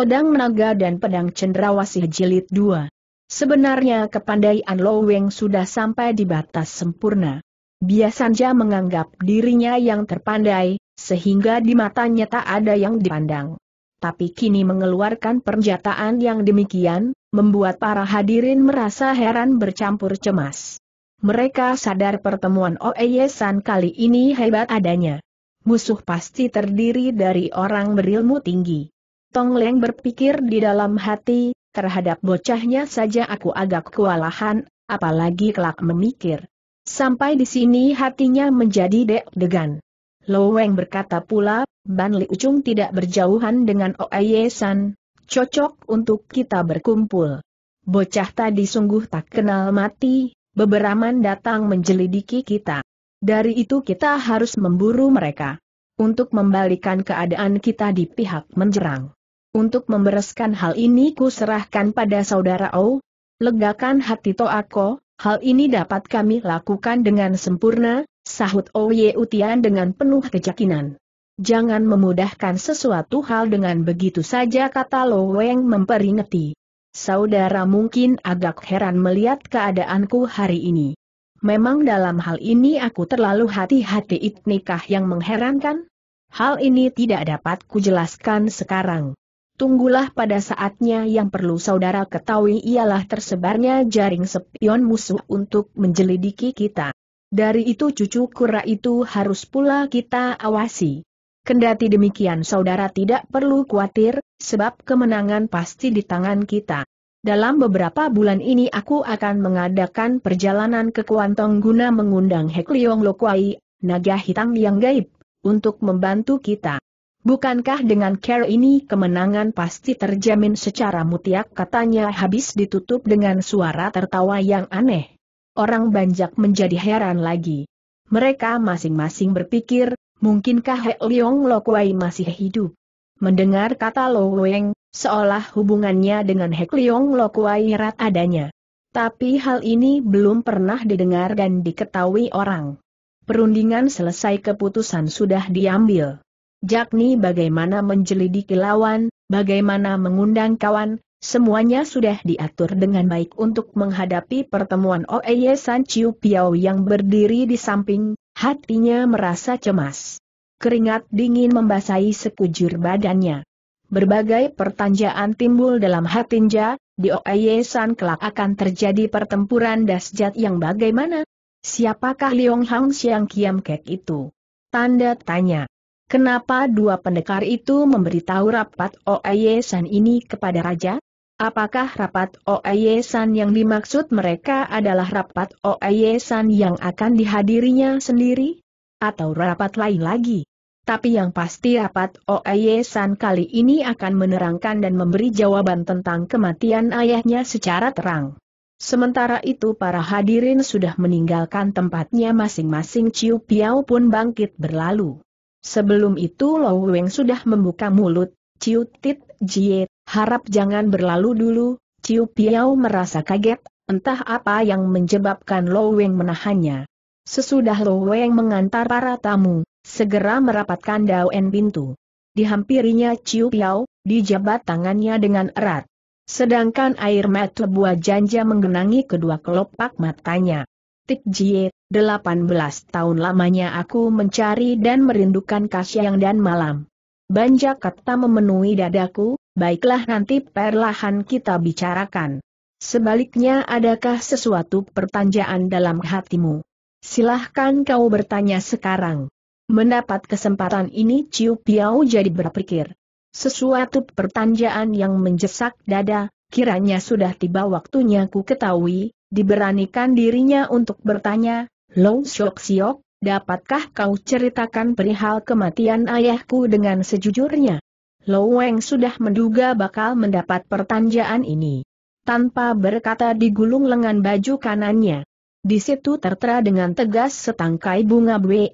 Pedang Naga dan Pedang Cendrawasih Jilid 2. Sebenarnya kepandaian Lo Weng sudah sampai di batas sempurna. Biasanya menganggap dirinya yang terpandai, sehingga di matanya tak ada yang dipandang. Tapi kini mengeluarkan pernyataan yang demikian, membuat para hadirin merasa heran bercampur cemas. Mereka sadar pertemuan Oeyesan kali ini hebat adanya. Musuh pasti terdiri dari orang berilmu tinggi. Tong Leng berpikir di dalam hati, terhadap bocahnya saja aku agak kewalahan, apalagi kelak memikir. Sampai di sini hatinya menjadi deg-degan. Lo Weng berkata pula, Ban Li Ucung tidak berjauhan dengan Oye San, cocok untuk kita berkumpul. Bocah tadi sungguh tak kenal mati, beberaman datang menjelidiki kita. Dari itu kita harus memburu mereka. Untuk membalikan keadaan kita di pihak menjerang. Untuk membereskan hal ini ku serahkan pada saudara O. Legakan hati Toako, hal ini dapat kami lakukan dengan sempurna, sahut Oye Utian dengan penuh keyakinan. Jangan memudahkan sesuatu hal dengan begitu saja kata Lo Weng memperingati. Saudara mungkin agak heran melihat keadaanku hari ini. Memang dalam hal ini aku terlalu hati-hati Itnikah nikah yang mengherankan? Hal ini tidak dapat kujelaskan sekarang. Tunggulah pada saatnya yang perlu saudara ketahui ialah tersebarnya jaring sepion musuh untuk menjelidiki kita. Dari itu cucu kura itu harus pula kita awasi. Kendati demikian saudara tidak perlu khawatir, sebab kemenangan pasti di tangan kita. Dalam beberapa bulan ini aku akan mengadakan perjalanan ke Kuantong guna mengundang Hek Liong Lokwai, naga hitam yang gaib, untuk membantu kita. Bukankah dengan care ini kemenangan pasti terjamin secara mutiak katanya habis ditutup dengan suara tertawa yang aneh. Orang banjak menjadi heran lagi. Mereka masing-masing berpikir, mungkinkah He Leong Lokwai masih hidup? Mendengar kata Lo Weng, seolah hubungannya dengan He Leong Lokwai erat adanya. Tapi hal ini belum pernah didengar dan diketahui orang. Perundingan selesai keputusan sudah diambil jakni bagaimana menjelidiki lawan, bagaimana mengundang kawan, semuanya sudah diatur dengan baik untuk menghadapi pertemuan Oeye San Chiu Piao yang berdiri di samping, hatinya merasa cemas. Keringat dingin membasahi sekujur badannya. Berbagai pertanjaan timbul dalam hatinja, di Oeye San kelak akan terjadi pertempuran dasjat yang bagaimana? Siapakah Leong Hang Siang Kiam Kek itu? Tanda tanya. Kenapa dua pendekar itu memberitahu rapat Oeye San ini kepada Raja? Apakah rapat Oeye San yang dimaksud mereka adalah rapat Oeye San yang akan dihadirinya sendiri? Atau rapat lain lagi? Tapi yang pasti rapat Oeye San kali ini akan menerangkan dan memberi jawaban tentang kematian ayahnya secara terang. Sementara itu para hadirin sudah meninggalkan tempatnya masing-masing Ciu Piao pun bangkit berlalu. Sebelum itu Lo Weng sudah membuka mulut, Ciu Tit Jie, harap jangan berlalu dulu, Ciu Piao merasa kaget, entah apa yang menyebabkan Lo Weng menahannya. Sesudah Lo Weng mengantar para tamu, segera merapatkan daun pintu. Dihampirinya Ciu Piao, dijabat tangannya dengan erat. Sedangkan air mata buah janja menggenangi kedua kelopak matanya. Tik Jie, 18 tahun lamanya aku mencari dan merindukan kasih yang dan malam. Banjak kata memenuhi dadaku, baiklah nanti perlahan kita bicarakan. Sebaliknya adakah sesuatu pertanyaan dalam hatimu? Silahkan kau bertanya sekarang. Mendapat kesempatan ini Ciu Piau jadi berpikir. Sesuatu pertanyaan yang menjesak dada, kiranya sudah tiba waktunya ku ketahui, diberanikan dirinya untuk bertanya, Long Shok Siok, dapatkah kau ceritakan perihal kematian ayahku dengan sejujurnya? Lo Weng sudah menduga bakal mendapat pertanyaan ini. Tanpa berkata digulung lengan baju kanannya. Di situ tertera dengan tegas setangkai bunga Bwe.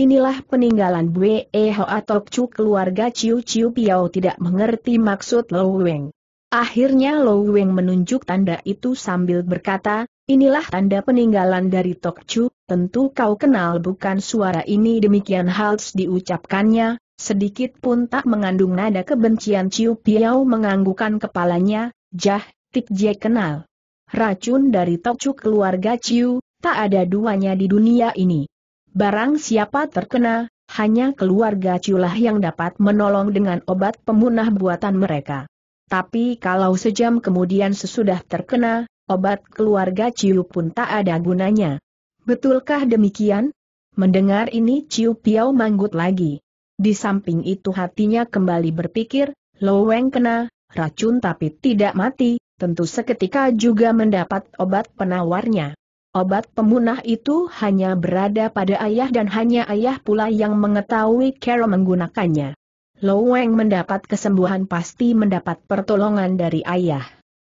Inilah peninggalan Bwe Hoa atau Chu keluarga Chiu Chiu Piao tidak mengerti maksud Lo Weng. Akhirnya Lo Weng menunjuk tanda itu sambil berkata, Inilah tanda peninggalan dari Chu, tentu kau kenal bukan suara ini demikian Hals diucapkannya, sedikit pun tak mengandung nada kebencian Ciu Piao menganggukan kepalanya, jah, tik jie kenal. Racun dari Chu keluarga Ciu, tak ada duanya di dunia ini. Barang siapa terkena, hanya keluarga Chiu lah yang dapat menolong dengan obat pemunah buatan mereka. Tapi kalau sejam kemudian sesudah terkena, obat keluarga Ciu pun tak ada gunanya. Betulkah demikian? Mendengar ini Ciu Piao manggut lagi. Di samping itu hatinya kembali berpikir, Loweng kena, racun tapi tidak mati, tentu seketika juga mendapat obat penawarnya. Obat pemunah itu hanya berada pada ayah dan hanya ayah pula yang mengetahui cara menggunakannya. Loweng mendapat kesembuhan pasti mendapat pertolongan dari ayah.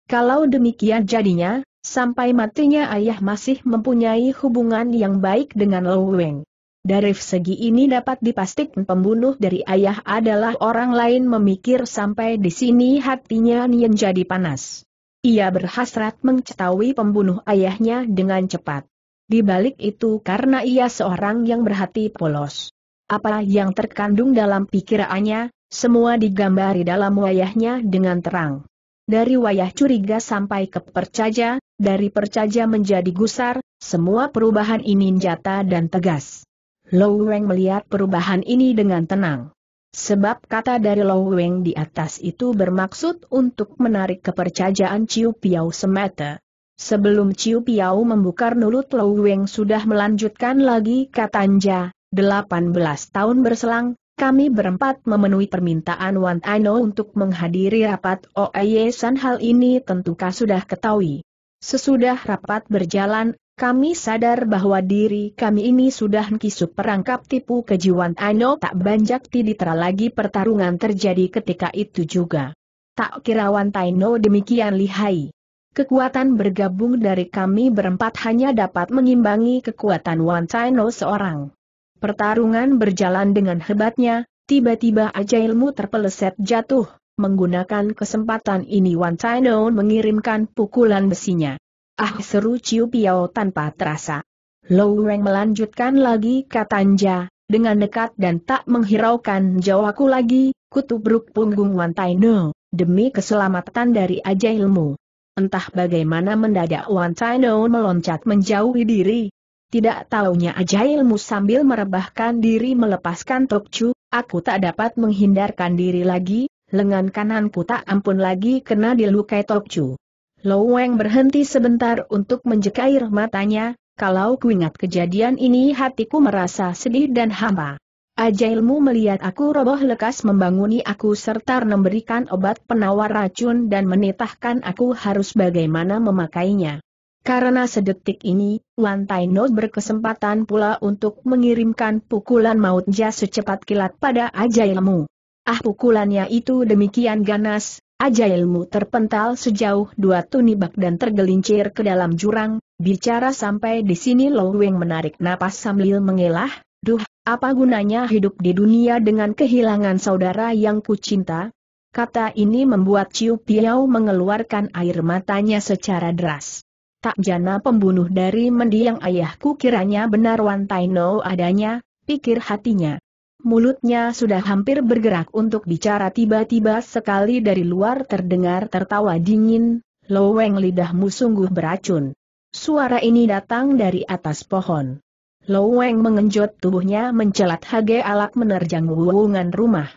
Kalau demikian jadinya, sampai matinya ayah masih mempunyai hubungan yang baik dengan Lou Weng. Dari segi ini dapat dipastikan pembunuh dari ayah adalah orang lain memikir sampai di sini hatinya nian jadi panas. Ia berhasrat mengetahui pembunuh ayahnya dengan cepat. Di balik itu karena ia seorang yang berhati polos. Apa yang terkandung dalam pikirannya, semua digambari dalam wayahnya dengan terang dari wayah curiga sampai ke percaja, dari percaja menjadi gusar, semua perubahan ini nyata dan tegas. Low Weng melihat perubahan ini dengan tenang. Sebab kata dari Low Weng di atas itu bermaksud untuk menarik kepercayaan Ciu Piau semata. Sebelum Ciu Piau membuka nulut Low Weng sudah melanjutkan lagi katanya, 18 tahun berselang, kami berempat memenuhi permintaan Wan Aino untuk menghadiri rapat OAE San hal ini tentukah sudah ketahui. Sesudah rapat berjalan, kami sadar bahwa diri kami ini sudah kisup perangkap tipu keji Wan Aino tak banjak tiditra lagi pertarungan terjadi ketika itu juga. Tak kira Wan Taino demikian lihai. Kekuatan bergabung dari kami berempat hanya dapat mengimbangi kekuatan Wan Taino seorang. Pertarungan berjalan dengan hebatnya, tiba-tiba ajailmu terpeleset jatuh. Menggunakan kesempatan ini Wan Tainun mengirimkan pukulan besinya. Ah seru Ciu Piao tanpa terasa. Lou Weng melanjutkan lagi katanja, dengan dekat dan tak menghiraukan jawaku lagi, kutubruk punggung Wan Taino, demi keselamatan dari ajailmu. Entah bagaimana mendadak Wan Taino meloncat menjauhi diri, tidak taunya ajailmu sambil merebahkan diri melepaskan Tokcu, aku tak dapat menghindarkan diri lagi, lengan kananku tak ampun lagi kena dilukai Tokcu. Loweng berhenti sebentar untuk menjekair matanya, kalau kuingat kejadian ini hatiku merasa sedih dan hamba. Ajailmu melihat aku roboh lekas membanguni aku serta memberikan obat penawar racun dan menitahkan aku harus bagaimana memakainya. Karena sedetik ini, Wan no berkesempatan pula untuk mengirimkan pukulan maut jas secepat kilat pada Ajailmu. Ah pukulannya itu demikian ganas, Ajailmu terpental sejauh dua tunibak dan tergelincir ke dalam jurang, bicara sampai di sini Lou Weng menarik napas sambil mengelah, duh, apa gunanya hidup di dunia dengan kehilangan saudara yang kucinta? Kata ini membuat Ciu Piao mengeluarkan air matanya secara deras tak jana pembunuh dari mendiang ayahku kiranya benar Wan Taino adanya, pikir hatinya. Mulutnya sudah hampir bergerak untuk bicara tiba-tiba sekali dari luar terdengar tertawa dingin, loweng lidahmu sungguh beracun. Suara ini datang dari atas pohon. Loweng mengenjot tubuhnya mencelat hage alat menerjang wuungan rumah.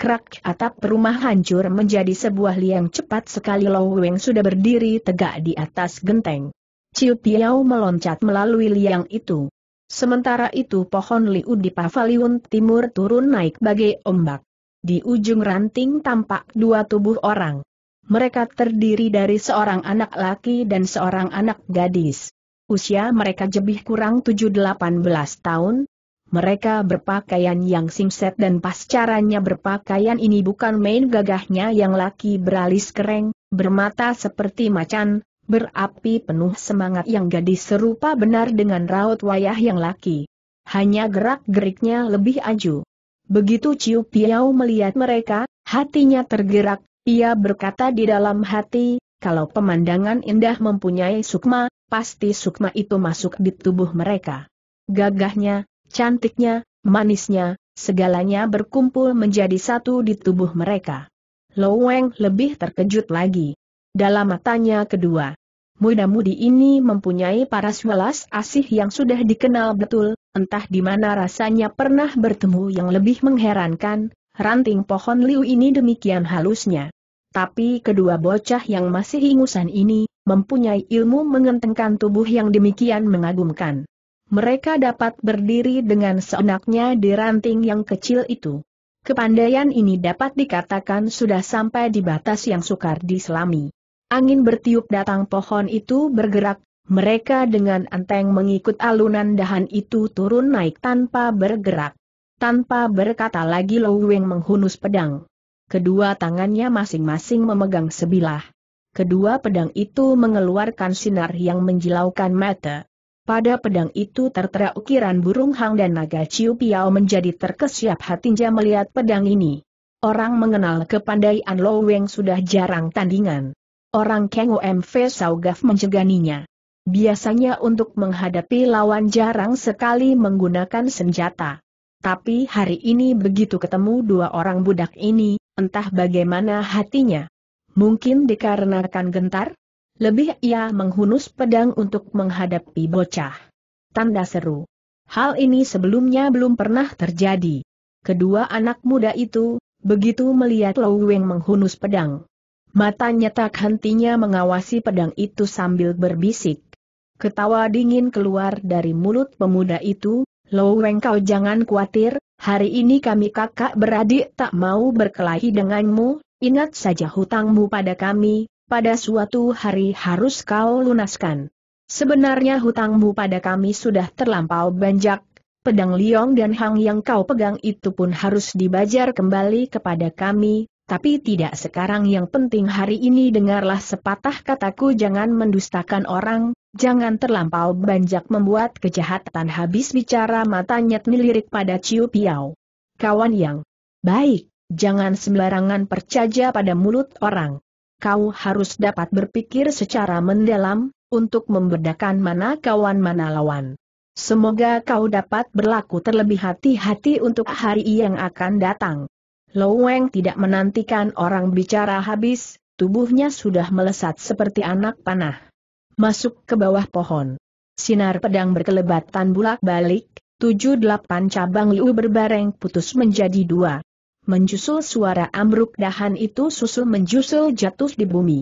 Krak atap rumah hancur menjadi sebuah liang cepat sekali Lo Weng sudah berdiri tegak di atas genteng. Ciu Piao meloncat melalui liang itu. Sementara itu pohon liu di pavaliun timur turun naik bagai ombak. Di ujung ranting tampak dua tubuh orang. Mereka terdiri dari seorang anak laki dan seorang anak gadis. Usia mereka jebih kurang 7-18 tahun, mereka berpakaian yang singset dan pas caranya berpakaian ini bukan main gagahnya yang laki beralis kereng, bermata seperti macan, berapi penuh semangat yang gadis serupa benar dengan raut wayah yang laki. Hanya gerak-geriknya lebih aju. Begitu Ciu Piau melihat mereka, hatinya tergerak, ia berkata di dalam hati, kalau pemandangan indah mempunyai sukma, pasti sukma itu masuk di tubuh mereka. Gagahnya, cantiknya, manisnya, segalanya berkumpul menjadi satu di tubuh mereka. Loweng lebih terkejut lagi. Dalam matanya kedua, muda-mudi ini mempunyai paras welas asih yang sudah dikenal betul, entah di mana rasanya pernah bertemu yang lebih mengherankan, ranting pohon liu ini demikian halusnya. Tapi kedua bocah yang masih ingusan ini, mempunyai ilmu mengentengkan tubuh yang demikian mengagumkan mereka dapat berdiri dengan seenaknya di ranting yang kecil itu. Kepandaian ini dapat dikatakan sudah sampai di batas yang sukar diselami. Angin bertiup datang pohon itu bergerak, mereka dengan enteng mengikut alunan dahan itu turun naik tanpa bergerak. Tanpa berkata lagi Louweng Weng menghunus pedang. Kedua tangannya masing-masing memegang sebilah. Kedua pedang itu mengeluarkan sinar yang menjilaukan mata. Pada pedang itu tertera ukiran burung hang dan naga Ciu Piao menjadi terkesiap hatinya melihat pedang ini. Orang mengenal kepandaian Lo Weng sudah jarang tandingan. Orang Kang OMV Saugaf menjeganinya. Biasanya untuk menghadapi lawan jarang sekali menggunakan senjata. Tapi hari ini begitu ketemu dua orang budak ini, entah bagaimana hatinya. Mungkin dikarenakan gentar, lebih ia menghunus pedang untuk menghadapi bocah. Tanda seru. Hal ini sebelumnya belum pernah terjadi. Kedua anak muda itu, begitu melihat Lou Weng menghunus pedang. Matanya tak hentinya mengawasi pedang itu sambil berbisik. Ketawa dingin keluar dari mulut pemuda itu, Lou Weng kau jangan khawatir, hari ini kami kakak beradik tak mau berkelahi denganmu, ingat saja hutangmu pada kami, pada suatu hari harus kau lunaskan. Sebenarnya hutangmu pada kami sudah terlampau banyak, pedang liong dan hang yang kau pegang itu pun harus dibajar kembali kepada kami, tapi tidak sekarang yang penting hari ini dengarlah sepatah kataku jangan mendustakan orang, jangan terlampau banyak membuat kejahatan habis bicara matanya melirik pada Ciu Piao. Kawan yang baik, jangan sembarangan percaya pada mulut orang kau harus dapat berpikir secara mendalam, untuk membedakan mana kawan mana lawan. Semoga kau dapat berlaku terlebih hati-hati untuk hari yang akan datang. Loweng tidak menantikan orang bicara habis, tubuhnya sudah melesat seperti anak panah. Masuk ke bawah pohon. Sinar pedang berkelebatan bulak-balik, tujuh delapan cabang liu berbareng putus menjadi dua. Menjusul suara ambruk dahan itu susul menjusul jatuh di bumi.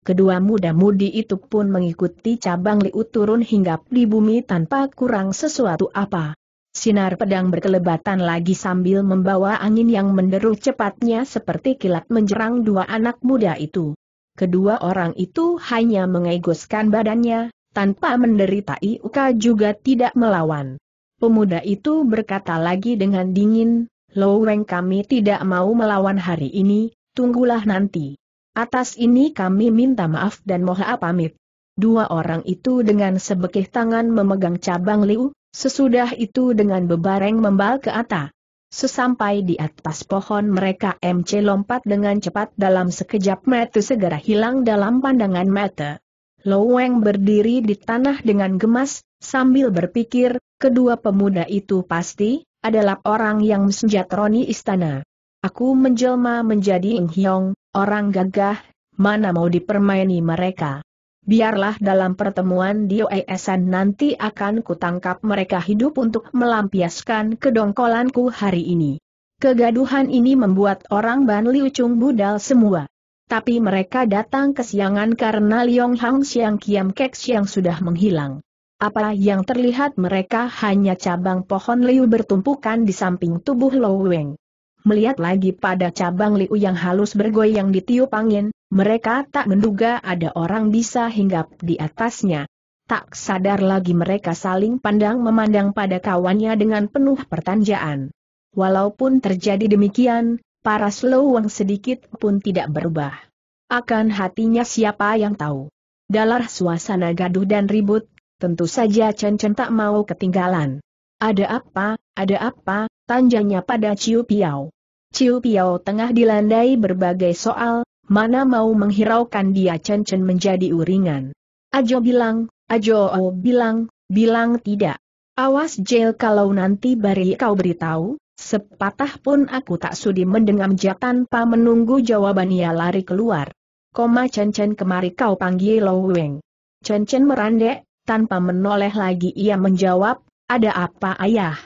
Kedua muda-mudi itu pun mengikuti cabang liu turun hinggap di bumi tanpa kurang sesuatu apa. Sinar pedang berkelebatan lagi sambil membawa angin yang menderu cepatnya seperti kilat menjerang dua anak muda itu. Kedua orang itu hanya mengegoskan badannya, tanpa menderita Iuka juga tidak melawan. Pemuda itu berkata lagi dengan dingin, Loweng kami tidak mau melawan hari ini, tunggulah nanti. Atas ini kami minta maaf dan moha pamit. Dua orang itu dengan sebekih tangan memegang cabang liu, sesudah itu dengan bebareng membal ke atas. Sesampai di atas pohon mereka MC lompat dengan cepat dalam sekejap mata segera hilang dalam pandangan mata. Loweng berdiri di tanah dengan gemas, sambil berpikir, kedua pemuda itu pasti, adalah orang yang mesenjatroni istana. Aku menjelma menjadi Ing Hyong, orang gagah, mana mau dipermaini mereka. Biarlah dalam pertemuan di Oesan nanti akan kutangkap mereka hidup untuk melampiaskan kedongkolanku hari ini. Kegaduhan ini membuat orang Ban Liu Chung budal semua. Tapi mereka datang kesiangan karena Liong Hang Siang Kiam Kek Siang sudah menghilang. Apa yang terlihat mereka hanya cabang pohon liu bertumpukan di samping tubuh Lo Weng. Melihat lagi pada cabang liu yang halus bergoyang di tiup angin, mereka tak menduga ada orang bisa hinggap di atasnya. Tak sadar lagi mereka saling pandang memandang pada kawannya dengan penuh pertanjaan. Walaupun terjadi demikian, para Slow Wang sedikit pun tidak berubah. Akan hatinya siapa yang tahu. Dalam suasana gaduh dan ribut, tentu saja Chen Chen tak mau ketinggalan. Ada apa, ada apa, tanjanya pada Ciu Piao. Ciu Piao tengah dilandai berbagai soal, mana mau menghiraukan dia Chen Chen menjadi uringan. Ajo bilang, Ajo oh bilang, bilang tidak. Awas jail kalau nanti bari kau beritahu, sepatah pun aku tak sudi mendengam jat, tanpa menunggu jawaban ia lari keluar. Koma Chen Chen kemari kau panggil Lo Weng. Chen Chen merandek, tanpa menoleh lagi ia menjawab, ada apa ayah?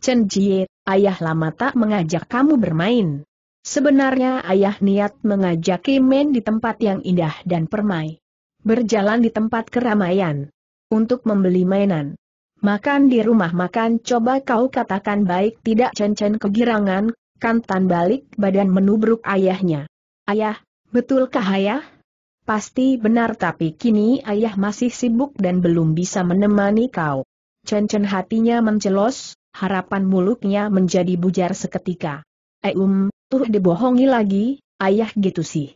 Chen Jie, ayah lama tak mengajak kamu bermain. Sebenarnya ayah niat mengajak Kimen di tempat yang indah dan permai. Berjalan di tempat keramaian. Untuk membeli mainan. Makan di rumah makan coba kau katakan baik tidak Chen Chen kegirangan, kantan balik badan menubruk ayahnya. Ayah, betulkah ayah? Pasti benar tapi kini ayah masih sibuk dan belum bisa menemani kau. Cencen hatinya mencelos, harapan muluknya menjadi bujar seketika. Eum, eh, tuh dibohongi lagi, ayah gitu sih.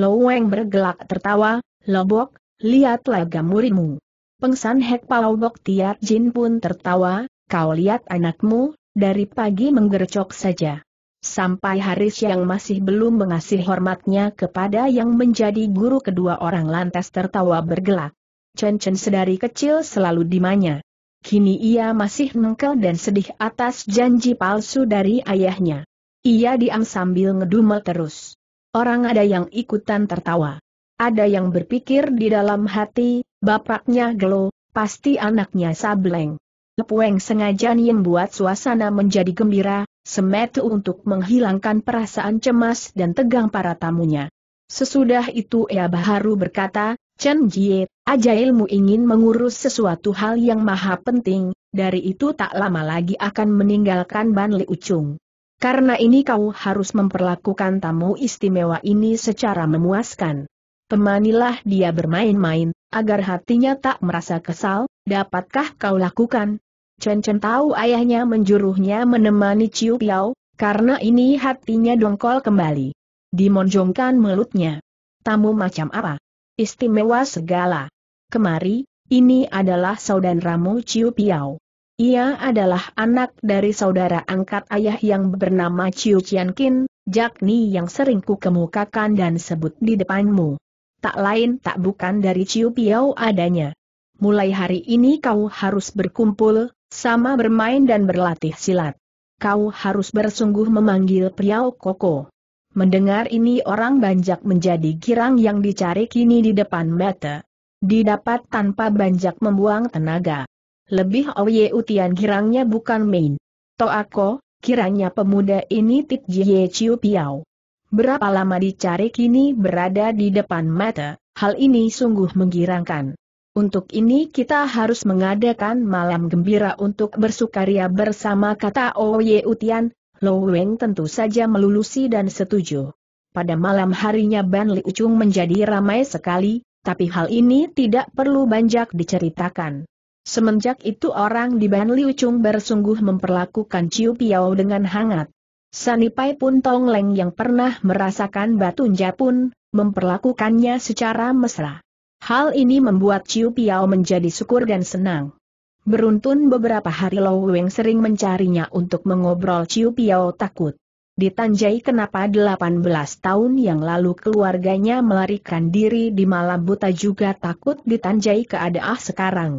Loweng bergelak tertawa, lobok, lihatlah gamurimu. Pengsan Hek Palobok Tiat Jin pun tertawa, kau lihat anakmu, dari pagi menggercok saja. Sampai Haris yang masih belum mengasih hormatnya kepada yang menjadi guru kedua orang lantas tertawa bergelak. Chen Chen sedari kecil selalu dimanya. Kini ia masih nengkel dan sedih atas janji palsu dari ayahnya. Ia diam sambil ngedumel terus. Orang ada yang ikutan tertawa. Ada yang berpikir di dalam hati, bapaknya gelo, pasti anaknya sableng. Lepueng sengaja buat suasana menjadi gembira, Semetu untuk menghilangkan perasaan cemas dan tegang para tamunya. Sesudah itu ia Baharu berkata, Chen Jie, ajailmu ingin mengurus sesuatu hal yang maha penting, dari itu tak lama lagi akan meninggalkan Ban Li Ucung. Karena ini kau harus memperlakukan tamu istimewa ini secara memuaskan. Temanilah dia bermain-main, agar hatinya tak merasa kesal, dapatkah kau lakukan? Chen Chen tahu ayahnya menjuruhnya menemani Ciu Piao, karena ini hatinya dongkol kembali. Dimonjongkan mulutnya. Tamu macam apa? Istimewa segala. Kemari, ini adalah saudaramu Ciu Piao. Ia adalah anak dari saudara angkat ayah yang bernama Ciu Kin, yakni yang sering ku kemukakan dan sebut di depanmu. Tak lain tak bukan dari Ciu Piao adanya. Mulai hari ini kau harus berkumpul, sama bermain dan berlatih silat. Kau harus bersungguh memanggil Priau Koko. Mendengar ini orang banjak menjadi girang yang dicari kini di depan mata. Didapat tanpa banjak membuang tenaga. Lebih Oye Utian girangnya bukan main. Toako, kiranya pemuda ini Tit Jie Chiu Piao. Berapa lama dicari kini berada di depan mata, hal ini sungguh menggirangkan. Untuk ini kita harus mengadakan malam gembira untuk bersukaria bersama kata Oye Utian, Lo Weng tentu saja melulusi dan setuju. Pada malam harinya Ban Li Ucung menjadi ramai sekali, tapi hal ini tidak perlu banyak diceritakan. Semenjak itu orang di Ban Li Ucung bersungguh memperlakukan Ciu Piao dengan hangat. Sanipai pun Tong Leng yang pernah merasakan batunja pun, memperlakukannya secara mesra. Hal ini membuat Ciu Piao menjadi syukur dan senang. Beruntun beberapa hari Lo Weng sering mencarinya untuk mengobrol Ciu Piao takut. Ditanjai kenapa 18 tahun yang lalu keluarganya melarikan diri di malam buta juga takut ditanjai keadaan sekarang.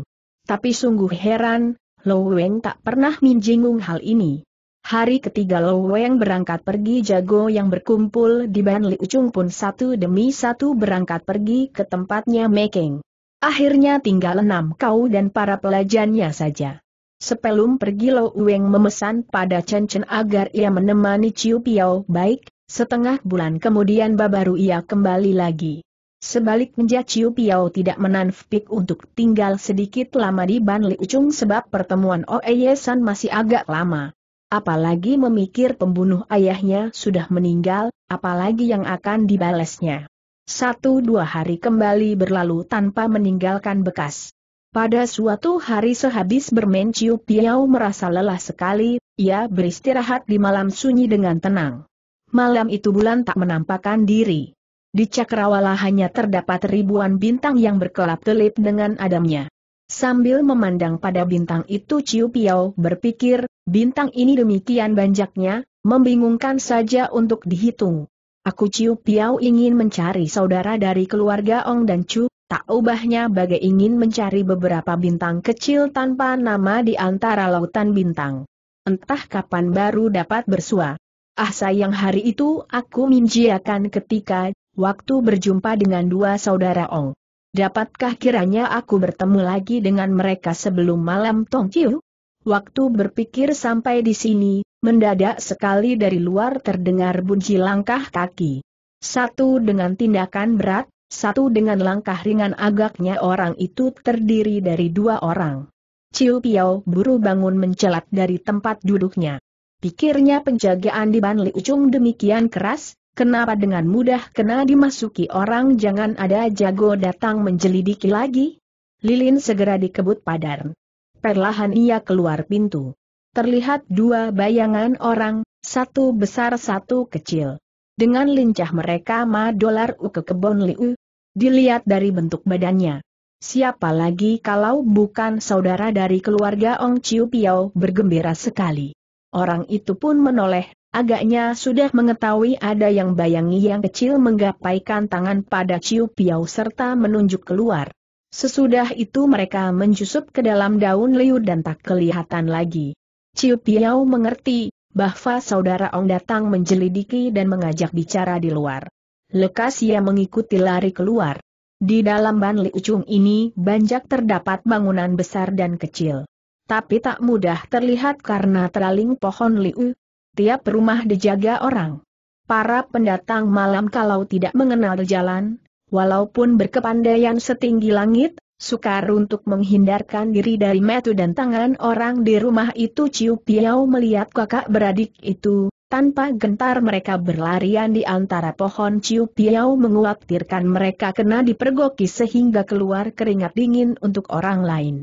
Tapi sungguh heran, Lo Weng tak pernah minjinggung hal ini. Hari ketiga Loweng berangkat pergi jago yang berkumpul di Ban Li Ucung pun satu demi satu berangkat pergi ke tempatnya Mekeng. Akhirnya tinggal enam kau dan para pelajarnya saja. Sebelum pergi Loweng memesan pada Chen Chen agar ia menemani Ciu Piao baik, setengah bulan kemudian baru ia kembali lagi. Sebaliknya Ciu Piao tidak menanfik untuk tinggal sedikit lama di Ban Li Ucung sebab pertemuan Oeye San masih agak lama. Apalagi memikir pembunuh ayahnya sudah meninggal, apalagi yang akan dibalasnya. Satu dua hari kembali berlalu tanpa meninggalkan bekas. Pada suatu hari sehabis bermain Ciu Piau merasa lelah sekali, ia beristirahat di malam sunyi dengan tenang. Malam itu bulan tak menampakkan diri. Di cakrawala hanya terdapat ribuan bintang yang berkelap-kelip dengan adamnya. Sambil memandang pada bintang itu Ciu Piao berpikir, bintang ini demikian banyaknya, membingungkan saja untuk dihitung. Aku Ciu Piao ingin mencari saudara dari keluarga Ong dan Chu, tak ubahnya bagai ingin mencari beberapa bintang kecil tanpa nama di antara lautan bintang. Entah kapan baru dapat bersua. Ah sayang hari itu aku minjiakan ketika, waktu berjumpa dengan dua saudara Ong. Dapatkah kiranya aku bertemu lagi dengan mereka sebelum malam Tong Chiu? Waktu berpikir sampai di sini, mendadak sekali dari luar terdengar bunyi langkah kaki. Satu dengan tindakan berat, satu dengan langkah ringan agaknya orang itu terdiri dari dua orang. Ciu Piao buru bangun mencelat dari tempat duduknya. Pikirnya penjagaan di Ban Li Ucung demikian keras, Kenapa dengan mudah kena dimasuki orang jangan ada jago datang menjelidiki lagi? Lilin segera dikebut padar. Perlahan ia keluar pintu. Terlihat dua bayangan orang, satu besar satu kecil. Dengan lincah mereka ma dolar uke kebon liu. Dilihat dari bentuk badannya. Siapa lagi kalau bukan saudara dari keluarga Ong Chiu Piao bergembira sekali. Orang itu pun menoleh Agaknya sudah mengetahui ada yang bayangi yang kecil menggapaikan tangan pada Ciu Piau serta menunjuk keluar. Sesudah itu mereka menjusup ke dalam daun liu dan tak kelihatan lagi. Ciu Piau mengerti, bahwa saudara Ong datang menjelidiki dan mengajak bicara di luar. Lekas ia mengikuti lari keluar. Di dalam ban ucung ini banyak terdapat bangunan besar dan kecil. Tapi tak mudah terlihat karena teraling pohon liu, Tiap rumah dijaga orang. Para pendatang malam kalau tidak mengenal jalan, walaupun berkepandaian setinggi langit, sukar untuk menghindarkan diri dari metu dan tangan orang di rumah itu Ciu Piau melihat kakak beradik itu, tanpa gentar mereka berlarian di antara pohon Ciu Piau menguaktirkan mereka kena dipergoki sehingga keluar keringat dingin untuk orang lain.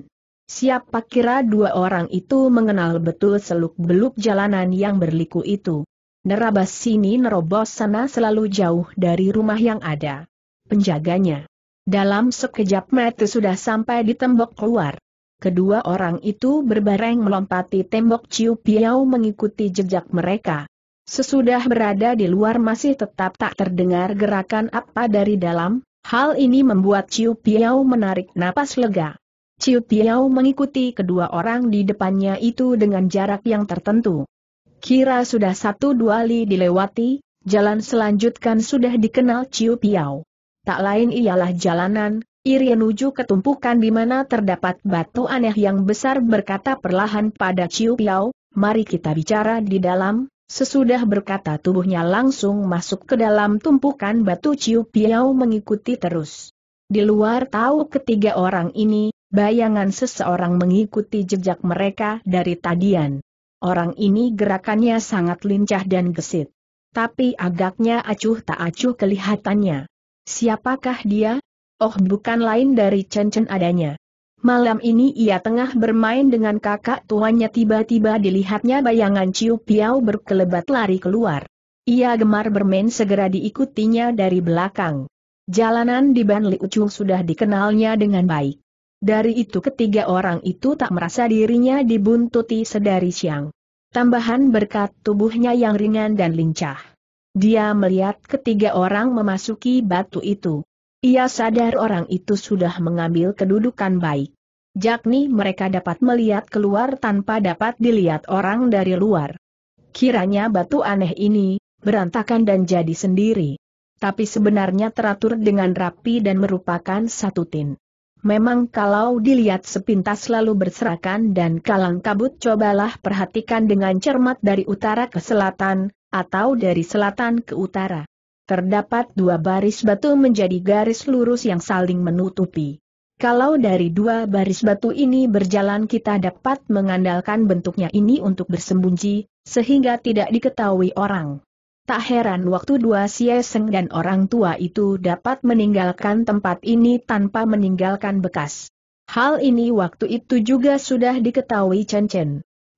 Siapa kira dua orang itu mengenal betul seluk-beluk jalanan yang berliku itu. Nerabas sini nerobos sana selalu jauh dari rumah yang ada. Penjaganya. Dalam sekejap mata sudah sampai di tembok keluar. Kedua orang itu berbareng melompati tembok Ciu Piau mengikuti jejak mereka. Sesudah berada di luar masih tetap tak terdengar gerakan apa dari dalam, hal ini membuat Ciu Piau menarik napas lega. Ciu Tiao mengikuti kedua orang di depannya itu dengan jarak yang tertentu. Kira sudah satu dua li dilewati, jalan selanjutkan sudah dikenal Ciu Piao. Tak lain ialah jalanan, Iri menuju ketumpukan di mana terdapat batu aneh yang besar berkata perlahan pada Ciu Piao, mari kita bicara di dalam, sesudah berkata tubuhnya langsung masuk ke dalam tumpukan batu Ciu Piao mengikuti terus. Di luar tahu ketiga orang ini, Bayangan seseorang mengikuti jejak mereka dari tadian. Orang ini gerakannya sangat lincah dan gesit. Tapi agaknya acuh tak acuh kelihatannya. Siapakah dia? Oh bukan lain dari Chen Chen adanya. Malam ini ia tengah bermain dengan kakak tuanya tiba-tiba dilihatnya bayangan Ciu Piao berkelebat lari keluar. Ia gemar bermain segera diikutinya dari belakang. Jalanan di Ban Ucung sudah dikenalnya dengan baik. Dari itu ketiga orang itu tak merasa dirinya dibuntuti sedari siang. Tambahan berkat tubuhnya yang ringan dan lincah. Dia melihat ketiga orang memasuki batu itu. Ia sadar orang itu sudah mengambil kedudukan baik. Jakni mereka dapat melihat keluar tanpa dapat dilihat orang dari luar. Kiranya batu aneh ini, berantakan dan jadi sendiri. Tapi sebenarnya teratur dengan rapi dan merupakan satu tin. Memang kalau dilihat sepintas lalu berserakan dan kalang kabut cobalah perhatikan dengan cermat dari utara ke selatan, atau dari selatan ke utara. Terdapat dua baris batu menjadi garis lurus yang saling menutupi. Kalau dari dua baris batu ini berjalan kita dapat mengandalkan bentuknya ini untuk bersembunyi, sehingga tidak diketahui orang. Tak heran waktu dua sieseng dan orang tua itu dapat meninggalkan tempat ini tanpa meninggalkan bekas. Hal ini waktu itu juga sudah diketahui Chen Chen.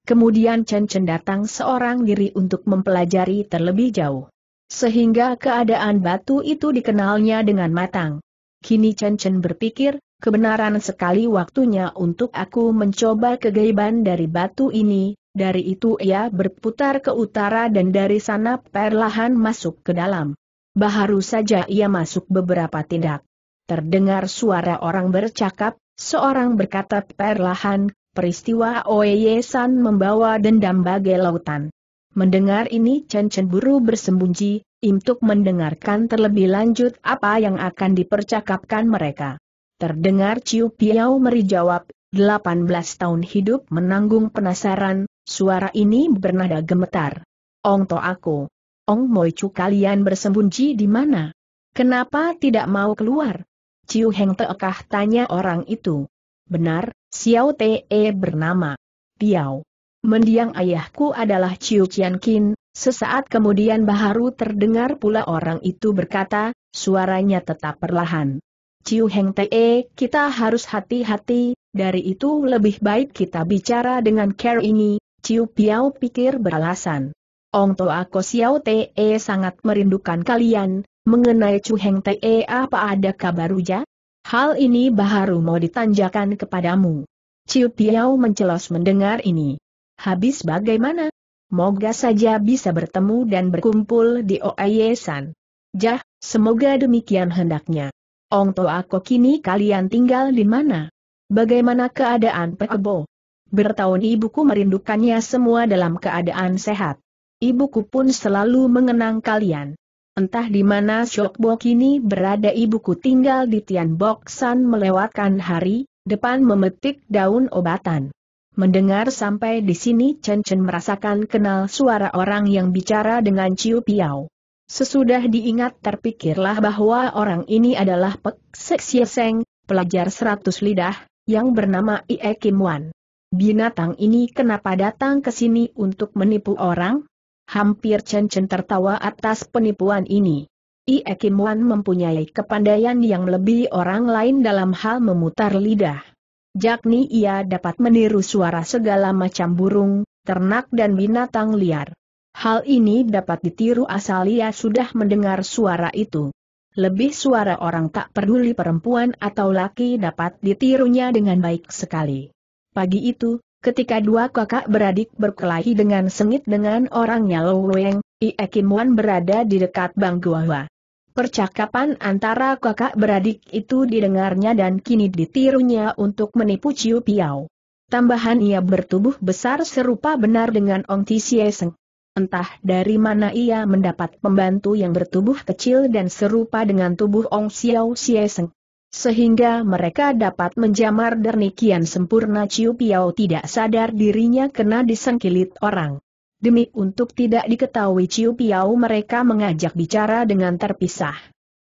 Kemudian Chen Chen datang seorang diri untuk mempelajari terlebih jauh. Sehingga keadaan batu itu dikenalnya dengan matang. Kini Chen Chen berpikir, kebenaran sekali waktunya untuk aku mencoba kegaiban dari batu ini, dari itu ia berputar ke utara dan dari sana perlahan masuk ke dalam. Baharu saja ia masuk beberapa tindak. Terdengar suara orang bercakap, seorang berkata perlahan, peristiwa Oye San membawa dendam bagai lautan. Mendengar ini Chen Chen buru bersembunyi, untuk mendengarkan terlebih lanjut apa yang akan dipercakapkan mereka. Terdengar Ciu Piao meri jawab, 18 tahun hidup menanggung penasaran, Suara ini bernada gemetar. Ong to aku. Ong Moicu kalian bersembunyi di mana? Kenapa tidak mau keluar? Ciu Heng Teekah tanya orang itu. Benar, Xiao Te e bernama. Piao. Mendiang ayahku adalah Ciu Qian Kin, sesaat kemudian baharu terdengar pula orang itu berkata, suaranya tetap perlahan. Ciu Heng Te, e, kita harus hati-hati, dari itu lebih baik kita bicara dengan Care ini, Ciu Piao pikir beralasan. Ong Toa Ko Xiao Te sangat merindukan kalian, mengenai Chu Heng Te apa ada kabar uja? Hal ini baharu mau ditanjakan kepadamu. Ciu Piao mencelos mendengar ini. Habis bagaimana? Moga saja bisa bertemu dan berkumpul di San. Jah, semoga demikian hendaknya. Ong Toa Ko kini kalian tinggal di mana? Bagaimana keadaan Pekebo? Bertahun ibuku merindukannya semua dalam keadaan sehat. Ibuku pun selalu mengenang kalian. Entah di mana Shokbo kini berada ibuku tinggal di Tian San melewatkan hari, depan memetik daun obatan. Mendengar sampai di sini Chen Chen merasakan kenal suara orang yang bicara dengan Ciu Piao. Sesudah diingat terpikirlah bahwa orang ini adalah Pek pelajar seratus lidah, yang bernama Ie Kim Wan. Binatang ini kenapa datang ke sini untuk menipu orang? Hampir Chen Chen tertawa atas penipuan ini. Ie Kim Wan mempunyai kepandaian yang lebih orang lain dalam hal memutar lidah. Jakni ia dapat meniru suara segala macam burung, ternak dan binatang liar. Hal ini dapat ditiru asal ia sudah mendengar suara itu. Lebih suara orang tak peduli perempuan atau laki dapat ditirunya dengan baik sekali. Pagi itu, ketika dua kakak beradik berkelahi dengan sengit dengan orangnya Lou Weng, Ie Kim Wan berada di dekat Bang Percakapan antara kakak beradik itu didengarnya dan kini ditirunya untuk menipu Ciu Piao. Tambahan ia bertubuh besar serupa benar dengan Ong Seng. Entah dari mana ia mendapat pembantu yang bertubuh kecil dan serupa dengan tubuh Ong Xiao Tsieseng sehingga mereka dapat menjamar dernikian sempurna Ciu Piao tidak sadar dirinya kena disengkilit orang. Demi untuk tidak diketahui Ciu Piao mereka mengajak bicara dengan terpisah.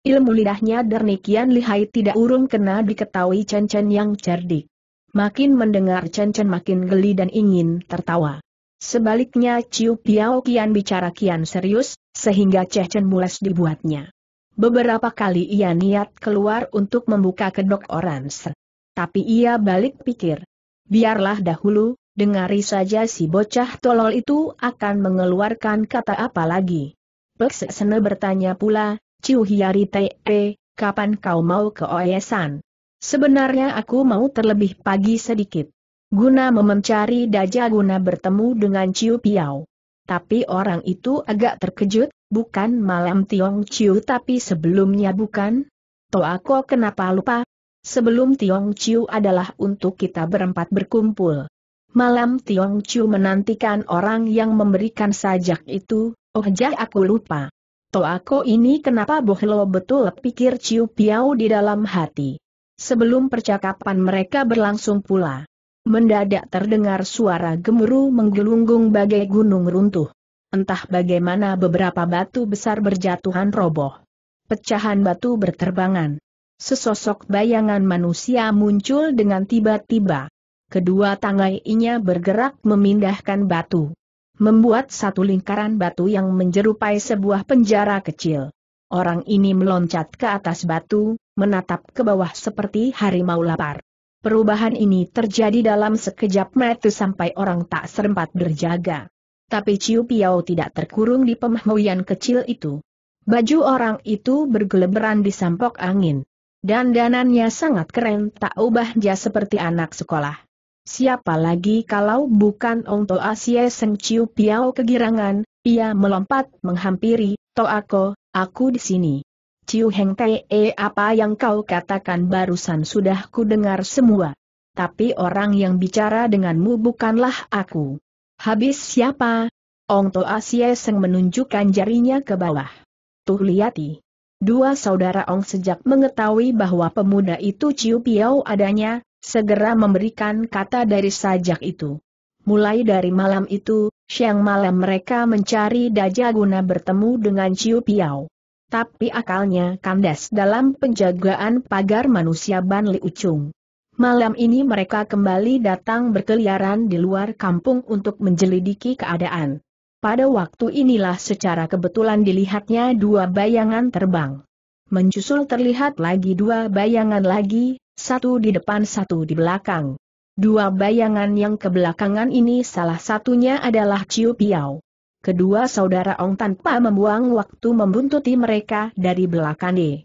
Ilmu lidahnya dernikian lihai tidak urung kena diketahui Chen Chen yang cerdik. Makin mendengar Chen Chen makin geli dan ingin tertawa. Sebaliknya Ciu Piao kian bicara kian serius, sehingga Chen Chen mulas dibuatnya. Beberapa kali ia niat keluar untuk membuka kedok orange. Tapi ia balik pikir. Biarlah dahulu, dengari saja si bocah tolol itu akan mengeluarkan kata apa lagi. Peksesene bertanya pula, Ciu Hiari Te, e, kapan kau mau ke Oyesan? Sebenarnya aku mau terlebih pagi sedikit. Guna memencari daja guna bertemu dengan Ciu Piao. Tapi orang itu agak terkejut, Bukan malam Tiong Chiu tapi sebelumnya bukan? Toh aku kenapa lupa? Sebelum Tiong Chiu adalah untuk kita berempat berkumpul. Malam Tiong Chiu menantikan orang yang memberikan sajak itu, oh jah aku lupa. Toh aku ini kenapa bohlo betul pikir Ciu Piao di dalam hati. Sebelum percakapan mereka berlangsung pula. Mendadak terdengar suara gemuruh menggelunggung bagai gunung runtuh. Entah bagaimana beberapa batu besar berjatuhan roboh. Pecahan batu berterbangan. Sesosok bayangan manusia muncul dengan tiba-tiba. Kedua tangainya bergerak memindahkan batu. Membuat satu lingkaran batu yang menjerupai sebuah penjara kecil. Orang ini meloncat ke atas batu, menatap ke bawah seperti harimau lapar. Perubahan ini terjadi dalam sekejap mata sampai orang tak serempat berjaga tapi Ciu Piao tidak terkurung di pemahuyan kecil itu. Baju orang itu bergeleberan di sampok angin. dan danannya sangat keren tak ubah seperti anak sekolah. Siapa lagi kalau bukan Ong Toa Xie Seng Ciu Piao kegirangan, ia melompat menghampiri, Toako, aku di sini. Ciu Heng Te, eh, apa yang kau katakan barusan sudah ku dengar semua. Tapi orang yang bicara denganmu bukanlah aku. Habis siapa? Ong Toa Sieseng menunjukkan jarinya ke bawah. Tuh liati. Dua saudara Ong sejak mengetahui bahwa pemuda itu Ciu Piau adanya, segera memberikan kata dari sajak itu. Mulai dari malam itu, siang malam mereka mencari Dajaguna bertemu dengan Ciu Piau. Tapi akalnya kandas dalam penjagaan pagar manusia Ban Li Ucung. Malam ini mereka kembali datang berkeliaran di luar kampung untuk menjelidiki keadaan. Pada waktu inilah secara kebetulan dilihatnya dua bayangan terbang. Menyusul terlihat lagi dua bayangan lagi, satu di depan satu di belakang. Dua bayangan yang kebelakangan ini salah satunya adalah Ciu Piao. Kedua saudara Ong tanpa membuang waktu membuntuti mereka dari belakang D.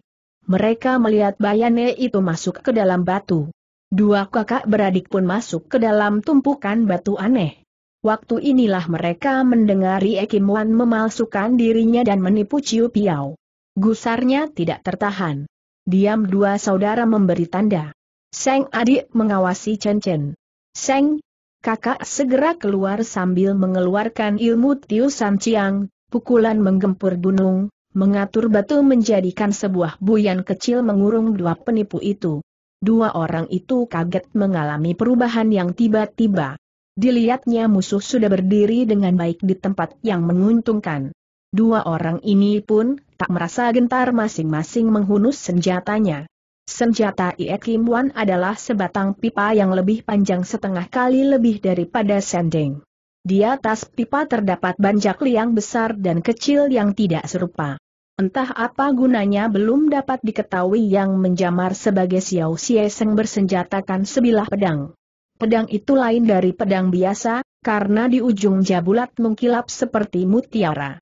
Mereka melihat Bayane itu masuk ke dalam batu. Dua kakak beradik pun masuk ke dalam tumpukan batu aneh. Waktu inilah mereka mendengari Ekimuan memalsukan dirinya dan menipu Ciu Piau. Gusarnya tidak tertahan. Diam dua saudara memberi tanda. Seng adik mengawasi Chen Chen. Seng, kakak segera keluar sambil mengeluarkan ilmu Tiu Sam Chiang, pukulan menggempur gunung, mengatur batu menjadikan sebuah buyan kecil mengurung dua penipu itu. Dua orang itu kaget mengalami perubahan yang tiba-tiba. Dilihatnya musuh sudah berdiri dengan baik di tempat yang menguntungkan. Dua orang ini pun tak merasa gentar masing-masing menghunus senjatanya. Senjata Ie Kim Wan adalah sebatang pipa yang lebih panjang setengah kali lebih daripada sendeng. Di atas pipa terdapat banjak liang besar dan kecil yang tidak serupa. Entah apa gunanya belum dapat diketahui yang menjamar sebagai Xiao Xieseng bersenjatakan sebilah pedang. Pedang itu lain dari pedang biasa, karena di ujung jabulat mengkilap seperti mutiara.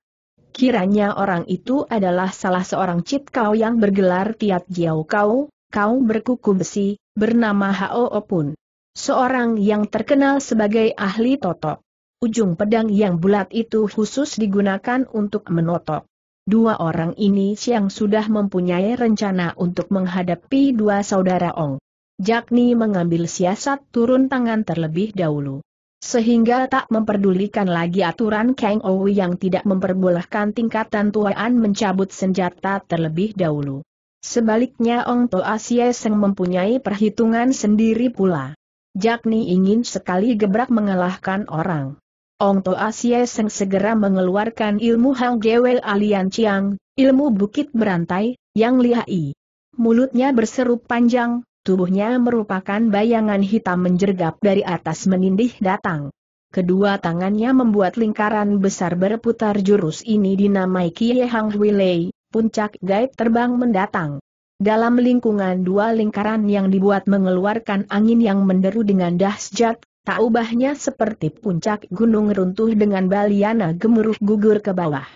Kiranya orang itu adalah salah seorang cip Kau yang bergelar Tiat Jiao Kau, Kau berkuku besi, bernama Hao Opun. Seorang yang terkenal sebagai ahli totok. Ujung pedang yang bulat itu khusus digunakan untuk menotok. Dua orang ini siang sudah mempunyai rencana untuk menghadapi dua saudara Ong. Jakni mengambil siasat turun tangan terlebih dahulu. Sehingga tak memperdulikan lagi aturan Kang Ou yang tidak memperbolehkan tingkatan tuaan mencabut senjata terlebih dahulu. Sebaliknya Ong Toa Asia Seng mempunyai perhitungan sendiri pula. Jakni ingin sekali gebrak mengalahkan orang. Ong Toa Xie Seng segera mengeluarkan ilmu Hang Gwe Alian Chiang, ilmu bukit berantai, yang lihai. Mulutnya berseru panjang, tubuhnya merupakan bayangan hitam menjergap dari atas menindih datang. Kedua tangannya membuat lingkaran besar berputar jurus ini dinamai Kie Hang Huilei, puncak gaib terbang mendatang. Dalam lingkungan dua lingkaran yang dibuat mengeluarkan angin yang menderu dengan dahsyat, Tak ubahnya seperti puncak gunung runtuh dengan baliana gemuruh gugur ke bawah.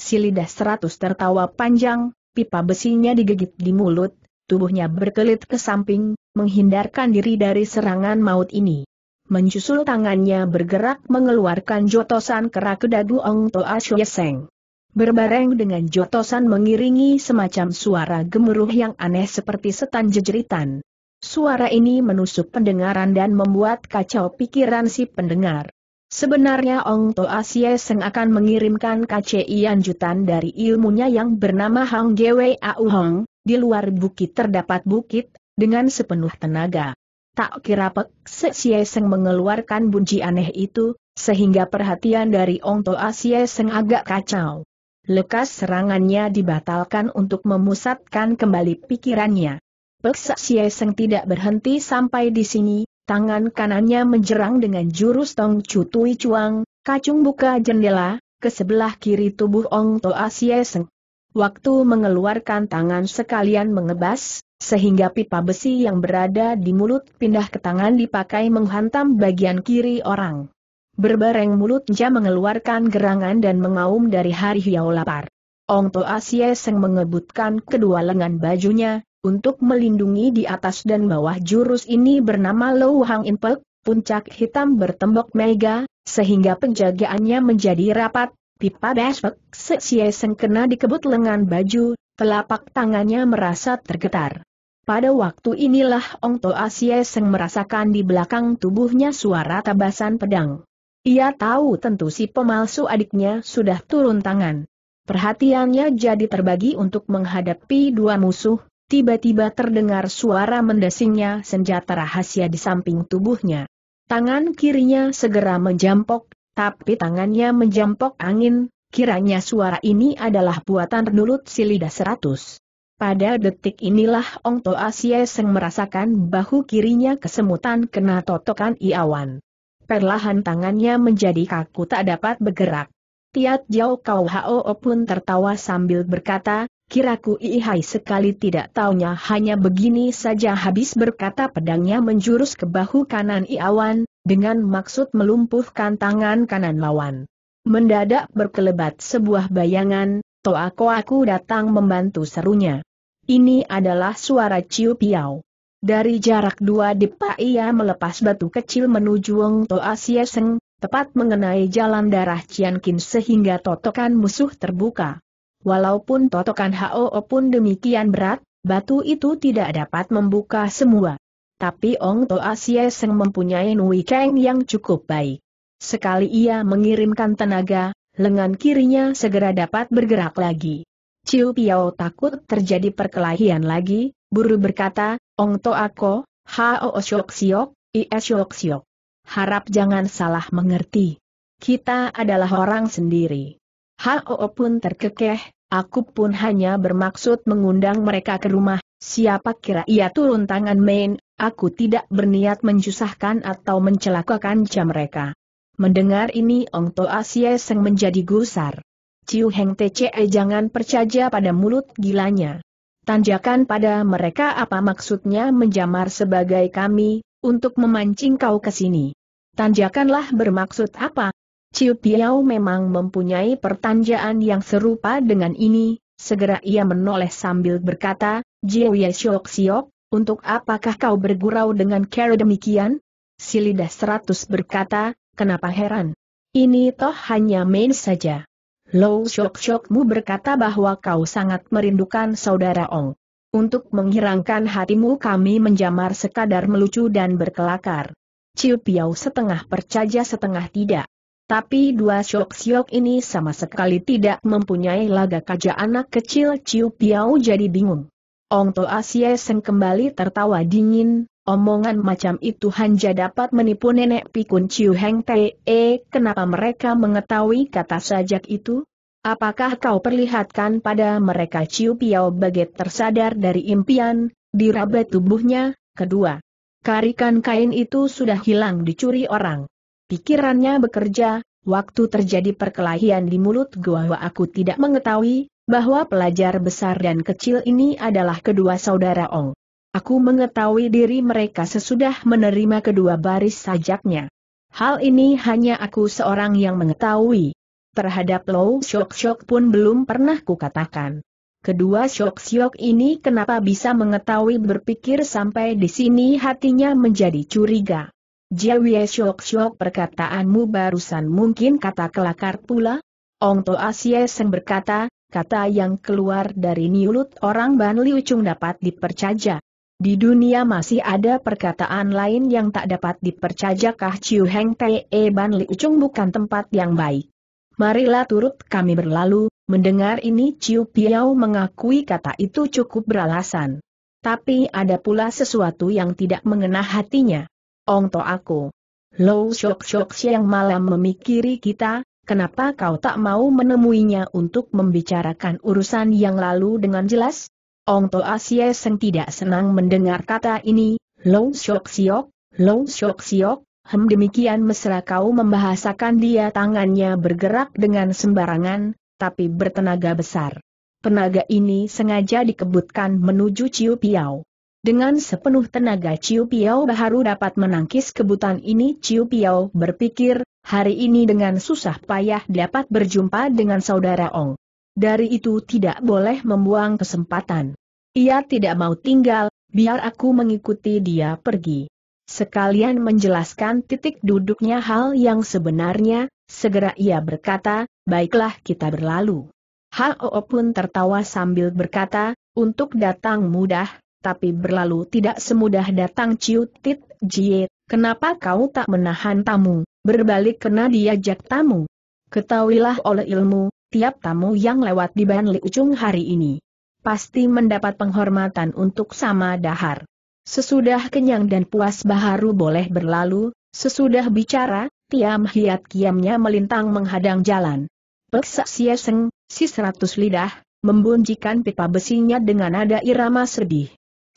Si seratus tertawa panjang, pipa besinya digigit di mulut, tubuhnya berkelit ke samping, menghindarkan diri dari serangan maut ini. Menjusul tangannya bergerak mengeluarkan jotosan kerak dagu Duong Toa Seng. Berbareng dengan jotosan mengiringi semacam suara gemuruh yang aneh seperti setan jejeritan. Suara ini menusuk pendengaran dan membuat kacau pikiran si pendengar. Sebenarnya Ong Toa Xie Seng akan mengirimkan KCI lanjutan dari ilmunya yang bernama Hang Gwe Au Hong, di luar bukit terdapat bukit, dengan sepenuh tenaga. Tak kira Pek Se Seng mengeluarkan bunyi aneh itu, sehingga perhatian dari Ong Toa Xie Seng agak kacau. Lekas serangannya dibatalkan untuk memusatkan kembali pikirannya. Peksa Seng tidak berhenti sampai di sini, tangan kanannya menjerang dengan jurus Tong Chu Tui Chuang, kacung buka jendela, ke sebelah kiri tubuh Ong Toa Seng. Waktu mengeluarkan tangan sekalian mengebas, sehingga pipa besi yang berada di mulut pindah ke tangan dipakai menghantam bagian kiri orang. Berbareng mulutnya mengeluarkan gerangan dan mengaum dari hari hiau lapar. Ong Toa Seng mengebutkan kedua lengan bajunya, untuk melindungi di atas dan bawah jurus ini bernama Louhang Hang puncak hitam bertembok mega, sehingga penjagaannya menjadi rapat, pipa bespek seksie kena dikebut lengan baju, telapak tangannya merasa tergetar. Pada waktu inilah Ong Toa Xie Seng merasakan di belakang tubuhnya suara tabasan pedang. Ia tahu tentu si pemalsu adiknya sudah turun tangan. Perhatiannya jadi terbagi untuk menghadapi dua musuh, tiba-tiba terdengar suara mendesingnya senjata rahasia di samping tubuhnya. Tangan kirinya segera menjampok, tapi tangannya menjampok angin, kiranya suara ini adalah buatan penulut silida seratus. Pada detik inilah Ong Toa Sieseng merasakan bahu kirinya kesemutan kena totokan iawan. Perlahan tangannya menjadi kaku tak dapat bergerak. Tiat jauh Kau Hao pun tertawa sambil berkata, Kiraku Ihai sekali tidak taunya hanya begini saja habis berkata pedangnya menjurus ke bahu kanan Iawan, dengan maksud melumpuhkan tangan kanan lawan. Mendadak berkelebat sebuah bayangan, Toako aku aku datang membantu serunya. Ini adalah suara Ciu Piau. Dari jarak dua depa ia melepas batu kecil menuju Wong Toa Sieseng, tepat mengenai jalan darah Ciankin sehingga totokan musuh terbuka. Walaupun totokan HO pun demikian berat, batu itu tidak dapat membuka semua. Tapi Ong Toa Asia Seng mempunyai Nui Kang yang cukup baik. Sekali ia mengirimkan tenaga, lengan kirinya segera dapat bergerak lagi. Ciu Piao takut terjadi perkelahian lagi, buru berkata, Ong Toa Ko, HO Siok Siok, Ie siok Siok. Harap jangan salah mengerti. Kita adalah orang sendiri. Hao pun terkekeh, aku pun hanya bermaksud mengundang mereka ke rumah, siapa kira ia turun tangan main, aku tidak berniat menyusahkan atau mencelakakan jam mereka. Mendengar ini Ong Toa Asia Seng menjadi gusar. Ciu Heng Tce jangan percaya pada mulut gilanya. Tanjakan pada mereka apa maksudnya menjamar sebagai kami, untuk memancing kau ke sini. Tanjakanlah bermaksud apa, Ciu Piao memang mempunyai pertanyaan yang serupa dengan ini, segera ia menoleh sambil berkata, Jiu Ye Shiok Siok, untuk apakah kau bergurau dengan cara demikian? Silidah seratus berkata, kenapa heran? Ini toh hanya main saja. Low Shok-shokmu berkata bahwa kau sangat merindukan saudara Ong. Untuk menghirangkan hatimu kami menjamar sekadar melucu dan berkelakar. Ciu Piao setengah percaya setengah tidak. Tapi dua syok-syok ini sama sekali tidak mempunyai laga kaja anak kecil Ciu piau jadi bingung. Ong Toa Seng kembali tertawa dingin, omongan macam itu hanya dapat menipu nenek pikun Ciu Heng Te, e, kenapa mereka mengetahui kata sajak itu? Apakah kau perlihatkan pada mereka Ciu piau baget tersadar dari impian, diraba tubuhnya, kedua. Karikan kain itu sudah hilang dicuri orang. Pikirannya bekerja, waktu terjadi perkelahian di mulut gua aku tidak mengetahui, bahwa pelajar besar dan kecil ini adalah kedua saudara Ong. Aku mengetahui diri mereka sesudah menerima kedua baris sajaknya. Hal ini hanya aku seorang yang mengetahui. Terhadap Low syok-syok pun belum pernah kukatakan. Kedua syok-syok ini kenapa bisa mengetahui berpikir sampai di sini hatinya menjadi curiga. Jiawie syok-syok perkataanmu barusan mungkin kata kelakar pula? Ong Toa Sieseng berkata, kata yang keluar dari niulut orang Ban Liu Chung dapat dipercaya. Di dunia masih ada perkataan lain yang tak dapat dipercaya kah Chiu Heng Te eh, Ban Liu Chung bukan tempat yang baik. Marilah turut kami berlalu, mendengar ini Chiu Piao mengakui kata itu cukup beralasan. Tapi ada pula sesuatu yang tidak mengena hatinya ongto aku. Low Shok Shok siang malam memikiri kita, kenapa kau tak mau menemuinya untuk membicarakan urusan yang lalu dengan jelas? Ong Asia Asia Seng tidak senang mendengar kata ini, Low Shok Siok, Low Shok Siok, hem demikian mesra kau membahasakan dia tangannya bergerak dengan sembarangan, tapi bertenaga besar. Tenaga ini sengaja dikebutkan menuju Ciu Piau. Dengan sepenuh tenaga Ciu Piao baru dapat menangkis kebutan ini Ciu Piao berpikir, hari ini dengan susah payah dapat berjumpa dengan saudara Ong. Dari itu tidak boleh membuang kesempatan. Ia tidak mau tinggal, biar aku mengikuti dia pergi. Sekalian menjelaskan titik duduknya hal yang sebenarnya, segera ia berkata, baiklah kita berlalu. Hao pun tertawa sambil berkata, untuk datang mudah, tapi berlalu tidak semudah datang Ciu Tit Jie, kenapa kau tak menahan tamu, berbalik kena diajak tamu. Ketahuilah oleh ilmu, tiap tamu yang lewat di Banli Ujung hari ini. Pasti mendapat penghormatan untuk sama dahar. Sesudah kenyang dan puas baharu boleh berlalu, sesudah bicara, Tiam Hiat Kiamnya melintang menghadang jalan. Peksa Sieseng, si seratus lidah, membunjikan pipa besinya dengan nada irama sedih.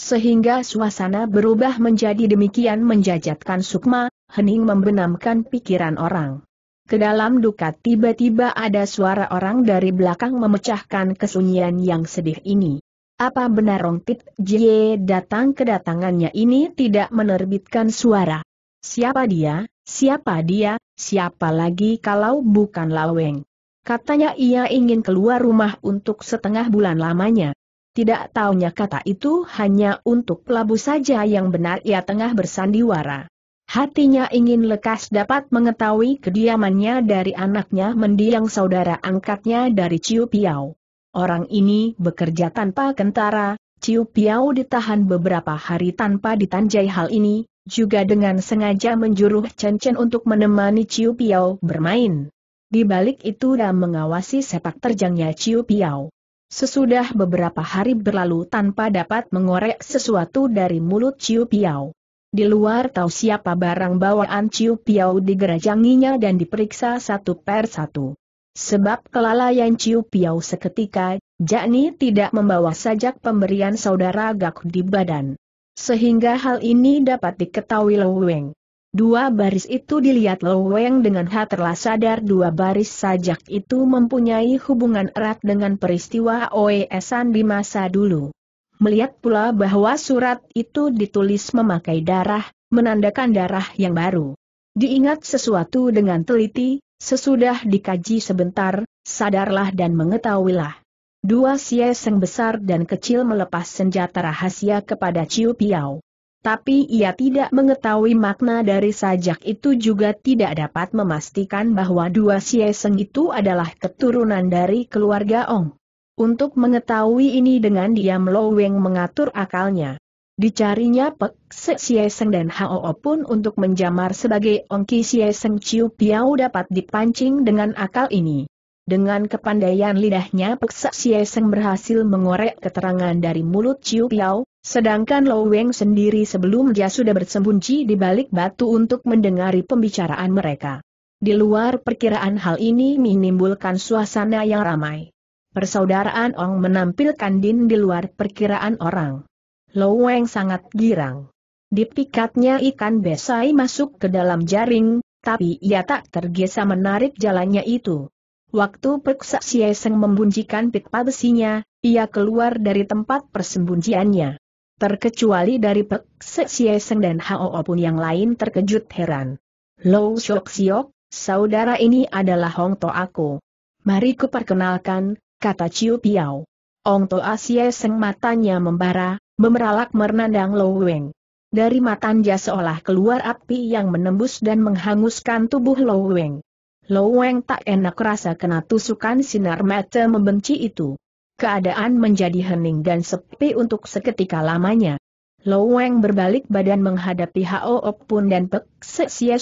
Sehingga suasana berubah menjadi demikian menjajatkan sukma, hening membenamkan pikiran orang. Kedalam duka tiba-tiba ada suara orang dari belakang memecahkan kesunyian yang sedih ini. Apa benar Rongtit Jie datang kedatangannya ini tidak menerbitkan suara? Siapa dia, siapa dia, siapa lagi kalau bukan Laweng? Katanya ia ingin keluar rumah untuk setengah bulan lamanya. Tidak taunya kata itu hanya untuk pelabu saja yang benar ia tengah bersandiwara. Hatinya ingin lekas dapat mengetahui kediamannya dari anaknya mendiang saudara angkatnya dari Ciu Piau. Orang ini bekerja tanpa kentara, Ciu Piau ditahan beberapa hari tanpa ditanjai hal ini, juga dengan sengaja menjuruh Chen Chen untuk menemani Ciu Piau bermain. Di balik itu Ram mengawasi sepak terjangnya Ciu Piau. Sesudah beberapa hari berlalu tanpa dapat mengorek sesuatu dari mulut Ciu Piao. Di luar tahu siapa barang bawaan Ciu Piao digerajanginya dan diperiksa satu per satu. Sebab kelalaian Ciu Piao seketika, Jani tidak membawa sajak pemberian saudara Gak di badan. Sehingga hal ini dapat diketahui Weng. Dua baris itu dilihat Loweng dengan dengan terlah sadar dua baris sajak itu mempunyai hubungan erat dengan peristiwa Oesan di masa dulu. Melihat pula bahwa surat itu ditulis memakai darah, menandakan darah yang baru. Diingat sesuatu dengan teliti, sesudah dikaji sebentar, sadarlah dan mengetahuilah. Dua sieseng besar dan kecil melepas senjata rahasia kepada Ciu Piao tapi ia tidak mengetahui makna dari sajak itu juga tidak dapat memastikan bahwa dua sieseng itu adalah keturunan dari keluarga Ong. Untuk mengetahui ini dengan diam Lo Weng mengatur akalnya. Dicarinya Pek Se Sieseng dan Hao pun untuk menjamar sebagai Ongki Sieseng Chiu Piao dapat dipancing dengan akal ini. Dengan kepandaian lidahnya Pek Se Sieseng berhasil mengorek keterangan dari mulut Chiu Piao, Sedangkan Lo Weng sendiri sebelum dia sudah bersembunyi di balik batu untuk mendengari pembicaraan mereka. Di luar perkiraan hal ini menimbulkan suasana yang ramai. Persaudaraan Ong menampilkan Din di luar perkiraan orang. Lo Weng sangat girang. Dipikatnya ikan besai masuk ke dalam jaring, tapi ia tak tergesa menarik jalannya itu. Waktu Peksa Sieseng membunjikan pipa besinya, ia keluar dari tempat persembunjiannya. Terkecuali dari Pek Sieseng dan Hao pun yang lain terkejut heran. Low Shok Siok, saudara ini adalah Hong To aku. Mari perkenalkan, kata Ciu Piao. Ong To Seng matanya membara, memeralak menandang Low Weng. Dari matanya seolah keluar api yang menembus dan menghanguskan tubuh Low Weng. Low Weng tak enak rasa kena tusukan sinar mata membenci itu. Keadaan menjadi hening dan sepi untuk seketika lamanya. Loweng berbalik badan menghadapi Hao Opun dan Pek Xie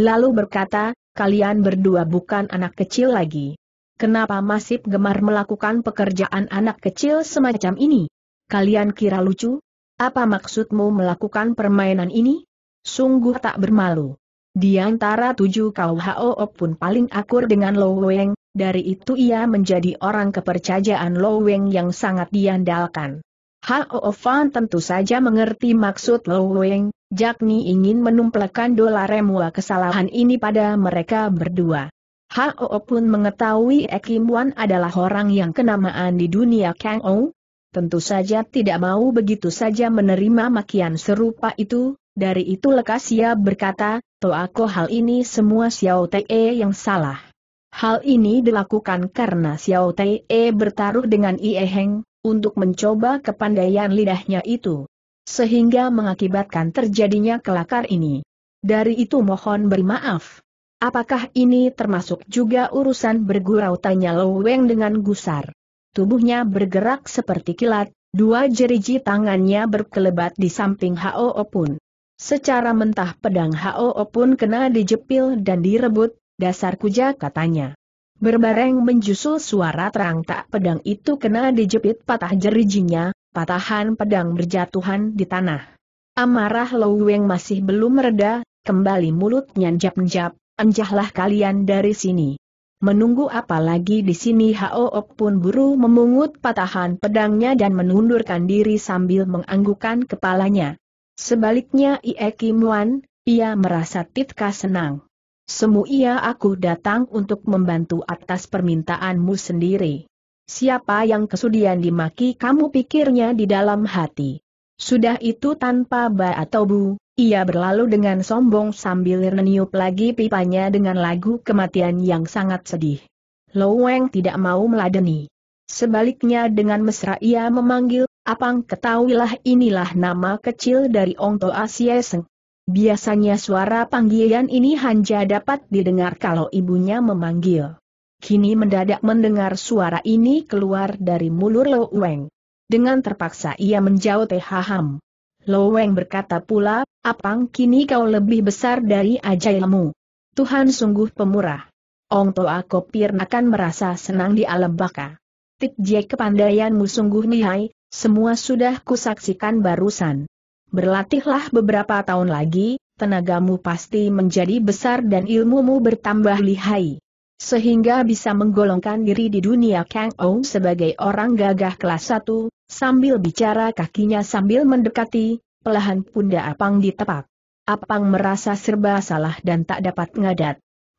lalu berkata, kalian berdua bukan anak kecil lagi. Kenapa masih gemar melakukan pekerjaan anak kecil semacam ini? Kalian kira lucu? Apa maksudmu melakukan permainan ini? Sungguh tak bermalu. Di antara tujuh kau Hao Opun paling akur dengan Loweng. Dari itu ia menjadi orang kepercayaan Lo Weng yang sangat diandalkan. Hao Fan tentu saja mengerti maksud Lo Weng, Jakni ingin menumplekan dolar remua kesalahan ini pada mereka berdua. Hao pun mengetahui Ekim Wan adalah orang yang kenamaan di dunia Kang Ou. Tentu saja tidak mau begitu saja menerima makian serupa itu, dari itu lekas ia berkata, Toako hal ini semua Xiao Te yang salah. Hal ini dilakukan karena Xiao Tai E bertaruh dengan Ie Heng, untuk mencoba kepandaian lidahnya itu. Sehingga mengakibatkan terjadinya kelakar ini. Dari itu mohon beri maaf. Apakah ini termasuk juga urusan bergurau tanya Lou Weng dengan gusar? Tubuhnya bergerak seperti kilat, dua jeriji tangannya berkelebat di samping Hao pun. Secara mentah pedang Hao pun kena dijepil dan direbut, Dasar kuja katanya. Berbareng menjusul suara terang tak pedang itu kena dijepit patah jerijinya, patahan pedang berjatuhan di tanah. Amarah Weng masih belum mereda, kembali mulutnya njap-njap, enjahlah kalian dari sini. Menunggu apa lagi di sini Haook pun buru memungut patahan pedangnya dan menundurkan diri sambil menganggukkan kepalanya. Sebaliknya Ie Kim Wan, ia merasa titka senang. Semu ia aku datang untuk membantu atas permintaanmu sendiri. Siapa yang kesudian dimaki kamu pikirnya di dalam hati. Sudah itu tanpa ba atau bu, ia berlalu dengan sombong sambil meniup lagi pipanya dengan lagu kematian yang sangat sedih. Loweng tidak mau meladeni. Sebaliknya dengan mesra ia memanggil, apang ketahuilah inilah nama kecil dari Ong Toa Sieseng. Biasanya suara panggilan ini hanya dapat didengar kalau ibunya memanggil. Kini mendadak mendengar suara ini keluar dari mulut Lo Weng. Dengan terpaksa ia menjauh Teh haham. Lo Weng berkata pula, apang kini kau lebih besar dari ajailmu. Tuhan sungguh pemurah. Ong Toa Kopir akan merasa senang di alam baka. Tik Jek kepandaianmu sungguh nihai, semua sudah kusaksikan barusan berlatihlah beberapa tahun lagi, tenagamu pasti menjadi besar dan ilmumu bertambah lihai. Sehingga bisa menggolongkan diri di dunia Kang Ou sebagai orang gagah kelas 1, sambil bicara kakinya sambil mendekati, pelahan punda Apang ditepak. Apang merasa serba salah dan tak dapat ngadat.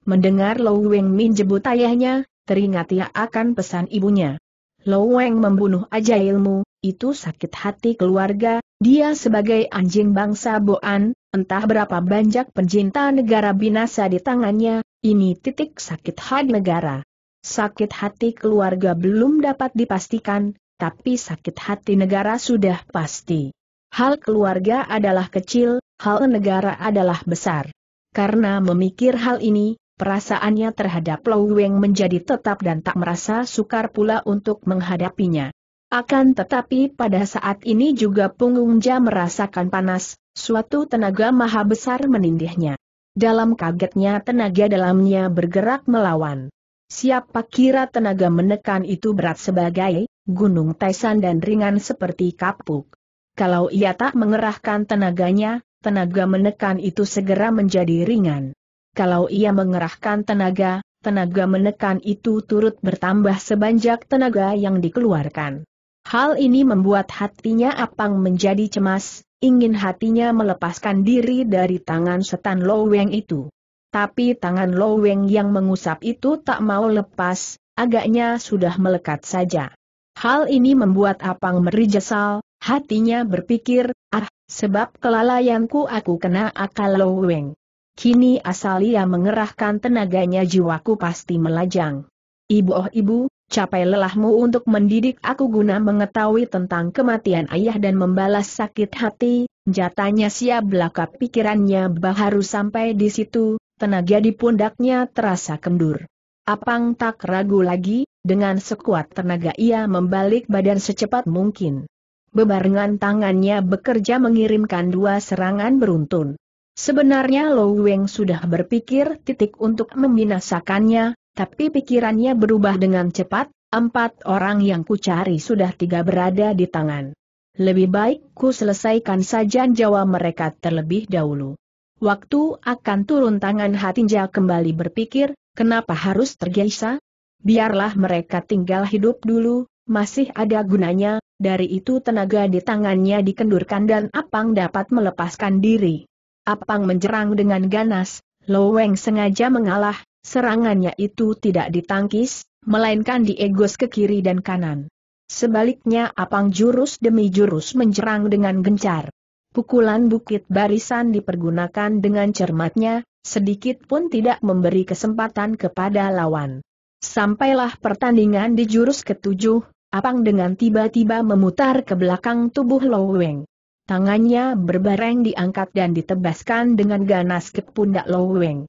Mendengar Lou Weng Min jebut ayahnya, teringat ia akan pesan ibunya. Lou Weng membunuh aja ilmu, itu sakit hati keluarga, dia sebagai anjing bangsa Boan, entah berapa banyak pencinta negara binasa di tangannya, ini titik sakit hati negara. Sakit hati keluarga belum dapat dipastikan, tapi sakit hati negara sudah pasti. Hal keluarga adalah kecil, hal negara adalah besar. Karena memikir hal ini, perasaannya terhadap Lau Weng menjadi tetap dan tak merasa sukar pula untuk menghadapinya. Akan tetapi pada saat ini juga punggung Ja merasakan panas, suatu tenaga maha besar menindihnya. Dalam kagetnya tenaga dalamnya bergerak melawan. Siapa kira tenaga menekan itu berat sebagai gunung taisan dan ringan seperti kapuk. Kalau ia tak mengerahkan tenaganya, tenaga menekan itu segera menjadi ringan. Kalau ia mengerahkan tenaga, tenaga menekan itu turut bertambah sebanyak tenaga yang dikeluarkan. Hal ini membuat hatinya Apang menjadi cemas, ingin hatinya melepaskan diri dari tangan setan Loweng itu. Tapi tangan Loweng yang mengusap itu tak mau lepas, agaknya sudah melekat saja. Hal ini membuat Apang merijesal, hatinya berpikir, ah, sebab kelalaianku aku kena akal Loweng. Kini asal ia mengerahkan tenaganya jiwaku pasti melajang. Ibu oh ibu, capai lelahmu untuk mendidik aku guna mengetahui tentang kematian ayah dan membalas sakit hati, jatanya siap belaka pikirannya baharu sampai di situ, tenaga di pundaknya terasa kendur. Apang tak ragu lagi, dengan sekuat tenaga ia membalik badan secepat mungkin. Bebarengan tangannya bekerja mengirimkan dua serangan beruntun. Sebenarnya Lou Weng sudah berpikir titik untuk membinasakannya, tapi pikirannya berubah dengan cepat, empat orang yang kucari sudah tiga berada di tangan. Lebih baik ku selesaikan saja Jawa mereka terlebih dahulu. Waktu akan turun tangan Hatinja kembali berpikir, kenapa harus tergesa? Biarlah mereka tinggal hidup dulu, masih ada gunanya, dari itu tenaga di tangannya dikendurkan dan Apang dapat melepaskan diri. Apang menjerang dengan ganas, Loweng sengaja mengalah, Serangannya itu tidak ditangkis, melainkan diegos ke kiri dan kanan. Sebaliknya apang jurus demi jurus menjerang dengan gencar. Pukulan bukit barisan dipergunakan dengan cermatnya, sedikit pun tidak memberi kesempatan kepada lawan. Sampailah pertandingan di jurus ketujuh, Apang dengan tiba-tiba memutar ke belakang tubuh Loweng. Tangannya berbareng diangkat dan ditebaskan dengan ganas ke pundak Loweng.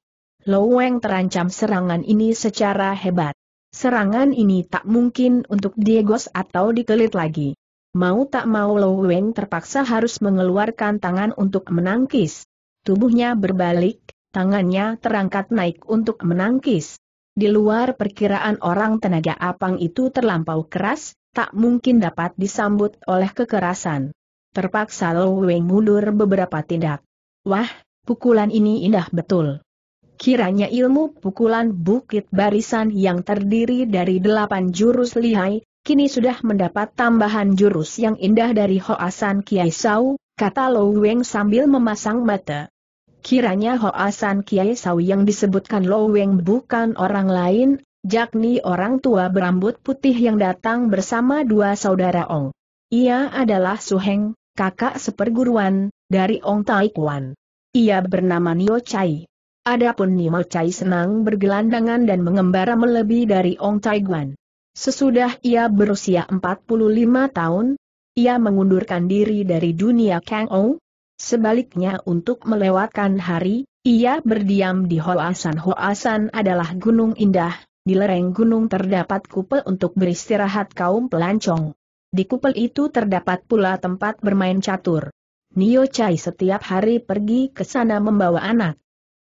Loweng terancam serangan ini secara hebat. Serangan ini tak mungkin untuk diegos atau dikelit lagi. Mau tak mau Loweng terpaksa harus mengeluarkan tangan untuk menangkis. Tubuhnya berbalik, tangannya terangkat naik untuk menangkis. Di luar perkiraan orang tenaga apang itu terlampau keras, tak mungkin dapat disambut oleh kekerasan. Terpaksa Loweng mundur beberapa tindak. Wah, pukulan ini indah betul. Kiranya ilmu pukulan bukit barisan yang terdiri dari delapan jurus lihai, kini sudah mendapat tambahan jurus yang indah dari Hoasan Kiai Sau, kata Lo Weng sambil memasang mata. Kiranya Hoasan Kiai Sau yang disebutkan Lo Weng bukan orang lain, yakni orang tua berambut putih yang datang bersama dua saudara Ong. Ia adalah Suheng, kakak seperguruan, dari Ong Taikwan. Ia bernama Nio Chai. Adapun Nimo Chai senang bergelandangan dan mengembara melebihi dari Ong Tai Guan. Sesudah ia berusia 45 tahun, ia mengundurkan diri dari dunia Kang Ong. Sebaliknya untuk melewatkan hari, ia berdiam di Hoasan. Hoasan adalah gunung indah, di lereng gunung terdapat kupel untuk beristirahat kaum pelancong. Di kupel itu terdapat pula tempat bermain catur. Nio Chai setiap hari pergi ke sana membawa anak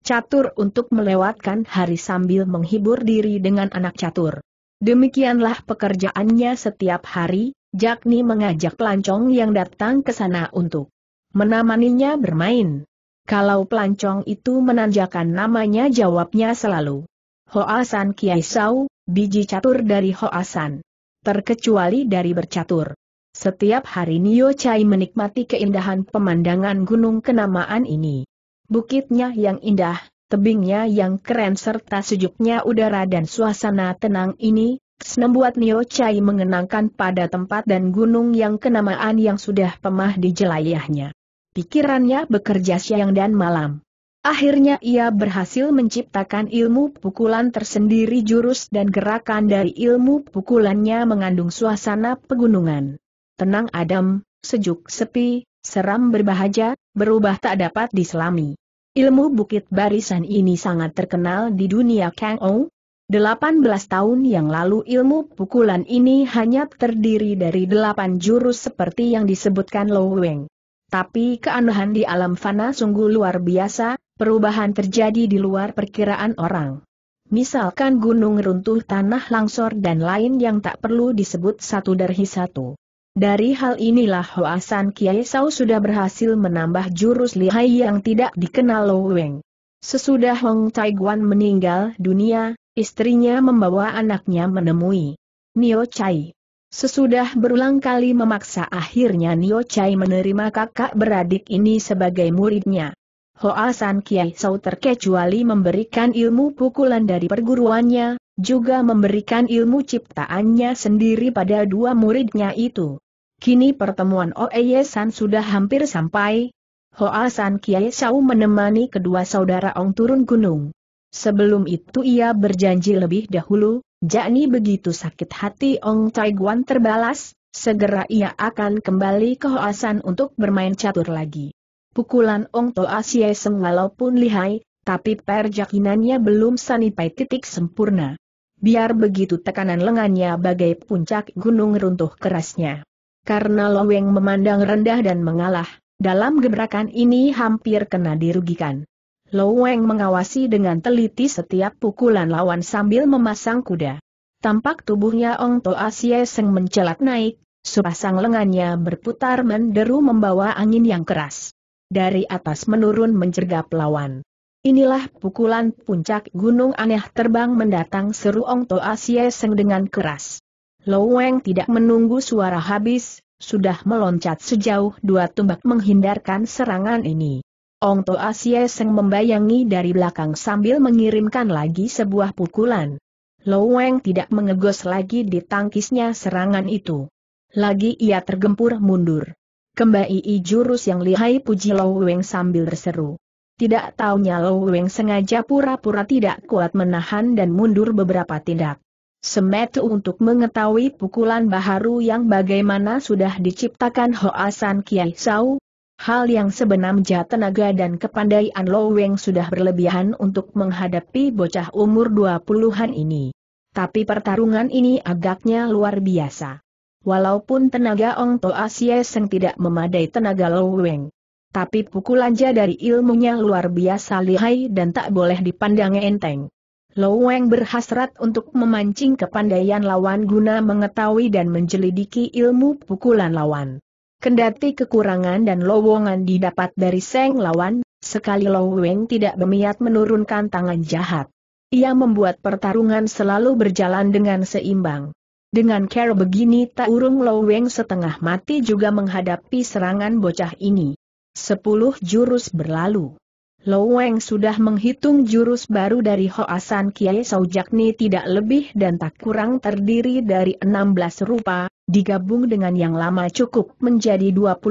catur untuk melewatkan hari sambil menghibur diri dengan anak catur. Demikianlah pekerjaannya setiap hari, Jakni mengajak pelancong yang datang ke sana untuk menamaninya bermain. Kalau pelancong itu menanjakan namanya jawabnya selalu. Hoasan Kiai Sau, biji catur dari Hoasan. Terkecuali dari bercatur. Setiap hari Nio Chai menikmati keindahan pemandangan gunung kenamaan ini bukitnya yang indah, tebingnya yang keren serta sejuknya udara dan suasana tenang ini, membuat Nio Chai mengenangkan pada tempat dan gunung yang kenamaan yang sudah pemah di jelayahnya. Pikirannya bekerja siang dan malam. Akhirnya ia berhasil menciptakan ilmu pukulan tersendiri jurus dan gerakan dari ilmu pukulannya mengandung suasana pegunungan. Tenang adem, sejuk sepi, Seram berbahaja, berubah tak dapat diselami. Ilmu bukit barisan ini sangat terkenal di dunia Kang Ou. 18 tahun yang lalu ilmu pukulan ini hanya terdiri dari 8 jurus seperti yang disebutkan Lo Weng. Tapi keanehan di alam fana sungguh luar biasa, perubahan terjadi di luar perkiraan orang. Misalkan gunung runtuh tanah langsor dan lain yang tak perlu disebut satu dari satu. Dari hal inilah Hoasan Kiai Sau sudah berhasil menambah jurus lihai yang tidak dikenal Lo Weng. Sesudah Hong Taiguan meninggal dunia, istrinya membawa anaknya menemui Nio Chai. Sesudah berulang kali memaksa akhirnya Nio Chai menerima kakak beradik ini sebagai muridnya. Hoa San Kiai Sau terkecuali memberikan ilmu pukulan dari perguruannya, juga memberikan ilmu ciptaannya sendiri pada dua muridnya itu. Kini pertemuan Oeye San sudah hampir sampai. Hoa San Kiai Shao menemani kedua saudara Ong turun gunung. Sebelum itu ia berjanji lebih dahulu, jakni begitu sakit hati Ong Guan terbalas, segera ia akan kembali ke Hoa San untuk bermain catur lagi. Pukulan Ong Toa Seng walaupun lihai, tapi perjakinannya belum sanipai titik sempurna. Biar begitu tekanan lengannya bagai puncak gunung runtuh kerasnya karena Loweng memandang rendah dan mengalah. Dalam gebrakan ini hampir kena dirugikan. Loweng mengawasi dengan teliti setiap pukulan lawan sambil memasang kuda. Tampak tubuhnya Ong Toa Xie Seng mencelat naik, sepasang lengannya berputar menderu membawa angin yang keras. Dari atas menurun menjergap lawan. Inilah pukulan puncak gunung aneh terbang mendatang seru Ong Toa Xie Seng dengan keras. Loweng tidak menunggu suara habis, sudah meloncat sejauh dua tumbak menghindarkan serangan ini. Ong To Asie Seng membayangi dari belakang sambil mengirimkan lagi sebuah pukulan. Loweng tidak mengegos lagi di tangkisnya serangan itu. Lagi ia tergempur mundur. Kembali jurus yang lihai puji Loweng sambil berseru. Tidak taunya Loweng sengaja pura-pura tidak kuat menahan dan mundur beberapa tindak. Semetu untuk mengetahui pukulan baharu yang bagaimana sudah diciptakan Hoasan Kiai Sau, Hal yang sebenarnya tenaga dan kepandaian Lo Weng sudah berlebihan untuk menghadapi bocah umur 20-an ini. Tapi pertarungan ini agaknya luar biasa. Walaupun tenaga Ong Toa Sieseng tidak memadai tenaga Lo Weng. Tapi pukulan dari ilmunya luar biasa lihai dan tak boleh dipandang enteng. Loweng berhasrat untuk memancing kepandaian lawan guna mengetahui dan menjelidiki ilmu pukulan lawan. Kendati kekurangan dan lowongan didapat dari seng lawan, sekali Loweng tidak berniat menurunkan tangan jahat. Ia membuat pertarungan selalu berjalan dengan seimbang. Dengan cara begini tak urung Loweng setengah mati juga menghadapi serangan bocah ini. Sepuluh jurus berlalu. Loweng sudah menghitung jurus baru dari Hoasan Kiai Saujakni tidak lebih dan tak kurang terdiri dari 16 rupa, digabung dengan yang lama cukup menjadi 24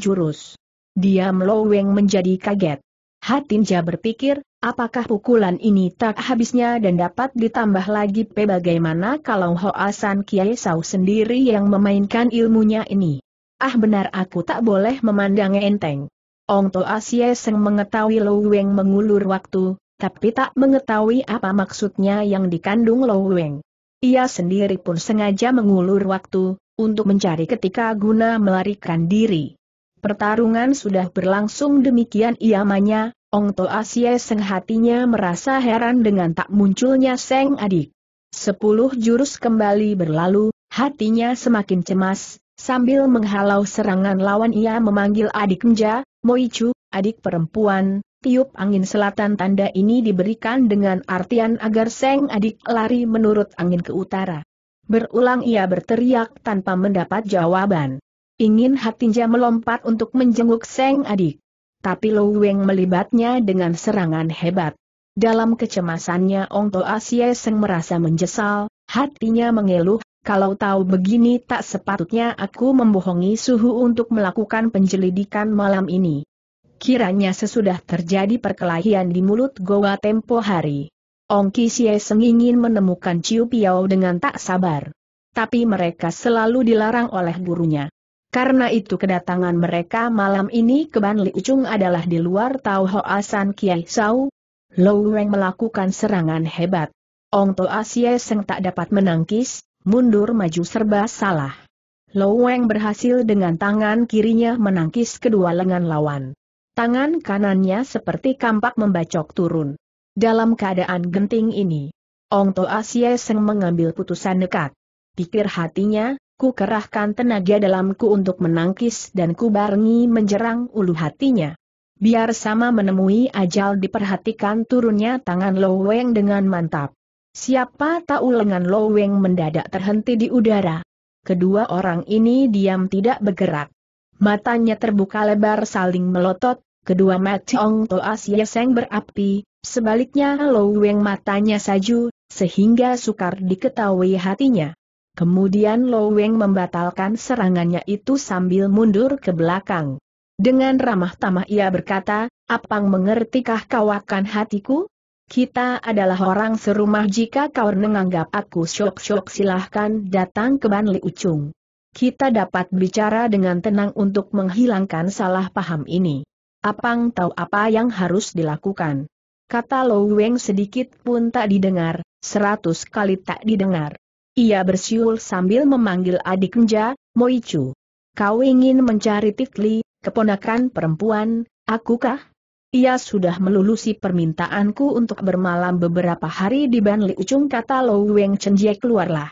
jurus. Diam Loweng menjadi kaget. Hatinja berpikir, apakah pukulan ini tak habisnya dan dapat ditambah lagi P bagaimana kalau Hoasan Kiai Sau sendiri yang memainkan ilmunya ini. Ah benar aku tak boleh memandang enteng. Ong To Asie Seng mengetahui Lou Weng mengulur waktu, tapi tak mengetahui apa maksudnya yang dikandung Lou Weng. Ia sendiri pun sengaja mengulur waktu, untuk mencari ketika guna melarikan diri. Pertarungan sudah berlangsung demikian iamanya, Ong To Asie Seng hatinya merasa heran dengan tak munculnya Seng adik. Sepuluh jurus kembali berlalu, hatinya semakin cemas, Sambil menghalau serangan lawan ia memanggil adik Nja, Moichu, adik perempuan, tiup angin selatan tanda ini diberikan dengan artian agar Seng adik lari menurut angin ke utara. Berulang ia berteriak tanpa mendapat jawaban. Ingin Nja melompat untuk menjenguk Seng adik. Tapi Lo Weng melibatnya dengan serangan hebat. Dalam kecemasannya Ong Toa Sieseng merasa menyesal, hatinya mengeluh, kalau tahu begini tak sepatutnya aku membohongi suhu untuk melakukan penyelidikan malam ini. Kiranya sesudah terjadi perkelahian di mulut goa tempo hari. Kisye Seng ingin menemukan Ciu Piao dengan tak sabar. Tapi mereka selalu dilarang oleh gurunya. Karena itu kedatangan mereka malam ini ke Ban ujung adalah di luar Tau Hoasan Kiai Sau. Lou Weng melakukan serangan hebat. Ong Toa Sieseng tak dapat menangkis, Mundur maju serba salah. Lou Weng berhasil dengan tangan kirinya menangkis kedua lengan lawan. Tangan kanannya seperti kampak membacok turun. Dalam keadaan genting ini, Ong Toa Asia Seng mengambil putusan dekat. Pikir hatinya, ku kerahkan tenaga dalamku untuk menangkis dan ku barengi menjerang ulu hatinya. Biar sama menemui ajal diperhatikan turunnya tangan Lou Weng dengan mantap. Siapa tahu lengan Loweng mendadak terhenti di udara. Kedua orang ini diam tidak bergerak. Matanya terbuka lebar saling melotot, kedua mati Ong Toas Yeseng berapi, sebaliknya Loweng matanya saju, sehingga sukar diketahui hatinya. Kemudian Loweng membatalkan serangannya itu sambil mundur ke belakang. Dengan ramah tamah ia berkata, Apang mengertikah kawakan hatiku? kita adalah orang serumah jika kau menganggap aku syok-syok silahkan datang ke banli Ucung. Kita dapat bicara dengan tenang untuk menghilangkan salah paham ini. Apang tahu apa yang harus dilakukan. Kata Lou Weng sedikit pun tak didengar, seratus kali tak didengar. Ia bersiul sambil memanggil adik Nja, Moichu. Kau ingin mencari Titli, keponakan perempuan, akukah? Ia sudah melulusi permintaanku untuk bermalam beberapa hari di Ban Li Ucung kata Loweng Weng Chen Jie keluarlah.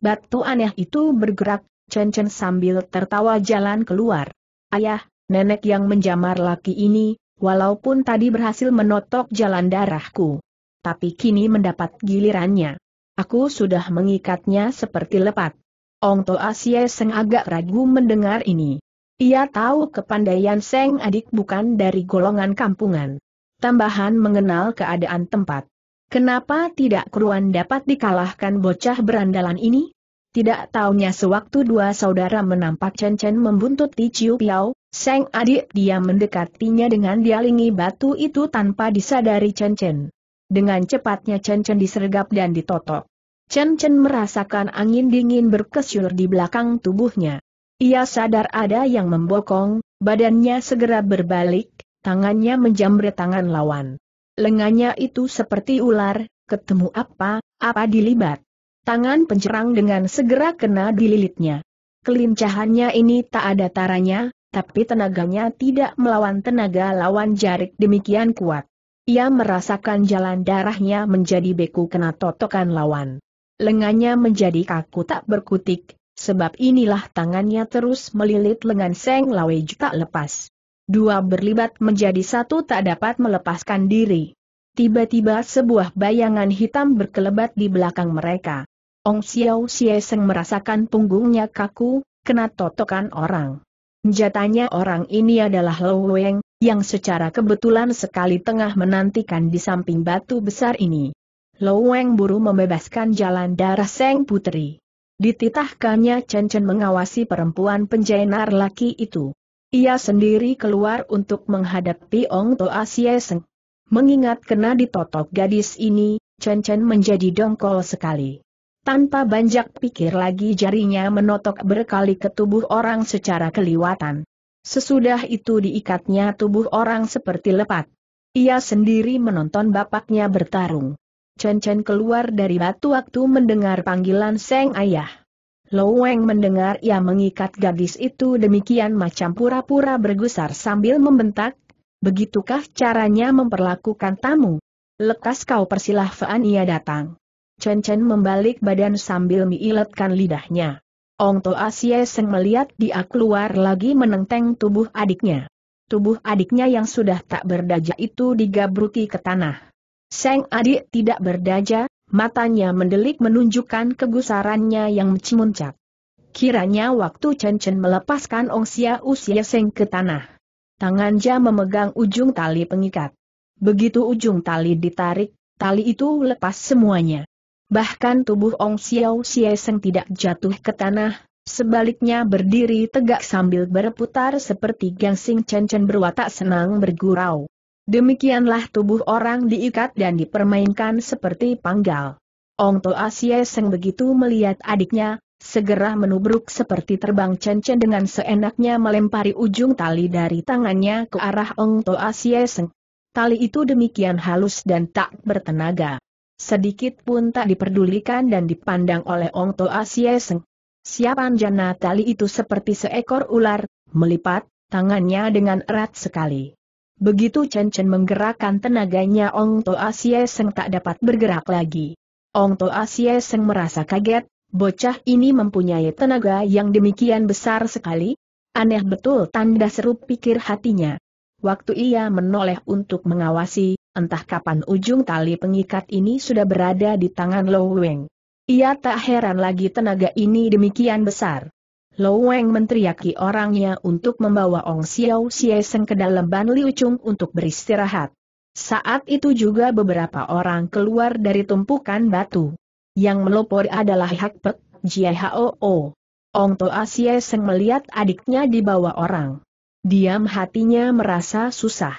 Batu aneh itu bergerak, Chen Chen sambil tertawa jalan keluar. Ayah, nenek yang menjamar laki ini, walaupun tadi berhasil menotok jalan darahku. Tapi kini mendapat gilirannya. Aku sudah mengikatnya seperti lepat. Ong Toa Sieseng Seng agak ragu mendengar ini. Ia tahu kepandaian Seng Adik bukan dari golongan kampungan. Tambahan mengenal keadaan tempat. Kenapa tidak keruan dapat dikalahkan bocah berandalan ini? Tidak tahunya sewaktu dua saudara menampak Chen Chen membuntut Ti Chiu Piao, Seng Adik dia mendekatinya dengan dialingi batu itu tanpa disadari Chen Chen. Dengan cepatnya Chen Chen disergap dan ditotok. Chen Chen merasakan angin dingin berkesyur di belakang tubuhnya. Ia sadar ada yang membokong, badannya segera berbalik, tangannya menjamret tangan lawan. Lengannya itu seperti ular, ketemu apa, apa dilibat. Tangan pencerang dengan segera kena dililitnya. Kelincahannya ini tak ada taranya, tapi tenaganya tidak melawan tenaga lawan jarik demikian kuat. Ia merasakan jalan darahnya menjadi beku kena totokan lawan. Lengannya menjadi kaku tak berkutik, Sebab inilah tangannya terus melilit lengan Seng Lawei tak lepas. Dua berlibat menjadi satu tak dapat melepaskan diri. Tiba-tiba sebuah bayangan hitam berkelebat di belakang mereka. Ong Xiao Xie Seng merasakan punggungnya kaku, kena totokan orang. Jatanya orang ini adalah Lou Weng, yang secara kebetulan sekali tengah menantikan di samping batu besar ini. Lou Weng buru membebaskan jalan darah Seng Putri. Dititahkannya Chen Chen mengawasi perempuan penjainar laki itu. Ia sendiri keluar untuk menghadapi Ong Toa Sieseng. Mengingat kena ditotok gadis ini, Chen Chen menjadi dongkol sekali. Tanpa banyak pikir lagi jarinya menotok berkali ke tubuh orang secara keliwatan. Sesudah itu diikatnya tubuh orang seperti lepat. Ia sendiri menonton bapaknya bertarung. Chen Chen keluar dari batu waktu mendengar panggilan Seng Ayah. Lo Weng mendengar ia mengikat gadis itu demikian macam pura-pura bergusar sambil membentak, begitukah caranya memperlakukan tamu? Lekas kau persilah persilahkan ia datang. Chen Chen membalik badan sambil miiletkan lidahnya. Ong Toa Sia Seng melihat dia keluar lagi menenteng tubuh adiknya. Tubuh adiknya yang sudah tak berdajah itu digabruki ke tanah. Seng adik tidak berdaja, matanya mendelik menunjukkan kegusarannya yang mencimuncak. Kiranya waktu Chen Chen melepaskan Ong Xia Usia Seng ke tanah. Tangannya memegang ujung tali pengikat. Begitu ujung tali ditarik, tali itu lepas semuanya. Bahkan tubuh Ong Xiao Seng tidak jatuh ke tanah, sebaliknya berdiri tegak sambil berputar seperti Gangsing Chen Chen berwatak senang bergurau. Demikianlah tubuh orang diikat dan dipermainkan seperti panggal. Ong Toa Seng begitu melihat adiknya, segera menubruk seperti terbang cencen dengan seenaknya melempari ujung tali dari tangannya ke arah Ong Toa Seng. Tali itu demikian halus dan tak bertenaga. Sedikit pun tak diperdulikan dan dipandang oleh Ong Toa Seng. Siapan jana tali itu seperti seekor ular, melipat, tangannya dengan erat sekali. Begitu Chen Chen menggerakkan tenaganya Ong to Asie Seng tak dapat bergerak lagi. Ong to Asie Seng merasa kaget, bocah ini mempunyai tenaga yang demikian besar sekali. Aneh betul tanda seru pikir hatinya. Waktu ia menoleh untuk mengawasi, entah kapan ujung tali pengikat ini sudah berada di tangan Lo Weng. Ia tak heran lagi tenaga ini demikian besar. Lou Weng meneriaki orangnya untuk membawa Ong Xiao Xieseng ke dalam Ban Liu Chung untuk beristirahat. Saat itu juga beberapa orang keluar dari tumpukan batu. Yang melopor adalah Hak Pek, Jia Hao. Ong Toa Xieseng melihat adiknya dibawa orang. Diam hatinya merasa susah.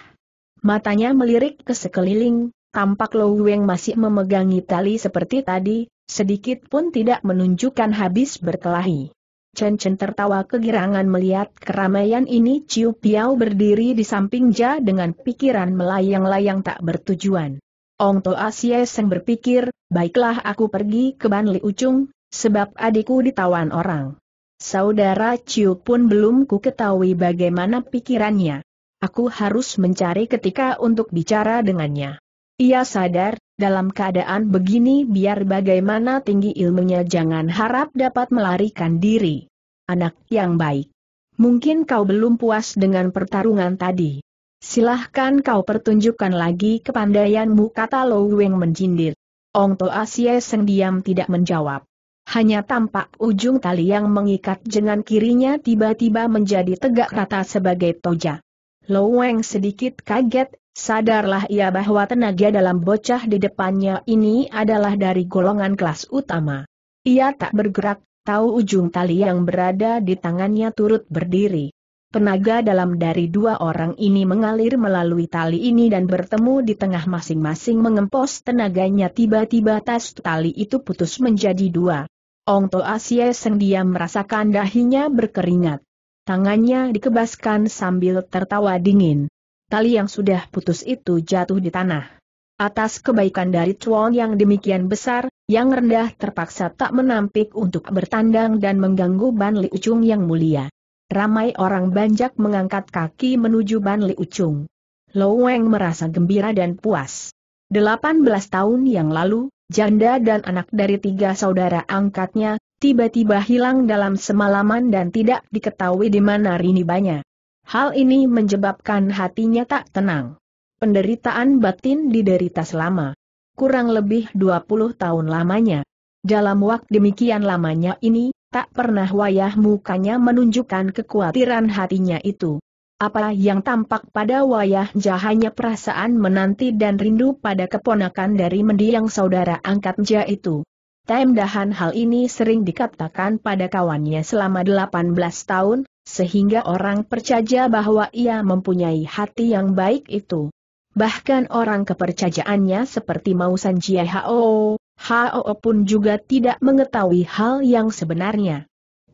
Matanya melirik ke sekeliling, tampak Lou Weng masih memegangi tali seperti tadi, sedikit pun tidak menunjukkan habis berkelahi. Chen Chen tertawa kegirangan melihat keramaian ini Ciu Piao berdiri di samping Ja dengan pikiran melayang-layang tak bertujuan. Ong To Xie Seng berpikir, baiklah aku pergi ke banli Li Ucung, sebab adikku ditawan orang. Saudara Ciu pun belum ku ketahui bagaimana pikirannya. Aku harus mencari ketika untuk bicara dengannya. Ia sadar dalam keadaan begini biar bagaimana tinggi ilmunya jangan harap dapat melarikan diri. Anak yang baik. Mungkin kau belum puas dengan pertarungan tadi. Silahkan kau pertunjukkan lagi kepandaianmu kata Lo Weng menjindir. Ong Toa Asie Seng diam tidak menjawab. Hanya tampak ujung tali yang mengikat jengan kirinya tiba-tiba menjadi tegak rata sebagai toja. Lo Weng sedikit kaget Sadarlah ia bahwa tenaga dalam bocah di depannya ini adalah dari golongan kelas utama. Ia tak bergerak, tahu ujung tali yang berada di tangannya turut berdiri. Tenaga dalam dari dua orang ini mengalir melalui tali ini dan bertemu di tengah masing-masing mengempos tenaganya tiba-tiba tas tali itu putus menjadi dua. Ong Toa Asia Seng dia merasakan dahinya berkeringat. Tangannya dikebaskan sambil tertawa dingin tali yang sudah putus itu jatuh di tanah. Atas kebaikan dari Chuan yang demikian besar, yang rendah terpaksa tak menampik untuk bertandang dan mengganggu Ban Li Ucung yang mulia. Ramai orang banjak mengangkat kaki menuju Ban Li Ucung. Lo Weng merasa gembira dan puas. 18 tahun yang lalu, janda dan anak dari tiga saudara angkatnya, tiba-tiba hilang dalam semalaman dan tidak diketahui di mana Rini banyak. Hal ini menyebabkan hatinya tak tenang. Penderitaan batin diderita selama kurang lebih 20 tahun lamanya. Dalam waktu demikian lamanya ini, tak pernah wayah mukanya menunjukkan kekhawatiran hatinya itu. Apa yang tampak pada wayah jahanya perasaan menanti dan rindu pada keponakan dari mendiang saudara angkat jah itu. Temdahan hal ini sering dikatakan pada kawannya selama 18 tahun, sehingga orang percaya bahwa ia mempunyai hati yang baik itu. Bahkan orang kepercayaannya seperti Mausan Jie Hao, Hao pun juga tidak mengetahui hal yang sebenarnya.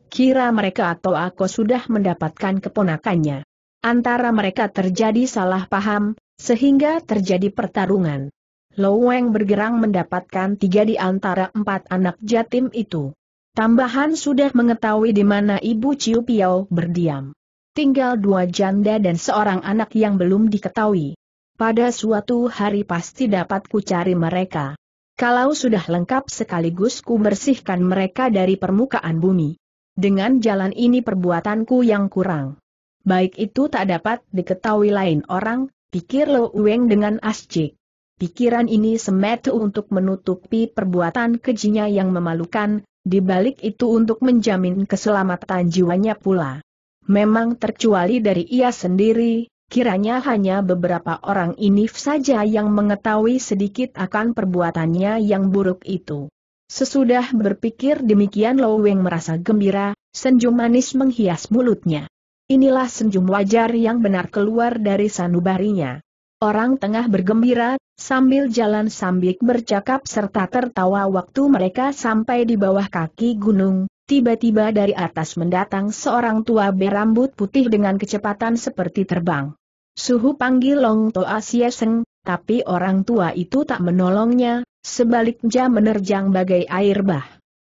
Kira mereka atau aku sudah mendapatkan keponakannya. Antara mereka terjadi salah paham, sehingga terjadi pertarungan. Loweng bergerang mendapatkan tiga di antara empat anak jatim itu. Tambahan sudah mengetahui di mana ibu Ciu Piao berdiam. Tinggal dua janda dan seorang anak yang belum diketahui. Pada suatu hari pasti dapat ku cari mereka. Kalau sudah lengkap sekaligus ku bersihkan mereka dari permukaan bumi. Dengan jalan ini perbuatanku yang kurang. Baik itu tak dapat diketahui lain orang, pikir Lo Ueng dengan ascik. Pikiran ini semetu untuk menutupi perbuatan kejinya yang memalukan, di balik itu untuk menjamin keselamatan jiwanya pula. Memang terkecuali dari ia sendiri, kiranya hanya beberapa orang ini saja yang mengetahui sedikit akan perbuatannya yang buruk itu. Sesudah berpikir demikian Lo Weng merasa gembira, senyum manis menghias mulutnya. Inilah senyum wajar yang benar keluar dari sanubarinya. Orang tengah bergembira, sambil jalan sambil bercakap serta tertawa waktu mereka sampai di bawah kaki gunung, tiba-tiba dari atas mendatang seorang tua berambut putih dengan kecepatan seperti terbang. Suhu panggil Long Toa Sieseng, tapi orang tua itu tak menolongnya, sebaliknya menerjang bagai air bah.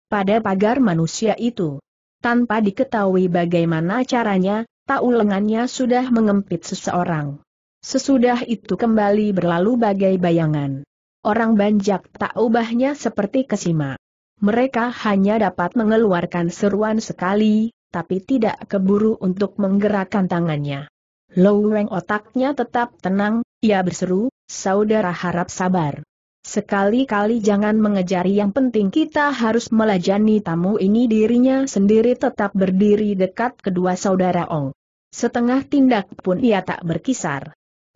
Pada pagar manusia itu, tanpa diketahui bagaimana caranya, tahu lengannya sudah mengempit seseorang. Sesudah itu kembali berlalu bagai bayangan. Orang banjak tak ubahnya seperti kesima. Mereka hanya dapat mengeluarkan seruan sekali, tapi tidak keburu untuk menggerakkan tangannya. Loweng otaknya tetap tenang, ia berseru, saudara harap sabar. Sekali-kali jangan mengejari yang penting kita harus melajani tamu ini dirinya sendiri tetap berdiri dekat kedua saudara Ong. Setengah tindak pun ia tak berkisar.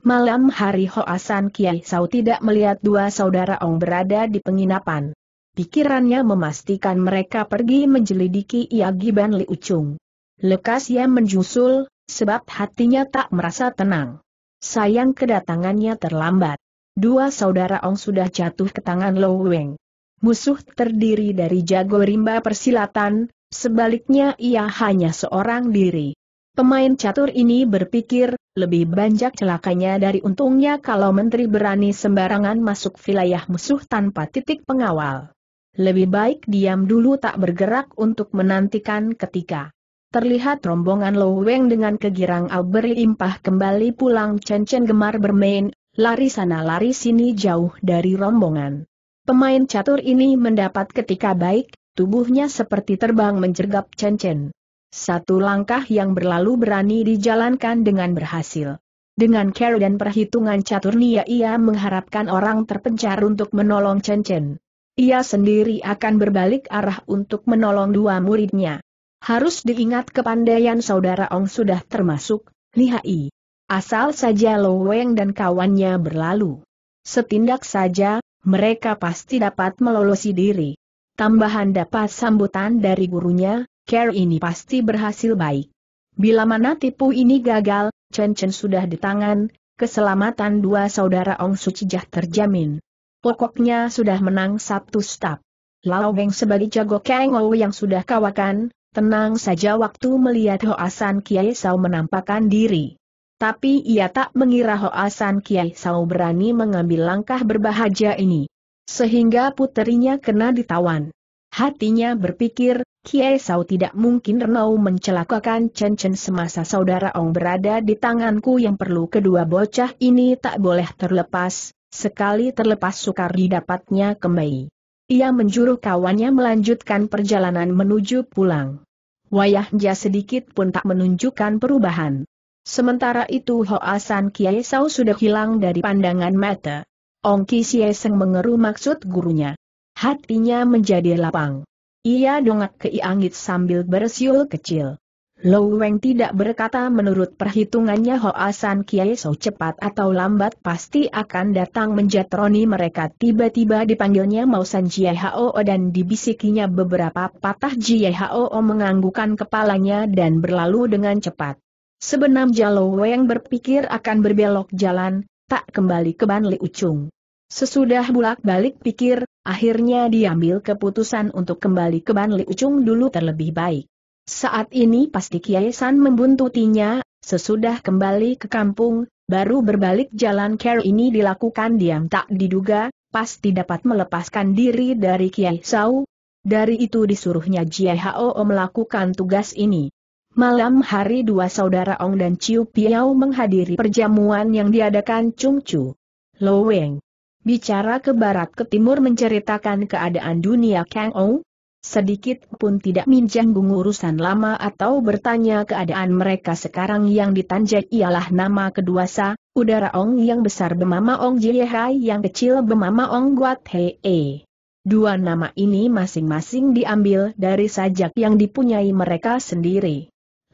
Malam hari Hoasan Kiai Sau tidak melihat dua saudara Ong berada di penginapan. Pikirannya memastikan mereka pergi menjelidiki Iagiban Li Ucung. Lekas ia menjusul, sebab hatinya tak merasa tenang. Sayang kedatangannya terlambat. Dua saudara Ong sudah jatuh ke tangan Lo Weng. Musuh terdiri dari jago rimba persilatan, sebaliknya ia hanya seorang diri. Pemain catur ini berpikir, lebih banyak celakanya dari untungnya kalau menteri berani sembarangan masuk wilayah musuh tanpa titik pengawal. Lebih baik diam dulu tak bergerak untuk menantikan ketika terlihat rombongan Lo Weng dengan kegirang Alberi impah kembali pulang Chen gemar bermain, lari sana lari sini jauh dari rombongan. Pemain catur ini mendapat ketika baik, tubuhnya seperti terbang menjergap Chen Chen. Satu langkah yang berlalu berani dijalankan dengan berhasil. Dengan care dan perhitungan caturnia ia mengharapkan orang terpencar untuk menolong Chen Chen. Ia sendiri akan berbalik arah untuk menolong dua muridnya. Harus diingat kepandaian saudara Ong sudah termasuk, lihai. Asal saja Lo Weng dan kawannya berlalu. Setindak saja, mereka pasti dapat melolosi diri. Tambahan dapat sambutan dari gurunya, care ini pasti berhasil baik. Bila mana tipu ini gagal, Chen Chen sudah di tangan, keselamatan dua saudara Ong Sucijah terjamin. Pokoknya sudah menang Sabtu Stap. Lao Beng sebagai jago Kang Ou yang sudah kawakan, tenang saja waktu melihat Hoasan Kiai Sao menampakkan diri. Tapi ia tak mengira Hoasan Kiai Sao berani mengambil langkah berbahagia ini. Sehingga puterinya kena ditawan. Hatinya berpikir, Kiai Sau tidak mungkin Renau mencelakakan Chen Chen semasa saudara Ong berada di tanganku yang perlu kedua bocah ini tak boleh terlepas, sekali terlepas sukar didapatnya kembali. Ia menjuru kawannya melanjutkan perjalanan menuju pulang. Wayahnya sedikit pun tak menunjukkan perubahan. Sementara itu Hoasan Kiai Sau sudah hilang dari pandangan mata. Ong Kisieseng mengeru maksud gurunya. Hatinya menjadi lapang. Ia dongak ke Iangit sambil bersiul kecil. Lou Weng tidak berkata menurut perhitungannya Hoasan Kiai So cepat atau lambat pasti akan datang menjatroni mereka tiba-tiba dipanggilnya Mausan Jie Hao dan dibisikinya beberapa patah Jie Hao menganggukan kepalanya dan berlalu dengan cepat. Sebenam Jalo Weng berpikir akan berbelok jalan, tak kembali ke Ban Li Ucung. Sesudah bulak-balik pikir, akhirnya diambil keputusan untuk kembali ke banli ujung Ucung dulu terlebih baik. Saat ini pasti Kiai San membuntutinya, sesudah kembali ke kampung, baru berbalik jalan care ini dilakukan diam tak diduga, pasti dapat melepaskan diri dari Kiai Sau. Dari itu disuruhnya Jia Hao melakukan tugas ini. Malam hari dua saudara Ong dan Ciu Piao menghadiri perjamuan yang diadakan Chung Chu. Loweng. Bicara ke barat ke timur menceritakan keadaan dunia Kang Ou, sedikit pun tidak minjam urusan lama atau bertanya keadaan mereka sekarang yang ditanjak ialah nama kedua Sa, udara Ong yang besar bemama Ong Jiehai yang kecil bemama Ong Guat Hee. Dua nama ini masing-masing diambil dari sajak yang dipunyai mereka sendiri.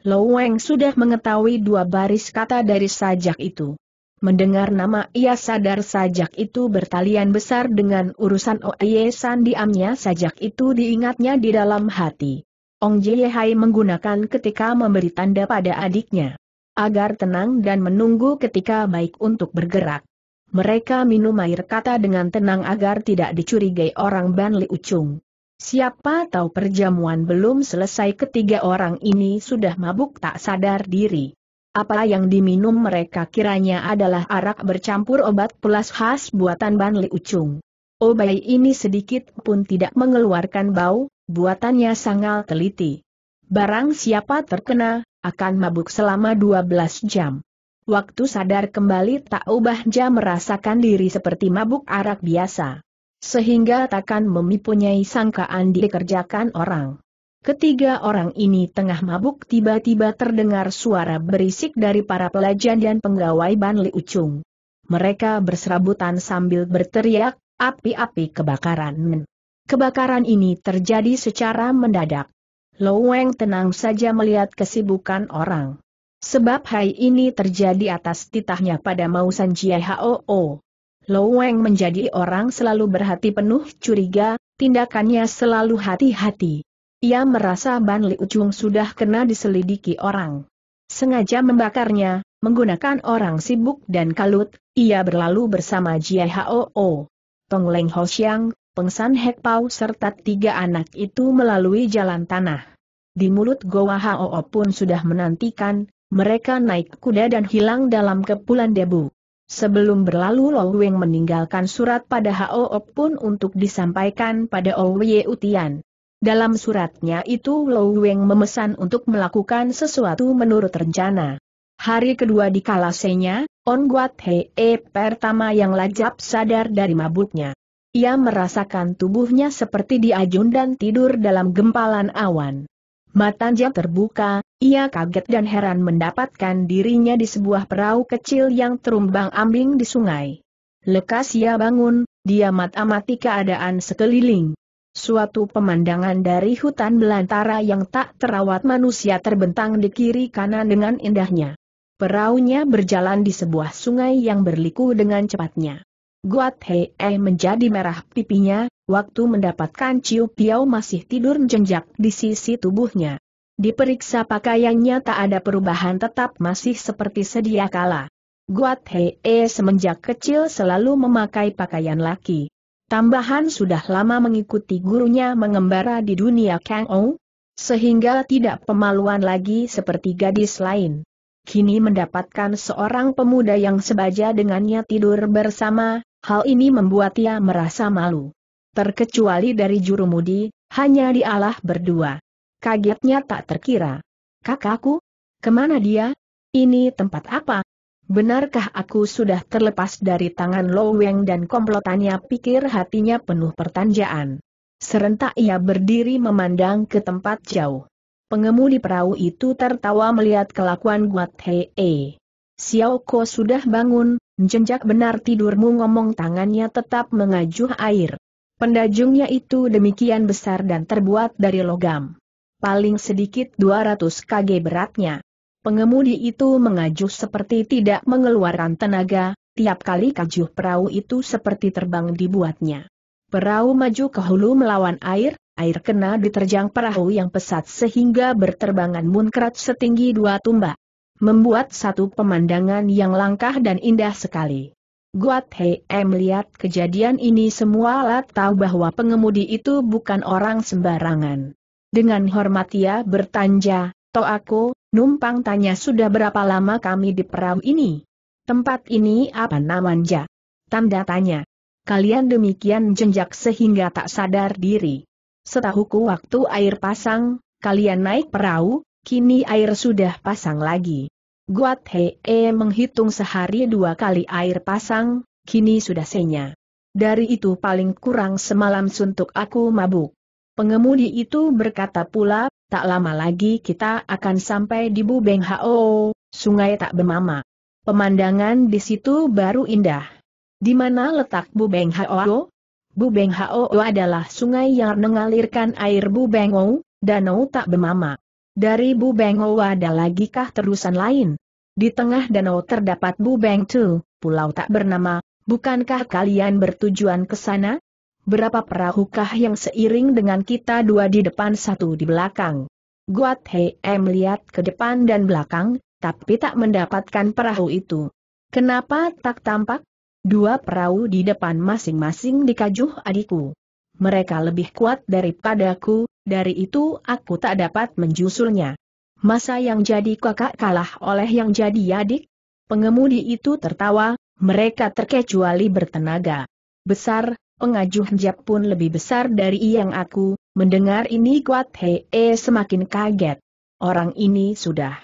Loweng sudah mengetahui dua baris kata dari sajak itu. Mendengar nama ia sadar sajak itu bertalian besar dengan urusan Oye San diamnya sajak itu diingatnya di dalam hati. Ong Jie Hai menggunakan ketika memberi tanda pada adiknya. Agar tenang dan menunggu ketika baik untuk bergerak. Mereka minum air kata dengan tenang agar tidak dicurigai orang Ban Li Ucung. Siapa tahu perjamuan belum selesai ketiga orang ini sudah mabuk tak sadar diri. Apa yang diminum mereka kiranya adalah arak bercampur obat pelas khas buatan Ban Li Ucung. Obai oh, ini sedikit pun tidak mengeluarkan bau, buatannya sangat teliti. Barang siapa terkena, akan mabuk selama 12 jam. Waktu sadar kembali tak ubah jam merasakan diri seperti mabuk arak biasa. Sehingga takkan mempunyai sangkaan dikerjakan orang. Ketiga orang ini tengah mabuk tiba-tiba terdengar suara berisik dari para pelajar dan penggawai Ban Li Ucung. Mereka berserabutan sambil berteriak, api-api kebakaran. Kebakaran ini terjadi secara mendadak. Loweng tenang saja melihat kesibukan orang. Sebab hai ini terjadi atas titahnya pada Mausan Jia. Hoo. Lo menjadi orang selalu berhati penuh curiga, tindakannya selalu hati-hati. Ia merasa Ban Li Ujung sudah kena diselidiki orang. Sengaja membakarnya, menggunakan orang sibuk dan kalut, ia berlalu bersama Jia Hoo. Leng Ho Xiang, Pengsan Hek Pau serta tiga anak itu melalui jalan tanah. Di mulut Goa Hoo pun sudah menantikan, mereka naik kuda dan hilang dalam kepulan debu. Sebelum berlalu Low Weng meninggalkan surat pada Hoo pun untuk disampaikan pada Owe Utian. Dalam suratnya itu Lou Weng memesan untuk melakukan sesuatu menurut rencana. Hari kedua di kalasenya, On Guat Hee pertama yang lajap sadar dari mabuknya. Ia merasakan tubuhnya seperti diajun dan tidur dalam gempalan awan. Matanya terbuka, ia kaget dan heran mendapatkan dirinya di sebuah perahu kecil yang terumbang ambing di sungai. Lekas ia bangun, dia mat-amati keadaan sekeliling. Suatu pemandangan dari hutan belantara yang tak terawat manusia terbentang di kiri kanan dengan indahnya. Perahunya berjalan di sebuah sungai yang berliku dengan cepatnya. Guat Hei -e eh menjadi merah pipinya, waktu mendapatkan Ciu Piao masih tidur jenjak di sisi tubuhnya. Diperiksa pakaiannya tak ada perubahan tetap masih seperti sedia kala. Guat Hei -e eh semenjak kecil selalu memakai pakaian laki. Tambahan sudah lama mengikuti gurunya mengembara di dunia Kang Ou, sehingga tidak pemaluan lagi seperti gadis lain. Kini mendapatkan seorang pemuda yang sebaja dengannya tidur bersama, hal ini membuat ia merasa malu. Terkecuali dari jurumudi, hanya dialah berdua. Kagetnya tak terkira. Kakakku? Kemana dia? Ini tempat apa? Benarkah aku sudah terlepas dari tangan Lo Weng dan komplotannya pikir hatinya penuh pertanjaan. Serentak ia berdiri memandang ke tempat jauh. Pengemudi perahu itu tertawa melihat kelakuan Guat Hee. Xiao Ko sudah bangun, jenjak benar tidurmu ngomong tangannya tetap mengajuh air. Pendajungnya itu demikian besar dan terbuat dari logam. Paling sedikit 200 kg beratnya. Pengemudi itu mengajuh seperti tidak mengeluarkan tenaga, tiap kali kajuh perahu itu seperti terbang dibuatnya. Perahu maju ke hulu melawan air, air kena diterjang perahu yang pesat sehingga berterbangan munkrat setinggi dua tumbak. Membuat satu pemandangan yang langkah dan indah sekali. Guat Hei melihat kejadian ini semua alat tahu bahwa pengemudi itu bukan orang sembarangan. Dengan hormat ia bertanja, aku. Numpang tanya sudah berapa lama kami di perahu ini? Tempat ini apa namanya? Tanda tanya. Kalian demikian jenjak sehingga tak sadar diri. Setahuku waktu air pasang, kalian naik perahu, kini air sudah pasang lagi. Guat Hee menghitung sehari dua kali air pasang, kini sudah senya. Dari itu paling kurang semalam suntuk aku mabuk. Pengemudi itu berkata pula, Tak lama lagi kita akan sampai di Bubeng Hao, sungai tak bermama. Pemandangan di situ baru indah. Di mana letak Bubeng Hao? Bubeng Hao adalah sungai yang mengalirkan air Bubeng Hao, danau tak bermama. Dari Bubeng Hao ada lagi kah terusan lain? Di tengah danau terdapat Bubeng Tu, pulau tak bernama, bukankah kalian bertujuan ke sana? berapa perahukah yang seiring dengan kita dua di depan satu di belakang. Guat Hei melihat ke depan dan belakang, tapi tak mendapatkan perahu itu. Kenapa tak tampak? Dua perahu di depan masing-masing dikajuh adikku. Mereka lebih kuat daripadaku, dari itu aku tak dapat menjusulnya. Masa yang jadi kakak kalah oleh yang jadi adik? Pengemudi itu tertawa, mereka terkecuali bertenaga besar, pengajuh Jap pun lebih besar dari yang aku, mendengar ini kuat Hee semakin kaget. Orang ini sudah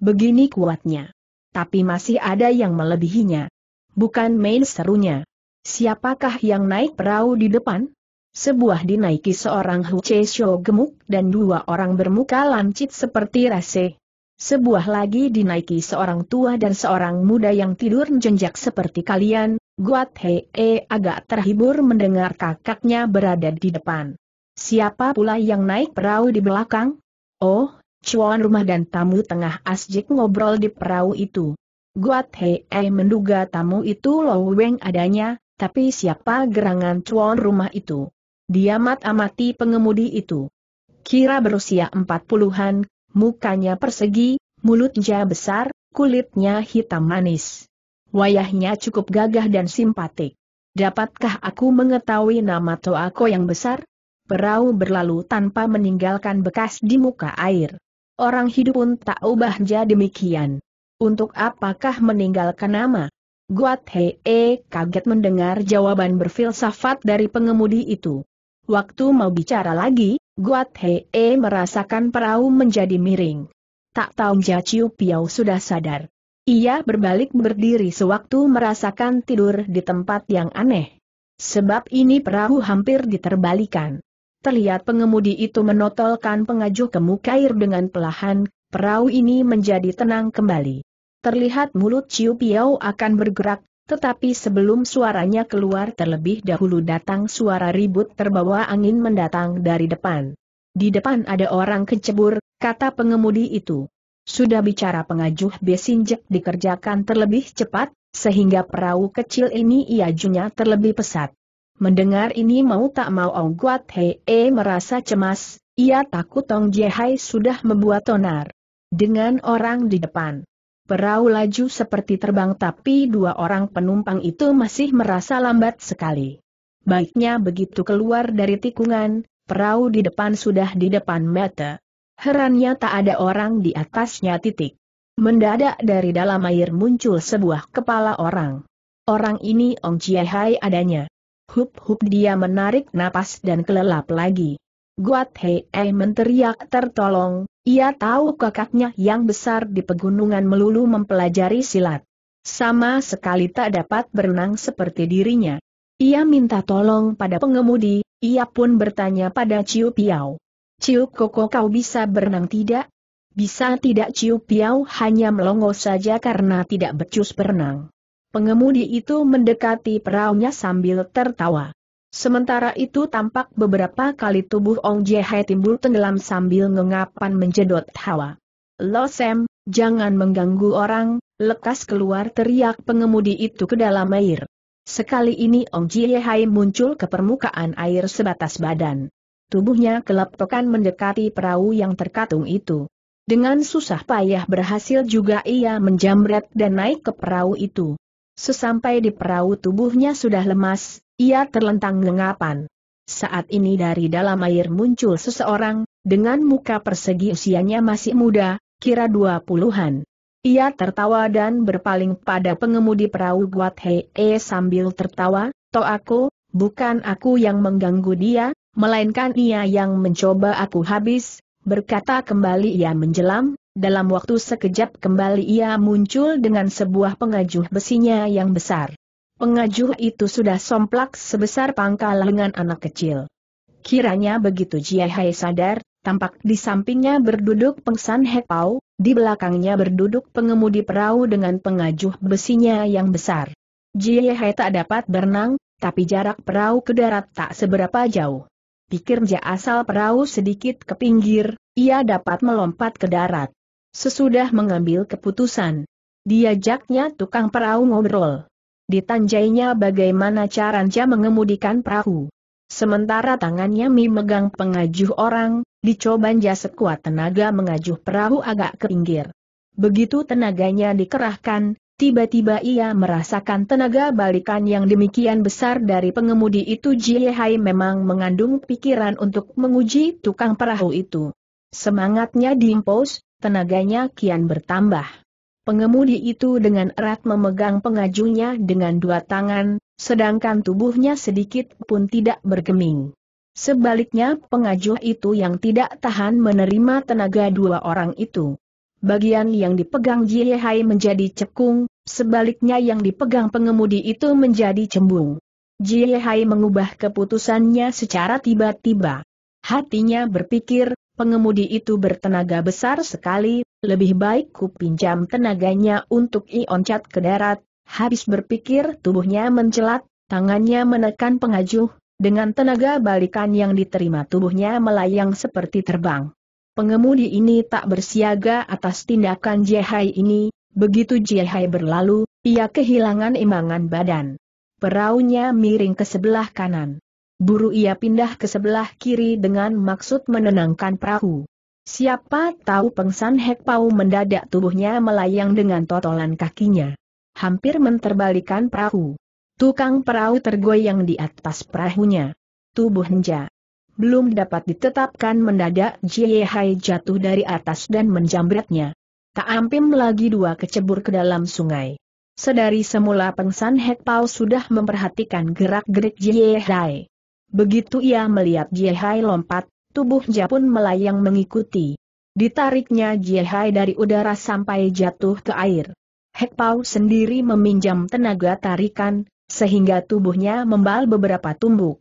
begini kuatnya. Tapi masih ada yang melebihinya. Bukan main serunya. Siapakah yang naik perahu di depan? Sebuah dinaiki seorang Hu Che Shou gemuk dan dua orang bermuka lancit seperti rase. Sebuah lagi dinaiki seorang tua dan seorang muda yang tidur jenjak seperti kalian, Guat -e agak terhibur mendengar kakaknya berada di depan. Siapa pula yang naik perahu di belakang? Oh, cuan rumah dan tamu tengah asjik ngobrol di perahu itu. Guat -e menduga tamu itu weng adanya, tapi siapa gerangan cuan rumah itu? Dia mat-amati pengemudi itu. Kira berusia empat puluhan, mukanya persegi, mulutnya besar, kulitnya hitam manis. Wayahnya cukup gagah dan simpatik. Dapatkah aku mengetahui nama Toako yang besar? Perahu berlalu tanpa meninggalkan bekas di muka air. Orang hidup pun tak ubah jadi demikian. Untuk apakah meninggalkan nama? Guat Hee eh, kaget mendengar jawaban berfilsafat dari pengemudi itu. Waktu mau bicara lagi, Guat Hee eh, merasakan perahu menjadi miring. Tak tahu Jaciu Piau sudah sadar. Ia berbalik berdiri sewaktu merasakan tidur di tempat yang aneh. Sebab ini perahu hampir diterbalikan. Terlihat pengemudi itu menotolkan pengajuh ke muka air dengan pelahan, perahu ini menjadi tenang kembali. Terlihat mulut Ciu Piau akan bergerak, tetapi sebelum suaranya keluar terlebih dahulu datang suara ribut terbawa angin mendatang dari depan. Di depan ada orang kecebur, kata pengemudi itu. Sudah bicara pengajuh Besinjek dikerjakan terlebih cepat, sehingga perahu kecil ini iajunya terlebih pesat. Mendengar ini mau tak mau Ong Guat Hei e merasa cemas, ia takut Tong Jie Hai sudah membuat tonar. Dengan orang di depan. Perahu laju seperti terbang tapi dua orang penumpang itu masih merasa lambat sekali. Baiknya begitu keluar dari tikungan, perahu di depan sudah di depan mata. Herannya tak ada orang di atasnya titik. Mendadak dari dalam air muncul sebuah kepala orang. Orang ini Ong hai adanya. Hup-hup dia menarik napas dan kelelap lagi. Guat Hei Ei eh, menteriak tertolong, ia tahu kakaknya yang besar di pegunungan melulu mempelajari silat. Sama sekali tak dapat berenang seperti dirinya. Ia minta tolong pada pengemudi, ia pun bertanya pada Ciu Piao. Ciu Koko kau bisa berenang tidak? Bisa tidak Ciu Piau hanya melongo saja karena tidak becus berenang. Pengemudi itu mendekati peraunya sambil tertawa. Sementara itu tampak beberapa kali tubuh Ong Jehe timbul tenggelam sambil ngengapan menjedot hawa. Lo Sam, jangan mengganggu orang, lekas keluar teriak pengemudi itu ke dalam air. Sekali ini Ong Hai muncul ke permukaan air sebatas badan tubuhnya kelap-pekan mendekati perahu yang terkatung itu. Dengan susah payah berhasil juga ia menjamret dan naik ke perahu itu. Sesampai di perahu tubuhnya sudah lemas, ia terlentang lengapan. Saat ini dari dalam air muncul seseorang, dengan muka persegi usianya masih muda, kira dua puluhan. Ia tertawa dan berpaling pada pengemudi perahu Guat Hei -e sambil tertawa, Toh aku, bukan aku yang mengganggu dia, melainkan ia yang mencoba aku habis, berkata kembali ia menjelam, dalam waktu sekejap kembali ia muncul dengan sebuah pengajuh besinya yang besar. Pengajuh itu sudah somplak sebesar pangkal lengan anak kecil. Kiranya begitu Jia Jiahai sadar, tampak di sampingnya berduduk pengsan Hekpau, di belakangnya berduduk pengemudi perahu dengan pengajuh besinya yang besar. Jia Jiahai tak dapat berenang, tapi jarak perahu ke darat tak seberapa jauh pikir Ja asal perahu sedikit ke pinggir, ia dapat melompat ke darat. Sesudah mengambil keputusan, diajaknya tukang perahu ngobrol. Ditanjainya bagaimana caranya mengemudikan perahu. Sementara tangannya memegang megang pengajuh orang, dicobanya sekuat tenaga mengajuh perahu agak ke pinggir. Begitu tenaganya dikerahkan, Tiba-tiba ia merasakan tenaga balikan yang demikian besar dari pengemudi itu Jiehai memang mengandung pikiran untuk menguji tukang perahu itu. Semangatnya diimpos, tenaganya kian bertambah. Pengemudi itu dengan erat memegang pengajunya dengan dua tangan, sedangkan tubuhnya sedikit pun tidak bergeming. Sebaliknya pengajuh itu yang tidak tahan menerima tenaga dua orang itu bagian yang dipegang Jihai menjadi cekung, sebaliknya yang dipegang pengemudi itu menjadi cembung. Jihai mengubah keputusannya secara tiba-tiba. Hatinya berpikir, pengemudi itu bertenaga besar sekali, lebih baik ku pinjam tenaganya untuk ioncat ke darat, habis berpikir tubuhnya mencelat, tangannya menekan pengajuh, dengan tenaga balikan yang diterima tubuhnya melayang seperti terbang. Pengemudi ini tak bersiaga atas tindakan Jehai ini, begitu Jehai berlalu, ia kehilangan imbangan badan. Peraunya miring ke sebelah kanan. Buru ia pindah ke sebelah kiri dengan maksud menenangkan perahu. Siapa tahu pengsan Hek Pau mendadak tubuhnya melayang dengan totolan kakinya. Hampir menterbalikan perahu. Tukang perahu tergoyang di atas perahunya. Tubuh Nja belum dapat ditetapkan mendadak Jie Hai jatuh dari atas dan menjambretnya. Tak ampim lagi dua kecebur ke dalam sungai. Sedari semula Pengsan Hek Pao sudah memperhatikan gerak-gerik Jie Hai. Begitu ia melihat Jie Hai lompat, tubuhnya pun melayang mengikuti. Ditariknya Jie Hai dari udara sampai jatuh ke air. Hek Pao sendiri meminjam tenaga tarikan, sehingga tubuhnya membal beberapa tumbuk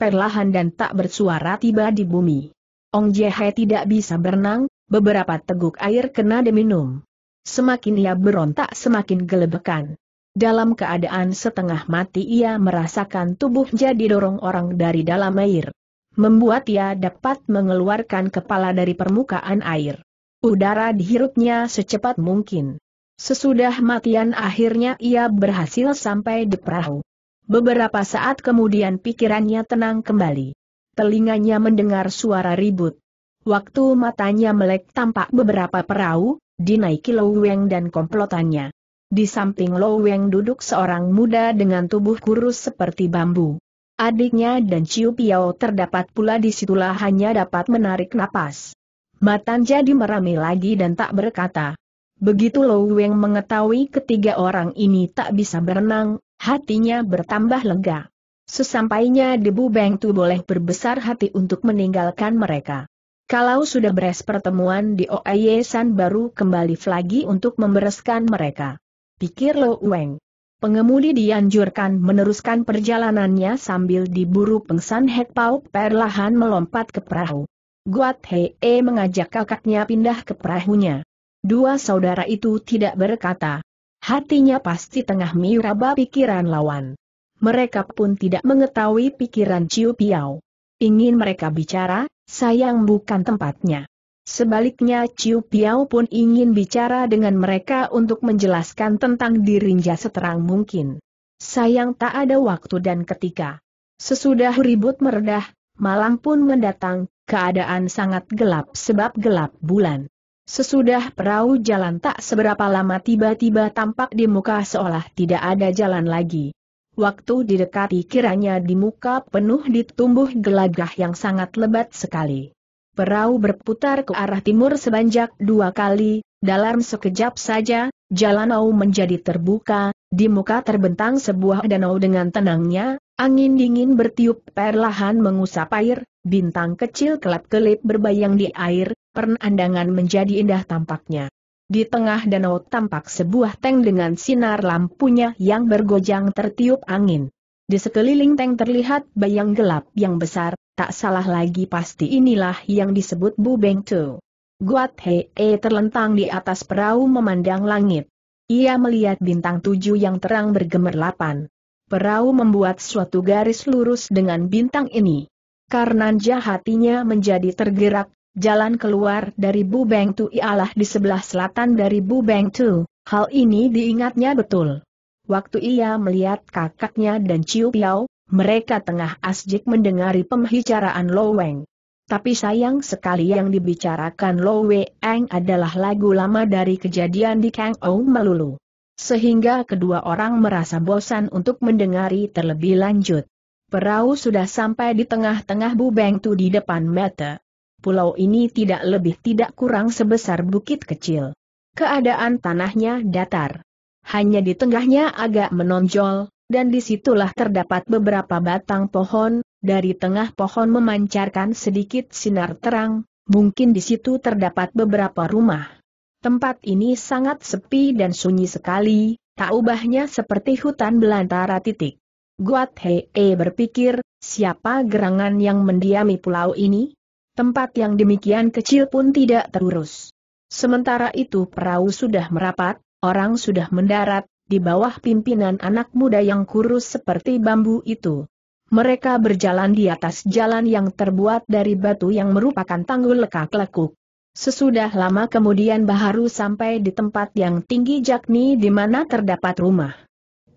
perlahan dan tak bersuara tiba di bumi. Ong Jehe tidak bisa berenang, beberapa teguk air kena diminum. Semakin ia berontak semakin gelebekan. Dalam keadaan setengah mati ia merasakan tubuh jadi dorong orang dari dalam air. Membuat ia dapat mengeluarkan kepala dari permukaan air. Udara dihirupnya secepat mungkin. Sesudah matian akhirnya ia berhasil sampai di perahu. Beberapa saat kemudian pikirannya tenang kembali. Telinganya mendengar suara ribut. Waktu matanya melek tampak beberapa perahu, dinaiki Loweng dan komplotannya. Di samping Loweng duduk seorang muda dengan tubuh kurus seperti bambu. Adiknya dan Ciu Piao terdapat pula di situlah hanya dapat menarik napas. Matan jadi merame lagi dan tak berkata. Begitu Loweng mengetahui ketiga orang ini tak bisa berenang, hatinya bertambah lega. Sesampainya di Tu boleh berbesar hati untuk meninggalkan mereka. Kalau sudah beres pertemuan di Oaye San baru kembali lagi untuk membereskan mereka. Pikir Lo Weng. Pengemudi dianjurkan meneruskan perjalanannya sambil diburu pengsan Hek Pau perlahan melompat ke perahu. Guat Hee mengajak kakaknya pindah ke perahunya. Dua saudara itu tidak berkata, Hatinya pasti tengah miraba pikiran lawan. Mereka pun tidak mengetahui pikiran Ciu Piao. Ingin mereka bicara, sayang bukan tempatnya. Sebaliknya Ciu Piao pun ingin bicara dengan mereka untuk menjelaskan tentang dirinya seterang mungkin. Sayang tak ada waktu dan ketika. Sesudah ribut meredah, malam pun mendatang, keadaan sangat gelap sebab gelap bulan. Sesudah perahu jalan tak seberapa lama tiba-tiba tampak di muka seolah tidak ada jalan lagi. Waktu didekati kiranya di muka penuh ditumbuh gelagah yang sangat lebat sekali. Perahu berputar ke arah timur sebanyak dua kali, dalam sekejap saja, jalanau menjadi terbuka, di muka terbentang sebuah danau dengan tenangnya, angin dingin bertiup perlahan mengusap air, bintang kecil kelap-kelip berbayang di air, perandangan menjadi indah tampaknya. Di tengah danau tampak sebuah tank dengan sinar lampunya yang bergojang tertiup angin. Di sekeliling tank terlihat bayang gelap yang besar, tak salah lagi pasti inilah yang disebut Bu Beng Tu. Guat Hee -e terlentang di atas perahu memandang langit. Ia melihat bintang tujuh yang terang bergemerlapan. Perahu membuat suatu garis lurus dengan bintang ini. Karena jahatinya menjadi tergerak, Jalan keluar dari Bu Tu ialah di sebelah selatan dari Bu Beng Tu, hal ini diingatnya betul. Waktu ia melihat kakaknya dan Ciu Piao, mereka tengah asyik mendengari pembicaraan Lo Weng. Tapi sayang sekali yang dibicarakan Lo Weng adalah lagu lama dari kejadian di Kang Ou melulu. Sehingga kedua orang merasa bosan untuk mendengari terlebih lanjut. Perahu sudah sampai di tengah-tengah Bu Beng Tu di depan mata pulau ini tidak lebih tidak kurang sebesar bukit kecil. Keadaan tanahnya datar. Hanya di tengahnya agak menonjol, dan disitulah terdapat beberapa batang pohon, dari tengah pohon memancarkan sedikit sinar terang, mungkin di situ terdapat beberapa rumah. Tempat ini sangat sepi dan sunyi sekali, tak ubahnya seperti hutan belantara titik. Guat Hee berpikir, siapa gerangan yang mendiami pulau ini? Tempat yang demikian kecil pun tidak terurus. Sementara itu perahu sudah merapat, orang sudah mendarat, di bawah pimpinan anak muda yang kurus seperti bambu itu. Mereka berjalan di atas jalan yang terbuat dari batu yang merupakan tanggul lekak-lekuk. Sesudah lama kemudian Baharu sampai di tempat yang tinggi jakni di mana terdapat rumah.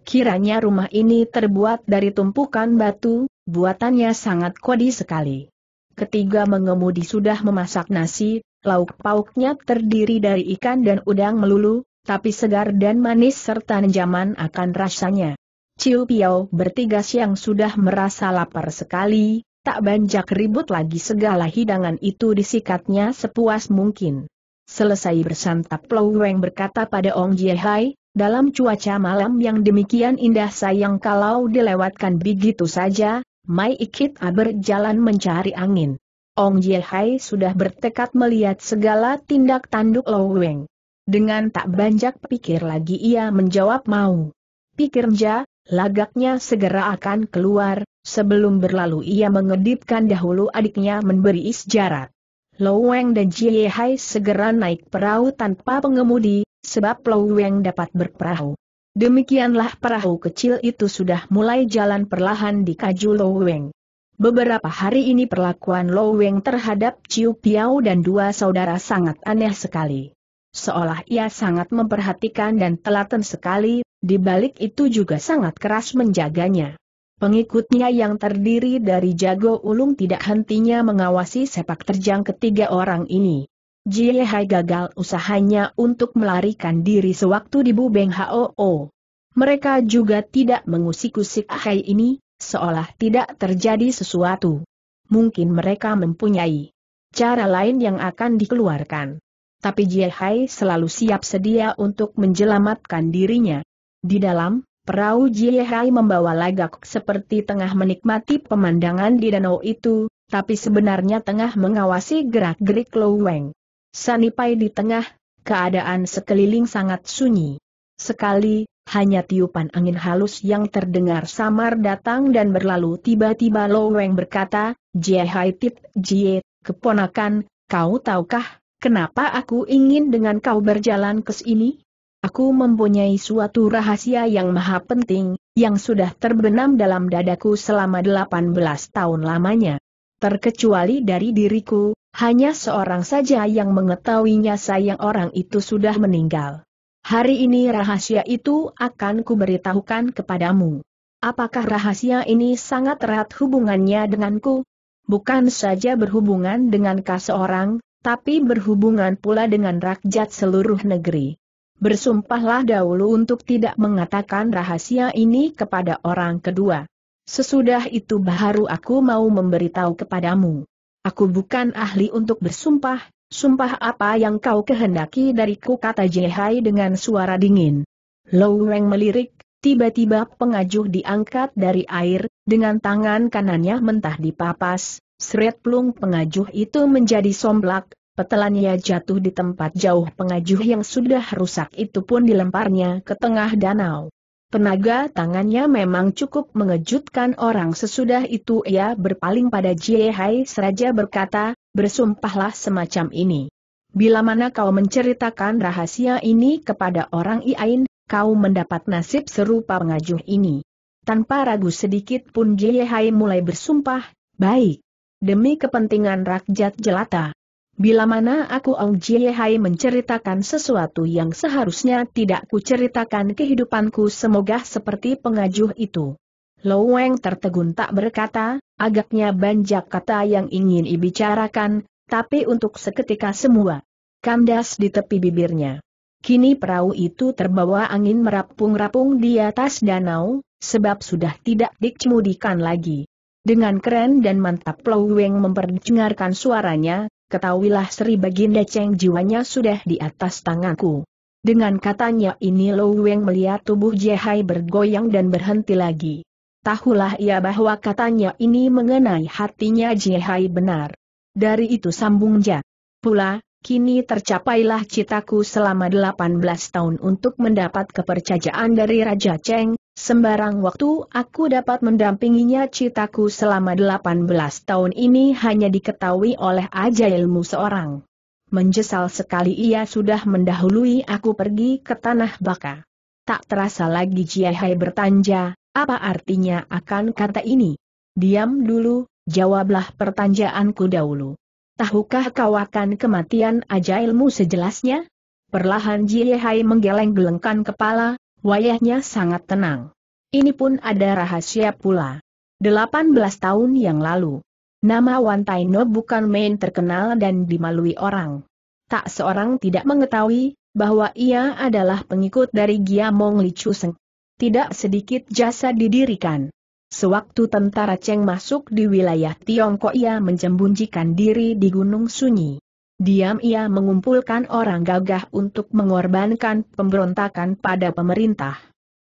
Kiranya rumah ini terbuat dari tumpukan batu, buatannya sangat kodi sekali. Ketiga mengemudi sudah memasak nasi, lauk pauknya terdiri dari ikan dan udang melulu, tapi segar dan manis serta nenjaman akan rasanya. Ciu Piao bertigas yang sudah merasa lapar sekali, tak banjak ribut lagi segala hidangan itu disikatnya sepuas mungkin. Selesai bersantap Lou Weng berkata pada Ong Jiehai, dalam cuaca malam yang demikian indah sayang kalau dilewatkan begitu saja, Mai Ikit A berjalan mencari angin. Ong Jiehai sudah bertekad melihat segala tindak tanduk Lo Weng. Dengan tak banyak pikir lagi ia menjawab mau. Pikirnya, lagaknya segera akan keluar, sebelum berlalu ia mengedipkan dahulu adiknya memberi isjarat. Lo Weng dan Jiehai segera naik perahu tanpa pengemudi, sebab Lo Weng dapat berperahu. Demikianlah perahu kecil itu sudah mulai jalan perlahan di Kaju Loweng. Beberapa hari ini perlakuan Loweng terhadap Ciu Piau dan dua saudara sangat aneh sekali. Seolah ia sangat memperhatikan dan telaten sekali, di balik itu juga sangat keras menjaganya. Pengikutnya yang terdiri dari jago ulung tidak hentinya mengawasi sepak terjang ketiga orang ini. Jie Hai gagal usahanya untuk melarikan diri sewaktu di Beng Hoo. Mereka juga tidak mengusik-usik Ahai ini, seolah tidak terjadi sesuatu. Mungkin mereka mempunyai cara lain yang akan dikeluarkan. Tapi Jie Hai selalu siap sedia untuk menjelamatkan dirinya. Di dalam, perahu Jie Hai membawa lagak seperti tengah menikmati pemandangan di danau itu, tapi sebenarnya tengah mengawasi gerak-gerik Lou Weng. Sanipai di tengah, keadaan sekeliling sangat sunyi. Sekali, hanya tiupan angin halus yang terdengar samar datang dan berlalu tiba-tiba Loweng berkata, Jie Hai Tit Jie, keponakan, kau tahukah, kenapa aku ingin dengan kau berjalan ke sini? Aku mempunyai suatu rahasia yang maha penting, yang sudah terbenam dalam dadaku selama 18 tahun lamanya terkecuali dari diriku, hanya seorang saja yang mengetahuinya sayang orang itu sudah meninggal. Hari ini rahasia itu akan kuberitahukan kepadamu. Apakah rahasia ini sangat erat hubungannya denganku? Bukan saja berhubungan dengan kau seorang, tapi berhubungan pula dengan rakyat seluruh negeri. Bersumpahlah dahulu untuk tidak mengatakan rahasia ini kepada orang kedua. Sesudah itu baru aku mau memberitahu kepadamu. Aku bukan ahli untuk bersumpah, sumpah apa yang kau kehendaki dariku kata Jehai dengan suara dingin. Lou Weng melirik, tiba-tiba pengajuh diangkat dari air, dengan tangan kanannya mentah dipapas, seret plung pengajuh itu menjadi somblak, petelannya jatuh di tempat jauh pengajuh yang sudah rusak itu pun dilemparnya ke tengah danau. Tenaga tangannya memang cukup mengejutkan orang sesudah itu ia berpaling pada Jie Hai Seraja berkata, bersumpahlah semacam ini. Bila mana kau menceritakan rahasia ini kepada orang Iain, kau mendapat nasib serupa pengajuh ini. Tanpa ragu sedikit pun Jie Hai mulai bersumpah, baik. Demi kepentingan rakyat jelata, Bila mana aku Ong Hai menceritakan sesuatu yang seharusnya tidak kuceritakan kehidupanku semoga seperti pengajuh itu. Lo Weng tertegun tak berkata, agaknya banyak kata yang ingin ibicarakan, tapi untuk seketika semua. Kandas di tepi bibirnya. Kini perahu itu terbawa angin merapung-rapung di atas danau, sebab sudah tidak dikemudikan lagi. Dengan keren dan mantap Lo Weng memperdengarkan suaranya, ketahuilah Sri Baginda Cheng jiwanya sudah di atas tanganku. Dengan katanya ini Lou Weng melihat tubuh Jehai bergoyang dan berhenti lagi. Tahulah ia bahwa katanya ini mengenai hatinya Jehai benar. Dari itu sambung ja. Pula, kini tercapailah citaku selama 18 tahun untuk mendapat kepercayaan dari Raja Cheng, Sembarang waktu aku dapat mendampinginya citaku selama 18 tahun ini hanya diketahui oleh aja ilmu seorang. Menjesal sekali ia sudah mendahului aku pergi ke Tanah Baka. Tak terasa lagi Jiahai bertanja, apa artinya akan kata ini? Diam dulu, jawablah pertanjaanku dahulu. Tahukah kau akan kematian aja sejelasnya? Perlahan Jiahai menggeleng-gelengkan kepala, Wayahnya sangat tenang. Ini pun ada rahasia pula. 18 tahun yang lalu, nama Wan Taino bukan main terkenal dan dimalui orang. Tak seorang tidak mengetahui bahwa ia adalah pengikut dari Giamong Li Chuseng. Tidak sedikit jasa didirikan. Sewaktu tentara Cheng masuk di wilayah Tiongkok ia menjembunjikan diri di Gunung Sunyi diam ia mengumpulkan orang gagah untuk mengorbankan pemberontakan pada pemerintah.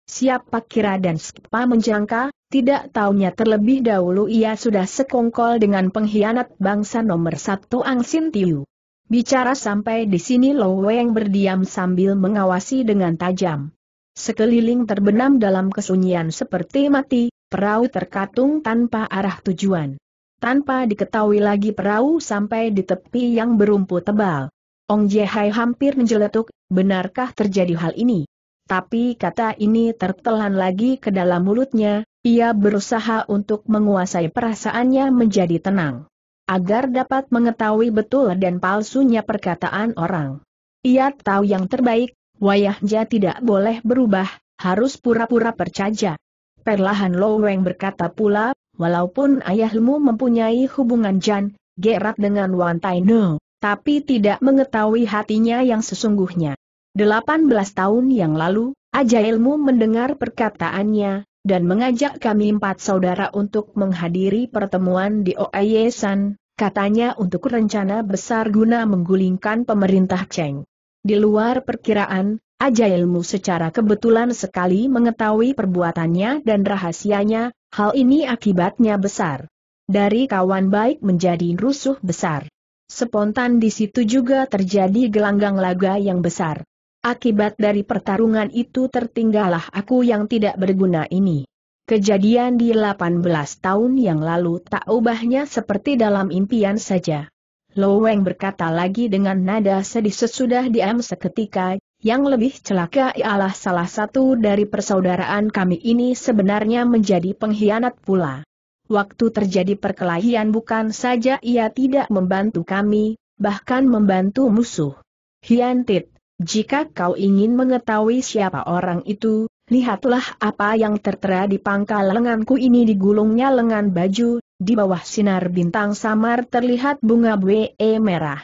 Siapa kira dan siapa menjangka, tidak taunya terlebih dahulu ia sudah sekongkol dengan pengkhianat bangsa nomor satu Ang Tiu. Bicara sampai di sini Lo Weng berdiam sambil mengawasi dengan tajam. Sekeliling terbenam dalam kesunyian seperti mati, perahu terkatung tanpa arah tujuan. Tanpa diketahui lagi perahu sampai di tepi yang berumput tebal. Ong Jehai hampir menjeletuk, benarkah terjadi hal ini? Tapi kata ini tertelan lagi ke dalam mulutnya, ia berusaha untuk menguasai perasaannya menjadi tenang. Agar dapat mengetahui betul dan palsunya perkataan orang. Ia tahu yang terbaik, wayahnya tidak boleh berubah, harus pura-pura percaya. Perlahan Loweng berkata pula, Walaupun ayahmu mempunyai hubungan Jan, Gerak dengan Wan Taino, tapi tidak mengetahui hatinya yang sesungguhnya. 18 tahun yang lalu, Ajailmu mendengar perkataannya, dan mengajak kami empat saudara untuk menghadiri pertemuan di Oayesan, katanya untuk rencana besar guna menggulingkan pemerintah Cheng. Di luar perkiraan, Ajailmu secara kebetulan sekali mengetahui perbuatannya dan rahasianya, Hal ini akibatnya besar. Dari kawan baik menjadi rusuh besar. Spontan di situ juga terjadi gelanggang laga yang besar. Akibat dari pertarungan itu tertinggallah aku yang tidak berguna ini. Kejadian di 18 tahun yang lalu tak ubahnya seperti dalam impian saja. Loweng berkata lagi dengan nada sedih sesudah diam seketika, yang lebih celaka ialah salah satu dari persaudaraan kami ini sebenarnya menjadi pengkhianat pula. Waktu terjadi perkelahian bukan saja ia tidak membantu kami, bahkan membantu musuh. Hiantit, jika kau ingin mengetahui siapa orang itu, lihatlah apa yang tertera di pangkal lenganku ini digulungnya lengan baju, di bawah sinar bintang samar terlihat bunga bue merah.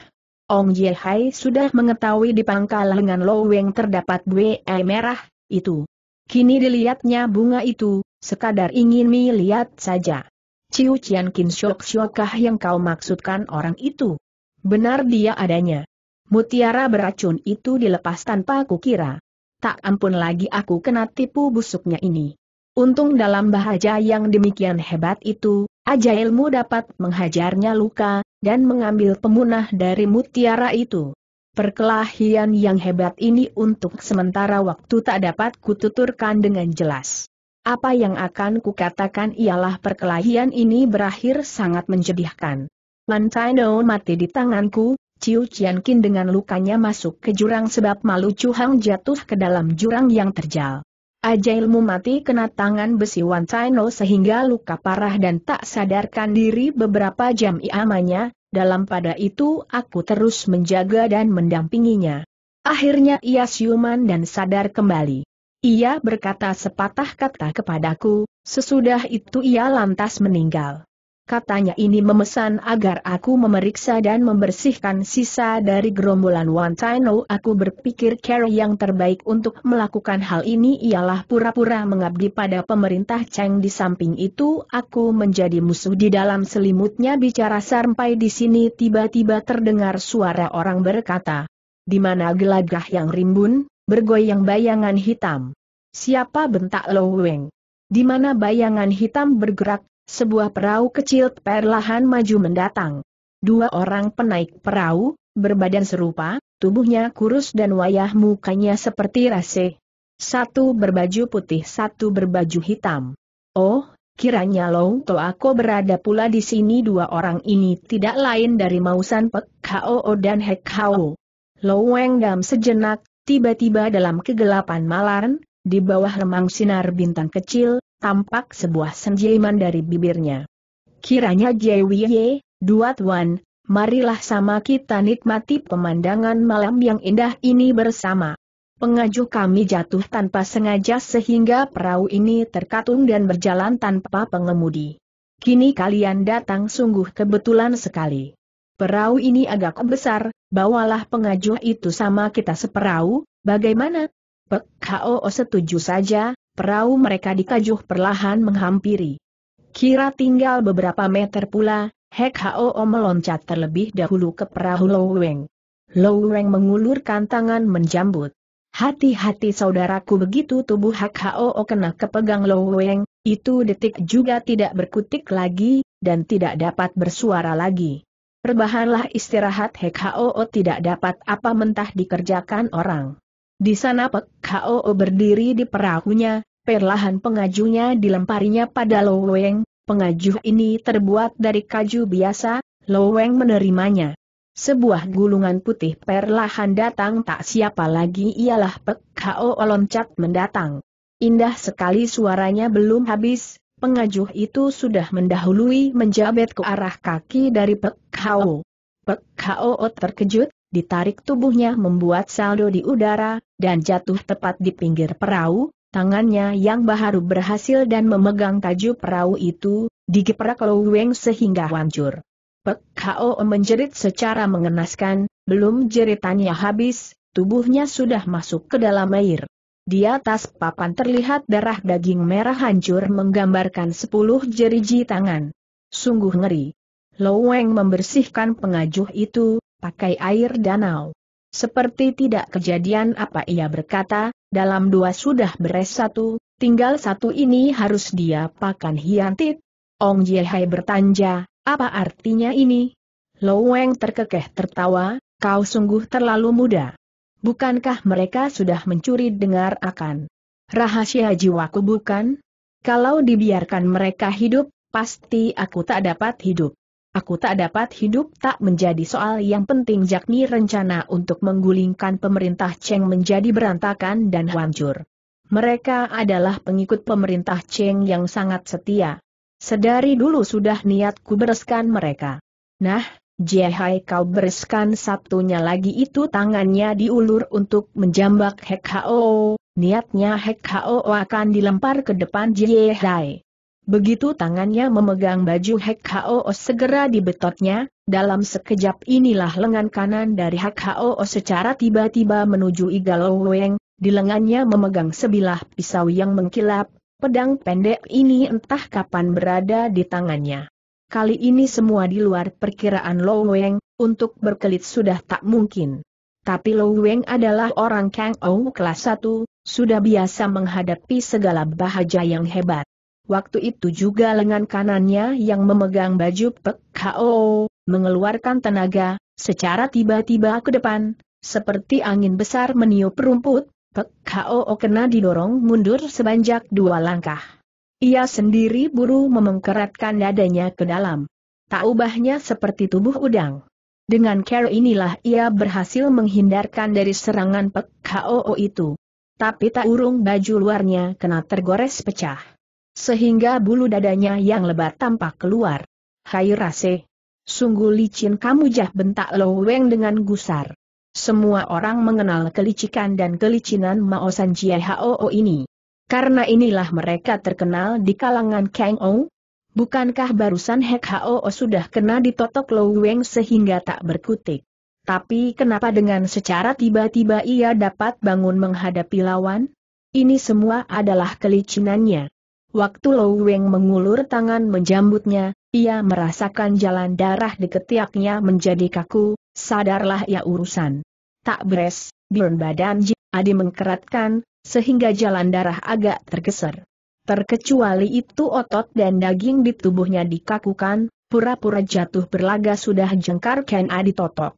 Ong Hai sudah mengetahui di pangkal lengan Lo Weng terdapat bue merah, itu. Kini dilihatnya bunga itu, sekadar ingin melihat saja. Ciu Cian Kin Shok Shokah yang kau maksudkan orang itu. Benar dia adanya. Mutiara beracun itu dilepas tanpa kukira. Tak ampun lagi aku kena tipu busuknya ini. Untung dalam bahaja yang demikian hebat itu, Ajailmu dapat menghajarnya luka, dan mengambil pemunah dari mutiara itu. Perkelahian yang hebat ini untuk sementara waktu tak dapat kututurkan dengan jelas. Apa yang akan kukatakan ialah perkelahian ini berakhir sangat menjedihkan. Lantaino mati di tanganku, Ciu Qiankin dengan lukanya masuk ke jurang sebab Malu Hang jatuh ke dalam jurang yang terjal. Ajailmu mati kena tangan besi Wan Taino sehingga luka parah dan tak sadarkan diri beberapa jam iamanya, dalam pada itu aku terus menjaga dan mendampinginya. Akhirnya ia siuman dan sadar kembali. Ia berkata sepatah kata kepadaku, sesudah itu ia lantas meninggal. Katanya ini memesan agar aku memeriksa dan membersihkan sisa dari gerombolan Wan Taino. Aku berpikir cara yang terbaik untuk melakukan hal ini ialah pura-pura mengabdi pada pemerintah Cheng. Di samping itu, aku menjadi musuh di dalam selimutnya. Bicara sampai di sini tiba-tiba terdengar suara orang berkata, Di mana gelagah yang rimbun, bergoyang bayangan hitam? Siapa bentak Lo Weng? Di mana bayangan hitam bergerak sebuah perahu kecil perlahan maju mendatang. Dua orang penaik perahu, berbadan serupa, tubuhnya kurus dan wayah mukanya seperti rase. Satu berbaju putih satu berbaju hitam. Oh, kiranya Long aku berada pula di sini dua orang ini tidak lain dari Mausan Pek Kao dan Hek Kao. weng Dam sejenak, tiba-tiba dalam kegelapan malam, di bawah remang sinar bintang kecil, tampak sebuah senjiman dari bibirnya. Kiranya JWY, dua tuan, marilah sama kita nikmati pemandangan malam yang indah ini bersama. Pengaju kami jatuh tanpa sengaja sehingga perahu ini terkatung dan berjalan tanpa pengemudi. Kini kalian datang sungguh kebetulan sekali. Perahu ini agak besar, bawalah pengaju itu sama kita seperahu, bagaimana? Hoo setuju saja, perahu mereka dikajuh perlahan menghampiri. Kira tinggal beberapa meter pula, Hek Hao meloncat terlebih dahulu ke perahu Lou Weng. Lou Weng mengulurkan tangan menjambut. Hati-hati saudaraku begitu tubuh Hek Hao kena kepegang Lou Weng, itu detik juga tidak berkutik lagi, dan tidak dapat bersuara lagi. Perbahanlah istirahat Hek Hao tidak dapat apa mentah dikerjakan orang. Di sana Pek Kao berdiri di perahunya, perlahan pengajunya dilemparinya pada Loweng. pengajuh ini terbuat dari kaju biasa, Loweng menerimanya. Sebuah gulungan putih perlahan datang tak siapa lagi ialah Pek Kao loncat mendatang. Indah sekali suaranya belum habis, pengajuh itu sudah mendahului menjabat ke arah kaki dari Pek Kao. Pek Kao terkejut, ditarik tubuhnya membuat saldo di udara, dan jatuh tepat di pinggir perahu, tangannya yang baru berhasil dan memegang taju perahu itu, digeprak Loweng sehingga hancur. Pek Ho menjerit secara mengenaskan, belum jeritannya habis, tubuhnya sudah masuk ke dalam air. Di atas papan terlihat darah daging merah hancur menggambarkan sepuluh jeriji tangan. Sungguh ngeri. Loweng membersihkan pengajuh itu, pakai air danau. Seperti tidak kejadian apa ia berkata, dalam dua sudah beres satu, tinggal satu ini harus dia pakan hiantit. Ong Jiehai bertanja, apa artinya ini? Loweng terkekeh tertawa, kau sungguh terlalu muda. Bukankah mereka sudah mencuri dengar akan rahasia jiwaku bukan? Kalau dibiarkan mereka hidup, pasti aku tak dapat hidup. Aku tak dapat hidup tak menjadi soal yang penting yakni rencana untuk menggulingkan pemerintah Cheng menjadi berantakan dan hancur. Mereka adalah pengikut pemerintah Cheng yang sangat setia. Sedari dulu sudah niatku bereskan mereka. Nah, Jehai kau bereskan Sabtunya lagi itu tangannya diulur untuk menjambak Hek Hao, Niatnya Hek Hao akan dilempar ke depan Jehai. Begitu tangannya memegang baju Hek Hoos segera dibetotnya, dalam sekejap inilah lengan kanan dari Hek Hoos secara tiba-tiba menuju Iga Loweng, di lengannya memegang sebilah pisau yang mengkilap, pedang pendek ini entah kapan berada di tangannya. Kali ini semua di luar perkiraan Loweng untuk berkelit sudah tak mungkin. Tapi Loweng adalah orang Kang Ou kelas 1, sudah biasa menghadapi segala bahaya yang hebat. Waktu itu juga lengan kanannya yang memegang baju Pek mengeluarkan tenaga, secara tiba-tiba ke depan, seperti angin besar meniup rumput, Pek kena didorong mundur sebanyak dua langkah. Ia sendiri buru memengkeratkan dadanya ke dalam. Tak ubahnya seperti tubuh udang. Dengan care inilah ia berhasil menghindarkan dari serangan Pek itu. Tapi tak urung baju luarnya kena tergores pecah. Sehingga bulu dadanya yang lebat tampak keluar. Hai Rase, Sungguh licin kamu jah bentak Lo Weng dengan gusar. Semua orang mengenal kelicikan dan kelicinan Maosan San Jie ini. Karena inilah mereka terkenal di kalangan Kang Ou. Bukankah barusan Hek Hao sudah kena ditotok Lo Weng sehingga tak berkutik? Tapi kenapa dengan secara tiba-tiba ia dapat bangun menghadapi lawan? Ini semua adalah kelicinannya. Waktu Lou Weng mengulur tangan menjambutnya, ia merasakan jalan darah di ketiaknya menjadi kaku, sadarlah ya urusan. Tak beres, Bion badan Ji Adi mengkeratkan, sehingga jalan darah agak tergeser. Terkecuali itu otot dan daging di tubuhnya dikakukan, pura-pura jatuh berlaga sudah jengkar Ken Adi totok.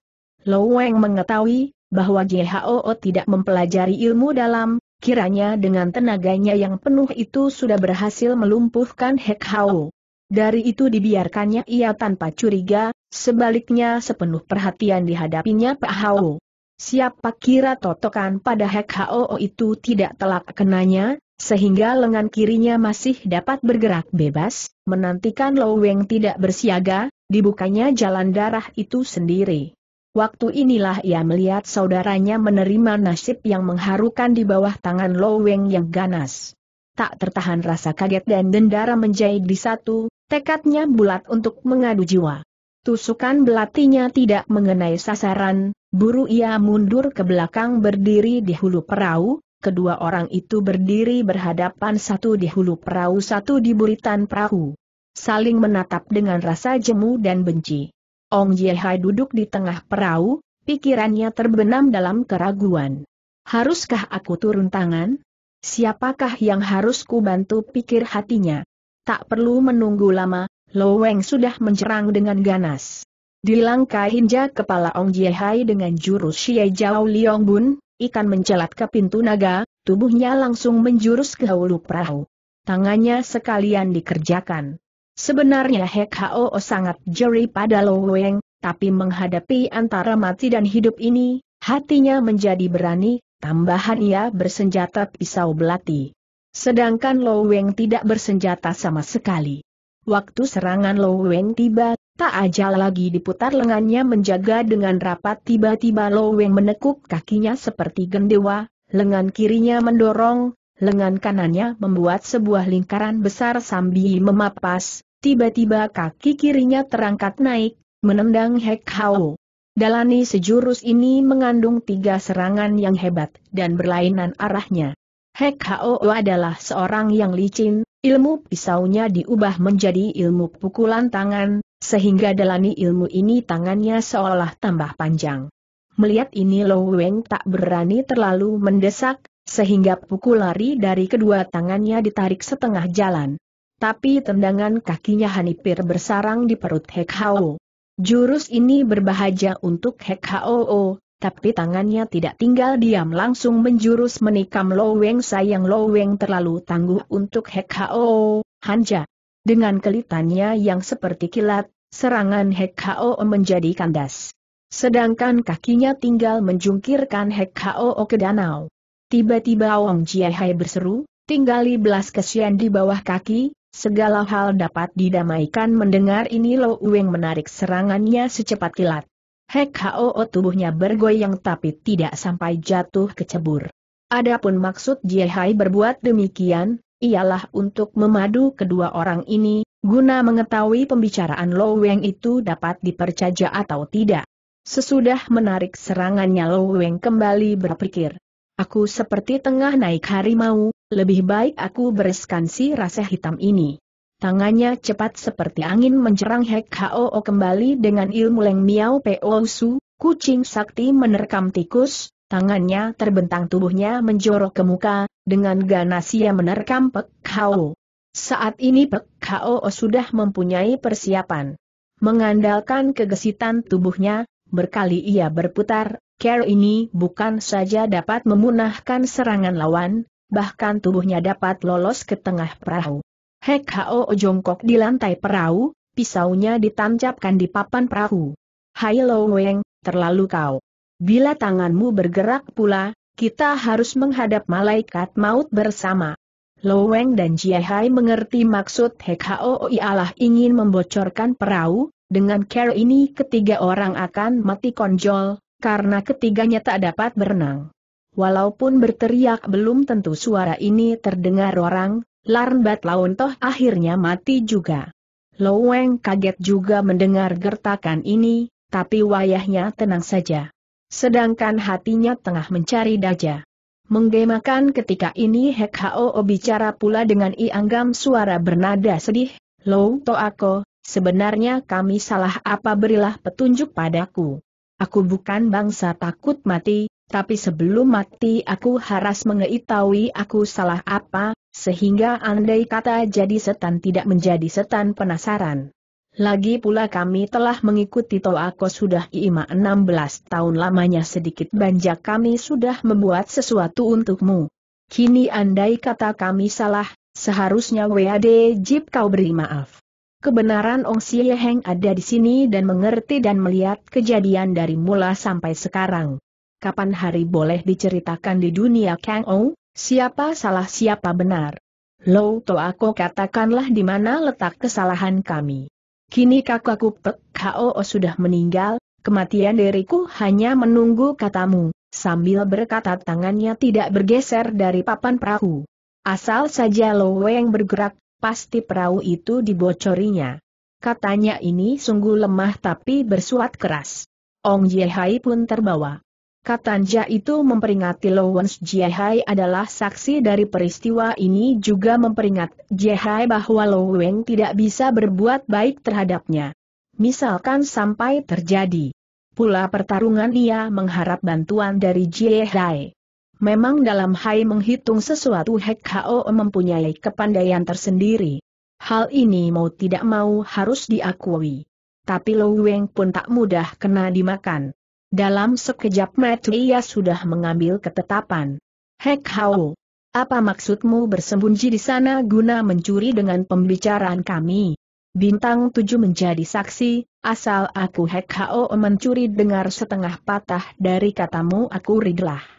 Lou Weng mengetahui, bahwa GHOO tidak mempelajari ilmu dalam, Kiranya dengan tenaganya yang penuh itu sudah berhasil melumpuhkan Hek Hao. Dari itu dibiarkannya ia tanpa curiga, sebaliknya sepenuh perhatian dihadapinya Pak Hao. Siapa kira totokan pada Hek Hao itu tidak telak kenanya, sehingga lengan kirinya masih dapat bergerak bebas, menantikan Loweng tidak bersiaga, dibukanya jalan darah itu sendiri. Waktu inilah ia melihat saudaranya menerima nasib yang mengharukan di bawah tangan Loweng yang ganas. Tak tertahan rasa kaget dan dendara menjahit di satu, tekadnya bulat untuk mengadu jiwa. Tusukan belatinya tidak mengenai sasaran, buru ia mundur ke belakang berdiri di hulu perahu, kedua orang itu berdiri berhadapan satu di hulu perahu satu di buritan perahu. Saling menatap dengan rasa jemu dan benci. Ong Yehai duduk di tengah perahu, pikirannya terbenam dalam keraguan. Haruskah aku turun tangan? Siapakah yang harus ku bantu pikir hatinya? Tak perlu menunggu lama, Loweng sudah menyerang dengan ganas. Dilangkai hinja kepala Ong Yehai dengan jurus Xie Jiao Liong Bun, ikan mencelat ke pintu naga, tubuhnya langsung menjurus ke hulu perahu. Tangannya sekalian dikerjakan. Sebenarnya Hek Hao sangat jeri pada Lo Weng, tapi menghadapi antara mati dan hidup ini, hatinya menjadi berani, tambahan ia bersenjata pisau belati. Sedangkan Lo Weng tidak bersenjata sama sekali. Waktu serangan Lo Weng tiba, tak ajal lagi diputar lengannya menjaga dengan rapat tiba-tiba Lo Weng menekuk kakinya seperti gendewa, lengan kirinya mendorong, lengan kanannya membuat sebuah lingkaran besar sambil memapas, Tiba-tiba kaki kirinya terangkat naik, menendang Hek Hao. Dalani sejurus ini mengandung tiga serangan yang hebat dan berlainan arahnya. Hek Hao adalah seorang yang licin, ilmu pisaunya diubah menjadi ilmu pukulan tangan, sehingga Dalani ilmu ini tangannya seolah tambah panjang. Melihat ini Lo Weng tak berani terlalu mendesak, sehingga pukul lari dari kedua tangannya ditarik setengah jalan tapi tendangan kakinya Hanipir bersarang di perut Hek Hao. Jurus ini berbahaja untuk Hek Hao, tapi tangannya tidak tinggal diam langsung menjurus menikam Loweng. sayang Loweng terlalu tangguh untuk Hek Hao, Hanja. Dengan kelitannya yang seperti kilat, serangan Hek Hao menjadi kandas. Sedangkan kakinya tinggal menjungkirkan Hek Hao ke danau. Tiba-tiba Wong Jiahai berseru, tinggali belas kesian di bawah kaki, Segala hal dapat didamaikan mendengar ini Lo Ueng menarik serangannya secepat kilat. Hek Hao tubuhnya bergoyang tapi tidak sampai jatuh kecebur. Adapun maksud Jie Hai berbuat demikian, ialah untuk memadu kedua orang ini, guna mengetahui pembicaraan Lo Weng itu dapat dipercaya atau tidak. Sesudah menarik serangannya Lo Weng kembali berpikir, Aku seperti tengah naik harimau, lebih baik aku bereskan si rasa hitam ini. Tangannya cepat seperti angin menjerang Hek Hoo kembali dengan ilmu Leng Miao Po Su, kucing sakti menerkam tikus, tangannya terbentang tubuhnya menjorok ke muka, dengan ganas ia menerkam Pek Hao. Saat ini Pek Hoo sudah mempunyai persiapan. Mengandalkan kegesitan tubuhnya, berkali ia berputar, Care ini bukan saja dapat memunahkan serangan lawan, bahkan tubuhnya dapat lolos ke tengah perahu. Hek Hao jongkok di lantai perahu, pisaunya ditancapkan di papan perahu. Hai Lo Weng, terlalu kau. Bila tanganmu bergerak pula, kita harus menghadap malaikat maut bersama. Lo Weng dan Jie Hai mengerti maksud Hek Hao ialah ingin membocorkan perahu, dengan care ini ketiga orang akan mati konjol, karena ketiganya tak dapat berenang. Walaupun berteriak belum tentu suara ini terdengar orang, Larn Bat Toh akhirnya mati juga. Loweng kaget juga mendengar gertakan ini, tapi wayahnya tenang saja. Sedangkan hatinya tengah mencari daja. Menggemakan ketika ini Hek Hao bicara pula dengan Ianggam suara bernada sedih, Low Toako, sebenarnya kami salah apa berilah petunjuk padaku. Aku bukan bangsa takut mati, tapi sebelum mati aku harus mengetahui aku salah apa, sehingga andai kata jadi setan tidak menjadi setan penasaran. Lagi pula kami telah mengikuti Toako sudah Ima 16 tahun lamanya sedikit banjak kami sudah membuat sesuatu untukmu. Kini andai kata kami salah, seharusnya WAD Jip kau beri maaf. Kebenaran Ong Xie Heng ada di sini dan mengerti dan melihat kejadian dari mula sampai sekarang. Kapan hari boleh diceritakan di dunia Kang Ou, siapa salah siapa benar. Lo to aku katakanlah di mana letak kesalahan kami. Kini kakakku Pek Kao sudah meninggal, kematian diriku hanya menunggu katamu, sambil berkata tangannya tidak bergeser dari papan perahu. Asal saja Lo yang bergerak, pasti perahu itu dibocorinya. Katanya ini sungguh lemah tapi bersuat keras. Ong Jiehai pun terbawa. Katanja itu memperingati Lowens Jiehai adalah saksi dari peristiwa ini juga memperingat Jiehai bahwa Loweng tidak bisa berbuat baik terhadapnya. Misalkan sampai terjadi pula pertarungan ia mengharap bantuan dari Jiehai. Memang dalam hai menghitung sesuatu Hek Hao mempunyai kepandaian tersendiri. Hal ini mau tidak mau harus diakui. Tapi Lo Weng pun tak mudah kena dimakan. Dalam sekejap mata ia sudah mengambil ketetapan. Hek Hao, apa maksudmu bersembunyi di sana guna mencuri dengan pembicaraan kami? Bintang tujuh menjadi saksi, asal aku Hek Hao mencuri dengar setengah patah dari katamu aku ridlah.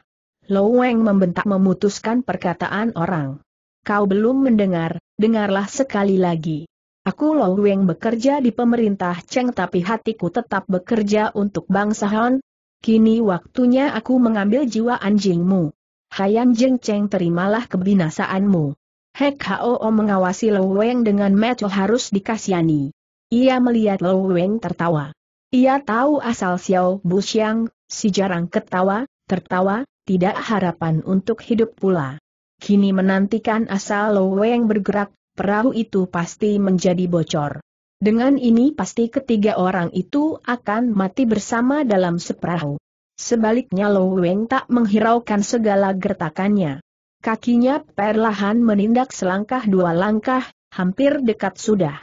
Lou Weng membentak memutuskan perkataan orang. Kau belum mendengar, dengarlah sekali lagi. Aku Lou Weng bekerja di pemerintah Cheng tapi hatiku tetap bekerja untuk bangsa Han. Kini waktunya aku mengambil jiwa anjingmu. Hayan Jeng Cheng terimalah kebinasaanmu. Hek Hao mengawasi Lou Weng dengan mata harus dikasihani. Ia melihat Lou Weng tertawa. Ia tahu asal Xiao Bu Xiang, si jarang ketawa, tertawa, tidak harapan untuk hidup pula. Kini menantikan asal Lowe yang bergerak, perahu itu pasti menjadi bocor. Dengan ini pasti ketiga orang itu akan mati bersama dalam seperahu. Sebaliknya Lo Weng tak menghiraukan segala gertakannya. Kakinya perlahan menindak selangkah dua langkah, hampir dekat sudah.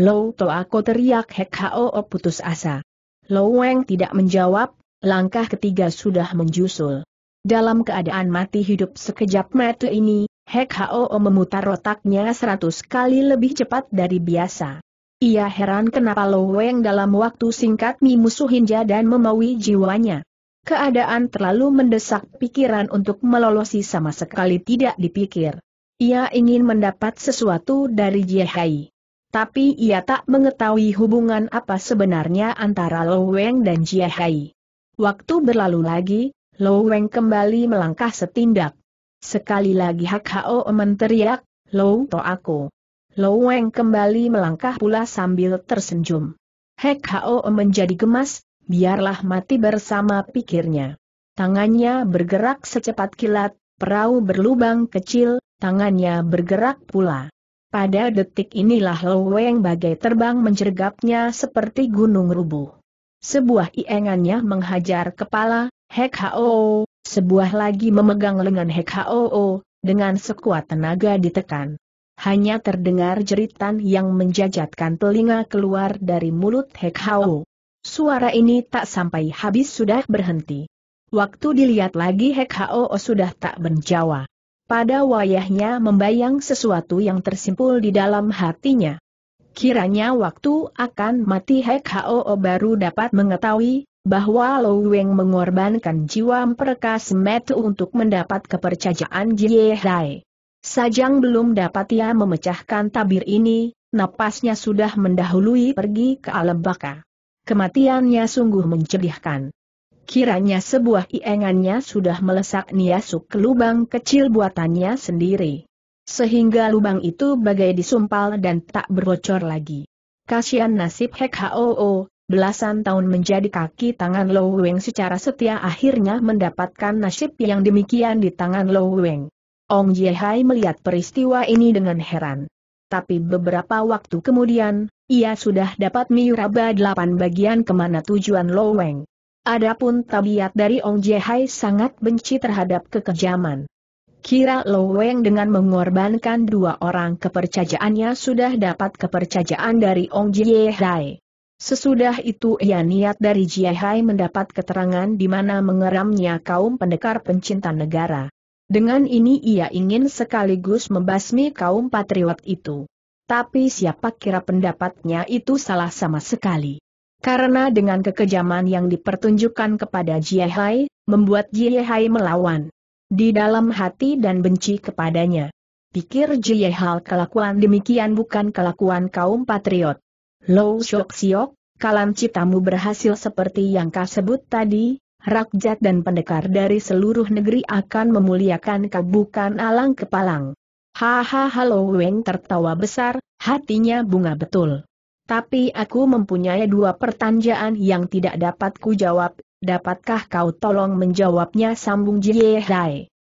Lo to aku teriak hek hoo putus asa. Low Weng tidak menjawab, langkah ketiga sudah menjusul. Dalam keadaan mati hidup sekejap mata ini, Hek Hao memutar otaknya seratus kali lebih cepat dari biasa. Ia heran kenapa Lo Weng dalam waktu singkat memusuhin Hinja dan memaui jiwanya. Keadaan terlalu mendesak pikiran untuk melolosi sama sekali tidak dipikir. Ia ingin mendapat sesuatu dari Jiahai, Tapi ia tak mengetahui hubungan apa sebenarnya antara Lo Weng dan Jiahai. Waktu berlalu lagi, Lo Weng kembali melangkah setindak. Sekali lagi Hak Hao menteriak, Low To aku. Lo Weng kembali melangkah pula sambil tersenyum. Hak Hao menjadi gemas, biarlah mati bersama pikirnya. Tangannya bergerak secepat kilat, perahu berlubang kecil, tangannya bergerak pula. Pada detik inilah Loweng bagai terbang mencergapnya seperti gunung rubuh. Sebuah iengannya menghajar kepala, Hek Hoo, sebuah lagi memegang lengan Hek Hoo, dengan sekuat tenaga ditekan. Hanya terdengar jeritan yang menjajatkan telinga keluar dari mulut Hek Hoo. Suara ini tak sampai habis sudah berhenti. Waktu dilihat lagi Hek Hoo sudah tak berjawa. Pada wayahnya membayang sesuatu yang tersimpul di dalam hatinya. Kiranya waktu akan mati Hek Hoo baru dapat mengetahui, bahwa Lo Weng mengorbankan jiwa perkas metu untuk mendapat kepercayaan Jie Hai. Sajang belum dapat ia memecahkan tabir ini, napasnya sudah mendahului pergi ke alam baka. Kematiannya sungguh mencedihkan. Kiranya sebuah iengannya sudah melesak niasuk ke lubang kecil buatannya sendiri. Sehingga lubang itu bagai disumpal dan tak berbocor lagi. Kasihan nasib Hek Hoo, belasan tahun menjadi kaki tangan Lo Weng secara setia akhirnya mendapatkan nasib yang demikian di tangan Lo Weng. Ong Hai melihat peristiwa ini dengan heran. Tapi beberapa waktu kemudian, ia sudah dapat miuraba delapan bagian kemana tujuan Lo Weng. Adapun tabiat dari Ong Hai sangat benci terhadap kekejaman. Kira Lo Weng dengan mengorbankan dua orang kepercayaannya sudah dapat kepercayaan dari Ong Jie Hai. Sesudah itu ia niat dari Jiahai mendapat keterangan di mana mengeramnya kaum pendekar pencinta negara. Dengan ini ia ingin sekaligus membasmi kaum patriot itu. Tapi siapa kira pendapatnya itu salah sama sekali. Karena dengan kekejaman yang dipertunjukkan kepada Jiahai, membuat Jiahai melawan. Di dalam hati dan benci kepadanya. Pikir Jiehai kelakuan demikian bukan kelakuan kaum patriot. Low Shok Siok, kalam ciptamu berhasil seperti yang kau sebut tadi, rakyat dan pendekar dari seluruh negeri akan memuliakan kau bukan alang kepalang. Hahaha, Low Weng tertawa besar, hatinya bunga betul. Tapi aku mempunyai dua pertanyaan yang tidak dapat ku jawab, dapatkah kau tolong menjawabnya sambung Jie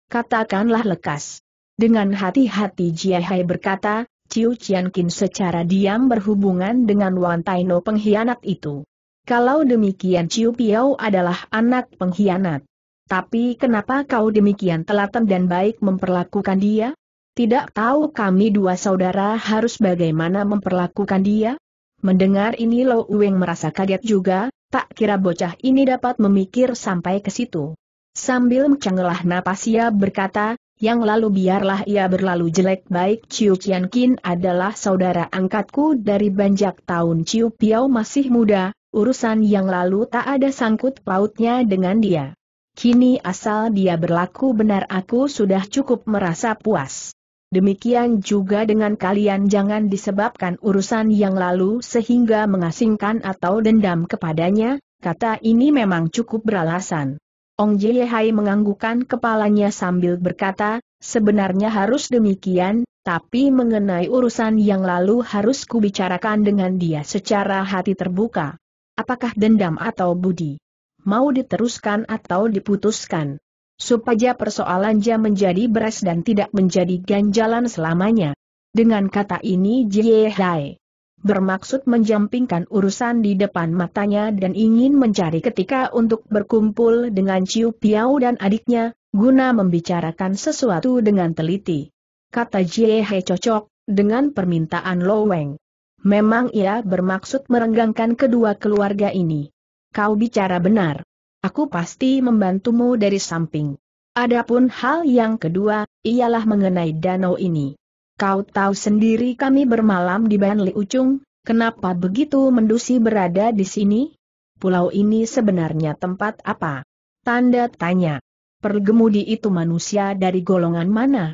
Katakanlah lekas. Dengan hati-hati Jie berkata, Ciu Chian secara diam berhubungan dengan Wan Taino pengkhianat itu. Kalau demikian Ciu Piao adalah anak pengkhianat. Tapi kenapa kau demikian telaten dan baik memperlakukan dia? Tidak tahu kami dua saudara harus bagaimana memperlakukan dia? Mendengar ini Lo Ueng merasa kaget juga, tak kira bocah ini dapat memikir sampai ke situ. Sambil mencengelah napas ia berkata, yang lalu biarlah ia berlalu jelek baik Chiu Qian adalah saudara angkatku dari banjak tahun Chiu Piao masih muda, urusan yang lalu tak ada sangkut pautnya dengan dia. Kini asal dia berlaku benar aku sudah cukup merasa puas. Demikian juga dengan kalian jangan disebabkan urusan yang lalu sehingga mengasingkan atau dendam kepadanya, kata ini memang cukup beralasan. Ong Jiehai menganggukan kepalanya sambil berkata, sebenarnya harus demikian, tapi mengenai urusan yang lalu harus kubicarakan dengan dia secara hati terbuka. Apakah dendam atau budi? Mau diteruskan atau diputuskan? Supaya persoalan Jia menjadi beres dan tidak menjadi ganjalan selamanya. Dengan kata ini Jiehai bermaksud menjampingkan urusan di depan matanya dan ingin mencari ketika untuk berkumpul dengan Ciu Piao dan adiknya, guna membicarakan sesuatu dengan teliti. Kata Jie He cocok, dengan permintaan Lo Weng. Memang ia bermaksud merenggangkan kedua keluarga ini. Kau bicara benar. Aku pasti membantumu dari samping. Adapun hal yang kedua, ialah mengenai danau ini. Kau tahu sendiri kami bermalam di Banli Ujung, kenapa begitu mendusi berada di sini? Pulau ini sebenarnya tempat apa? Tanda tanya. Pergemudi itu manusia dari golongan mana?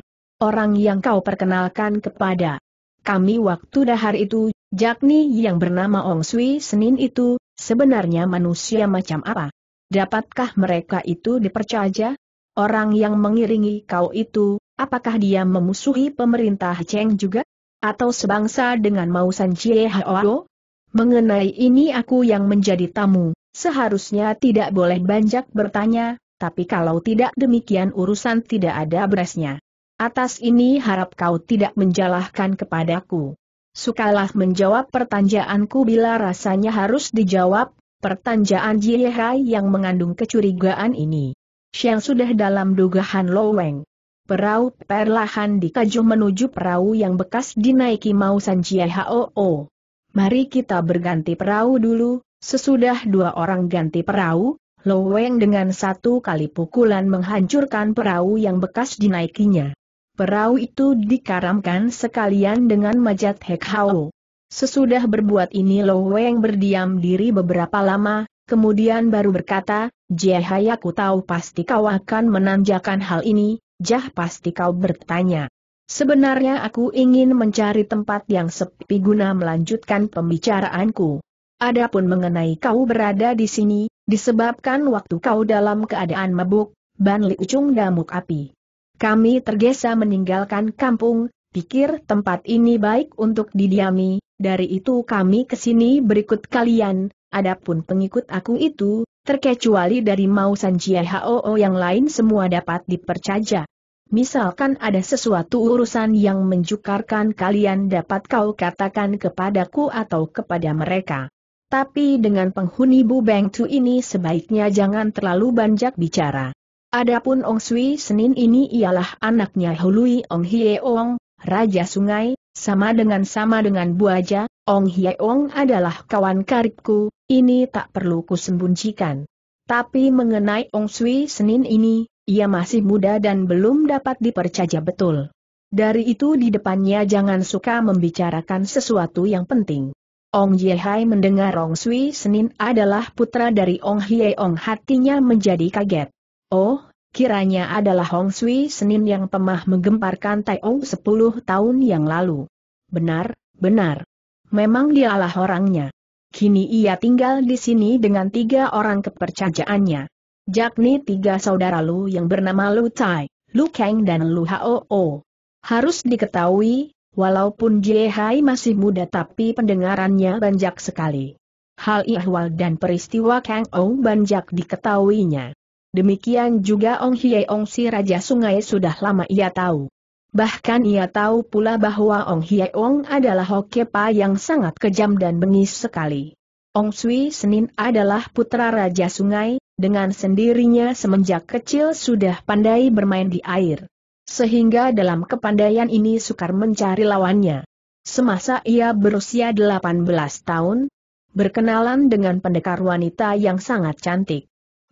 Orang yang kau perkenalkan kepada kami waktu dahar itu, yakni yang bernama Ong Sui Senin itu, sebenarnya manusia macam apa? Dapatkah mereka itu dipercaya? Orang yang mengiringi kau itu, apakah dia memusuhi pemerintah Cheng juga? Atau sebangsa dengan Mausan Chie Hao? Mengenai ini aku yang menjadi tamu, seharusnya tidak boleh banyak bertanya, tapi kalau tidak demikian urusan tidak ada beresnya. Atas ini harap kau tidak menjalahkan kepadaku. Sukalah menjawab pertanyaanku bila rasanya harus dijawab, pertanyaan Hai yang mengandung kecurigaan ini. Yang sudah dalam dugaan Loweng. Perahu perlahan dikaju menuju perahu yang bekas dinaiki Mausan Chiehoo. Mari kita berganti perahu dulu, sesudah dua orang ganti perahu, Loweng dengan satu kali pukulan menghancurkan perahu yang bekas dinaikinya. Perahu itu dikaramkan sekalian dengan majat Hek Hao. Sesudah berbuat ini Loweng berdiam diri beberapa lama, kemudian baru berkata, Jehaya ku tahu pasti kau akan menanjakan hal ini, Jah pasti kau bertanya. Sebenarnya aku ingin mencari tempat yang sepi guna melanjutkan pembicaraanku. Adapun mengenai kau berada di sini, disebabkan waktu kau dalam keadaan mabuk, ban ujung damuk api. Kami tergesa meninggalkan kampung, pikir tempat ini baik untuk didiami, dari itu kami ke sini berikut kalian, adapun pengikut aku itu, terkecuali dari mausan San yang lain semua dapat dipercaya. Misalkan ada sesuatu urusan yang menjukarkan kalian dapat kau katakan kepadaku atau kepada mereka. Tapi dengan penghuni Bu Beng Tu ini sebaiknya jangan terlalu banyak bicara. Adapun Ong Sui Senin ini ialah anaknya Hului Ong Hie Ong, Raja Sungai, sama dengan sama dengan Buaja, Ong Hie Ong adalah kawan karibku, ini tak perlu kusembunjikan. Tapi mengenai Ong Sui Senin ini, ia masih muda dan belum dapat dipercaya betul. Dari itu di depannya jangan suka membicarakan sesuatu yang penting. Ong Yehai mendengar Ong Sui Senin adalah putra dari Ong Hye Ong hatinya menjadi kaget. Oh, kiranya adalah Ong Sui Senin yang pemah menggemparkan Tai Ong 10 tahun yang lalu. Benar, benar. Memang dialah orangnya. Kini ia tinggal di sini dengan tiga orang kepercayaannya jakni tiga saudara Lu yang bernama Lu Tai, Lu Kang dan Lu Hao. Harus diketahui, walaupun Jie Hai masih muda tapi pendengarannya banjak sekali. Hal ihwal dan peristiwa Kang O banjak diketahuinya. Demikian juga Ong Hie Ong si Raja Sungai sudah lama ia tahu. Bahkan ia tahu pula bahwa Ong Hie Ong adalah Hokepa yang sangat kejam dan bengis sekali. Ong Sui Senin adalah putra Raja Sungai, dengan sendirinya semenjak kecil sudah pandai bermain di air. Sehingga dalam kepandaian ini sukar mencari lawannya. Semasa ia berusia 18 tahun, berkenalan dengan pendekar wanita yang sangat cantik.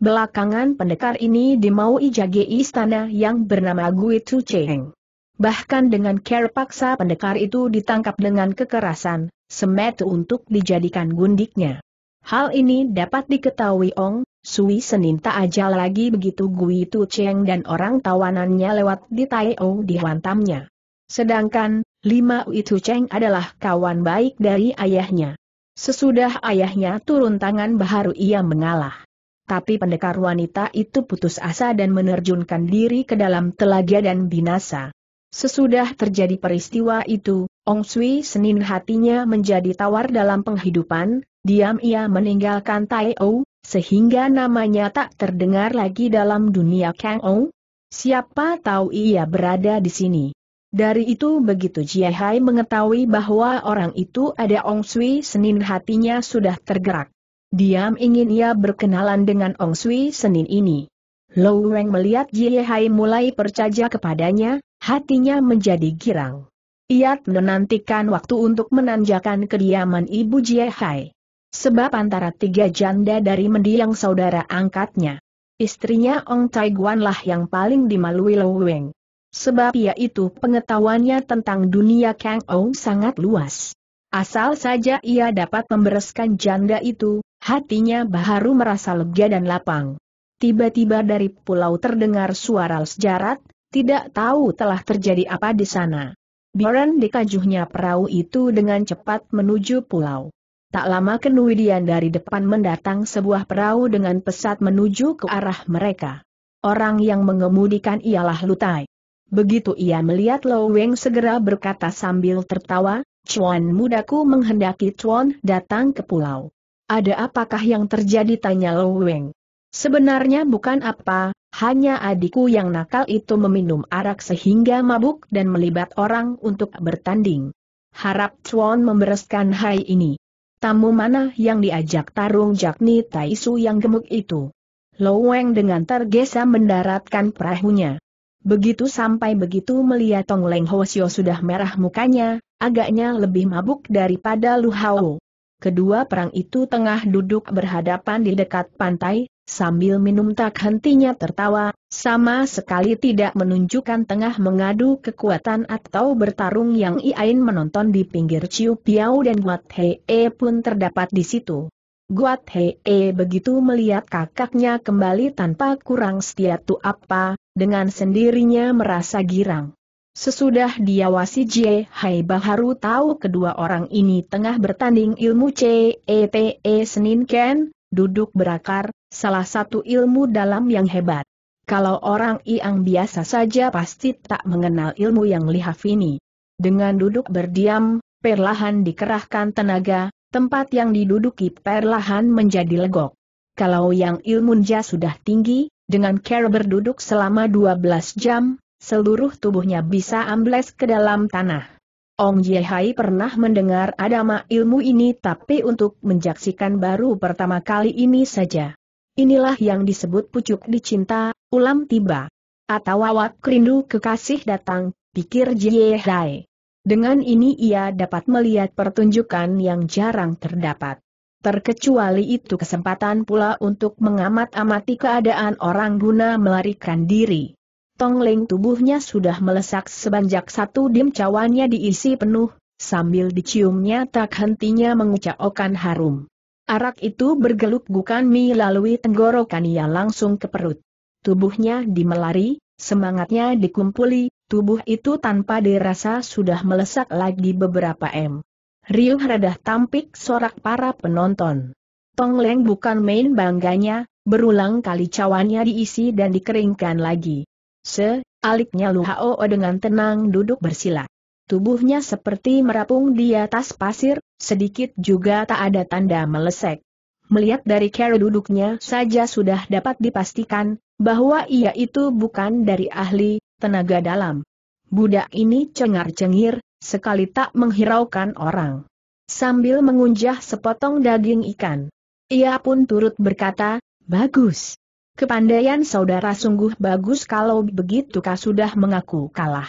Belakangan pendekar ini dimaui jage istana yang bernama Gui Tu Cheng. Bahkan dengan care paksa pendekar itu ditangkap dengan kekerasan, semet untuk dijadikan gundiknya. Hal ini dapat diketahui Ong Sui Senin tak ajal lagi begitu Gui Tu Cheng dan orang tawanannya lewat di Tai O dihantamnya. Sedangkan, Lima Tu Cheng adalah kawan baik dari ayahnya. Sesudah ayahnya turun tangan baru ia mengalah. Tapi pendekar wanita itu putus asa dan menerjunkan diri ke dalam telaga dan binasa. Sesudah terjadi peristiwa itu, Ong Sui Senin hatinya menjadi tawar dalam penghidupan, diam ia meninggalkan Tai O, sehingga namanya tak terdengar lagi dalam dunia Kang Ou? Siapa tahu ia berada di sini. Dari itu begitu Jie Hai mengetahui bahwa orang itu ada Ong Sui Senin hatinya sudah tergerak. Diam ingin ia berkenalan dengan Ong Sui Senin ini. Lou Weng melihat Jie Hai mulai percaya kepadanya, hatinya menjadi girang. Ia menantikan waktu untuk menanjakan kediaman ibu Jie Hai. Sebab antara tiga janda dari mendiang saudara angkatnya, istrinya Ong Taiguan lah yang paling dimalui Lo Weng. Sebab ia itu pengetahuannya tentang dunia Kang Ou sangat luas. Asal saja ia dapat membereskan janda itu, hatinya baharu merasa lega dan lapang. Tiba-tiba dari pulau terdengar suara sejarat, tidak tahu telah terjadi apa di sana. Biaran dikajuhnya perahu itu dengan cepat menuju pulau. Tak lama kemudian dari depan mendatang sebuah perahu dengan pesat menuju ke arah mereka. Orang yang mengemudikan ialah Lutai. Begitu ia melihat Lo Weng segera berkata sambil tertawa, Chuan mudaku menghendaki Chuan datang ke pulau. Ada apakah yang terjadi tanya Lo Weng. Sebenarnya bukan apa, hanya adikku yang nakal itu meminum arak sehingga mabuk dan melibat orang untuk bertanding. Harap Chuan membereskan hai ini. Tamu mana yang diajak tarung Jakni Taisu yang gemuk itu? Loweng dengan tergesa mendaratkan perahunya. Begitu sampai begitu melihat Tong Leng Hosio sudah merah mukanya, agaknya lebih mabuk daripada Lu Hao. Kedua perang itu tengah duduk berhadapan di dekat pantai, sambil minum tak hentinya tertawa, sama sekali tidak menunjukkan tengah mengadu kekuatan atau bertarung yang Iain menonton di pinggir Ciu Piau dan Guat Hee -e pun terdapat di situ. Guat Hee -e begitu melihat kakaknya kembali tanpa kurang setia tu apa, dengan sendirinya merasa girang. Sesudah diawasi Jie Hai Baharu tahu kedua orang ini tengah bertanding ilmu CETE e Senin Ken, duduk berakar, salah satu ilmu dalam yang hebat. Kalau orang yang biasa saja pasti tak mengenal ilmu yang lihaf ini. Dengan duduk berdiam, perlahan dikerahkan tenaga, tempat yang diduduki perlahan menjadi legok. Kalau yang ilmunja sudah tinggi, dengan care berduduk selama 12 jam, seluruh tubuhnya bisa ambles ke dalam tanah. Ong Jiehai pernah mendengar adama ilmu ini tapi untuk menjaksikan baru pertama kali ini saja. Inilah yang disebut pucuk dicinta, ulam tiba. Atau awak kerindu kekasih datang, pikir Jie Hai. Dengan ini ia dapat melihat pertunjukan yang jarang terdapat. Terkecuali itu kesempatan pula untuk mengamat-amati keadaan orang guna melarikan diri. Tongling tubuhnya sudah melesak sebanjak satu dim cawannya diisi penuh, sambil diciumnya tak hentinya mengucapkan harum. Arak itu bergeluk bukan mi lalui tenggorokan ia langsung ke perut. Tubuhnya dimelari, semangatnya dikumpuli, tubuh itu tanpa dirasa sudah melesak lagi beberapa M. Riuh redah tampik sorak para penonton. Tong Leng bukan main bangganya, berulang kali cawannya diisi dan dikeringkan lagi. Se, aliknya Lu dengan tenang duduk bersila. Tubuhnya seperti merapung di atas pasir, sedikit juga tak ada tanda melesek. Melihat dari cara duduknya saja sudah dapat dipastikan, bahwa ia itu bukan dari ahli, tenaga dalam. Budak ini cengar-cengir, sekali tak menghiraukan orang. Sambil mengunjah sepotong daging ikan. Ia pun turut berkata, bagus. Kepandaian saudara sungguh bagus kalau begitu kau sudah mengaku kalah.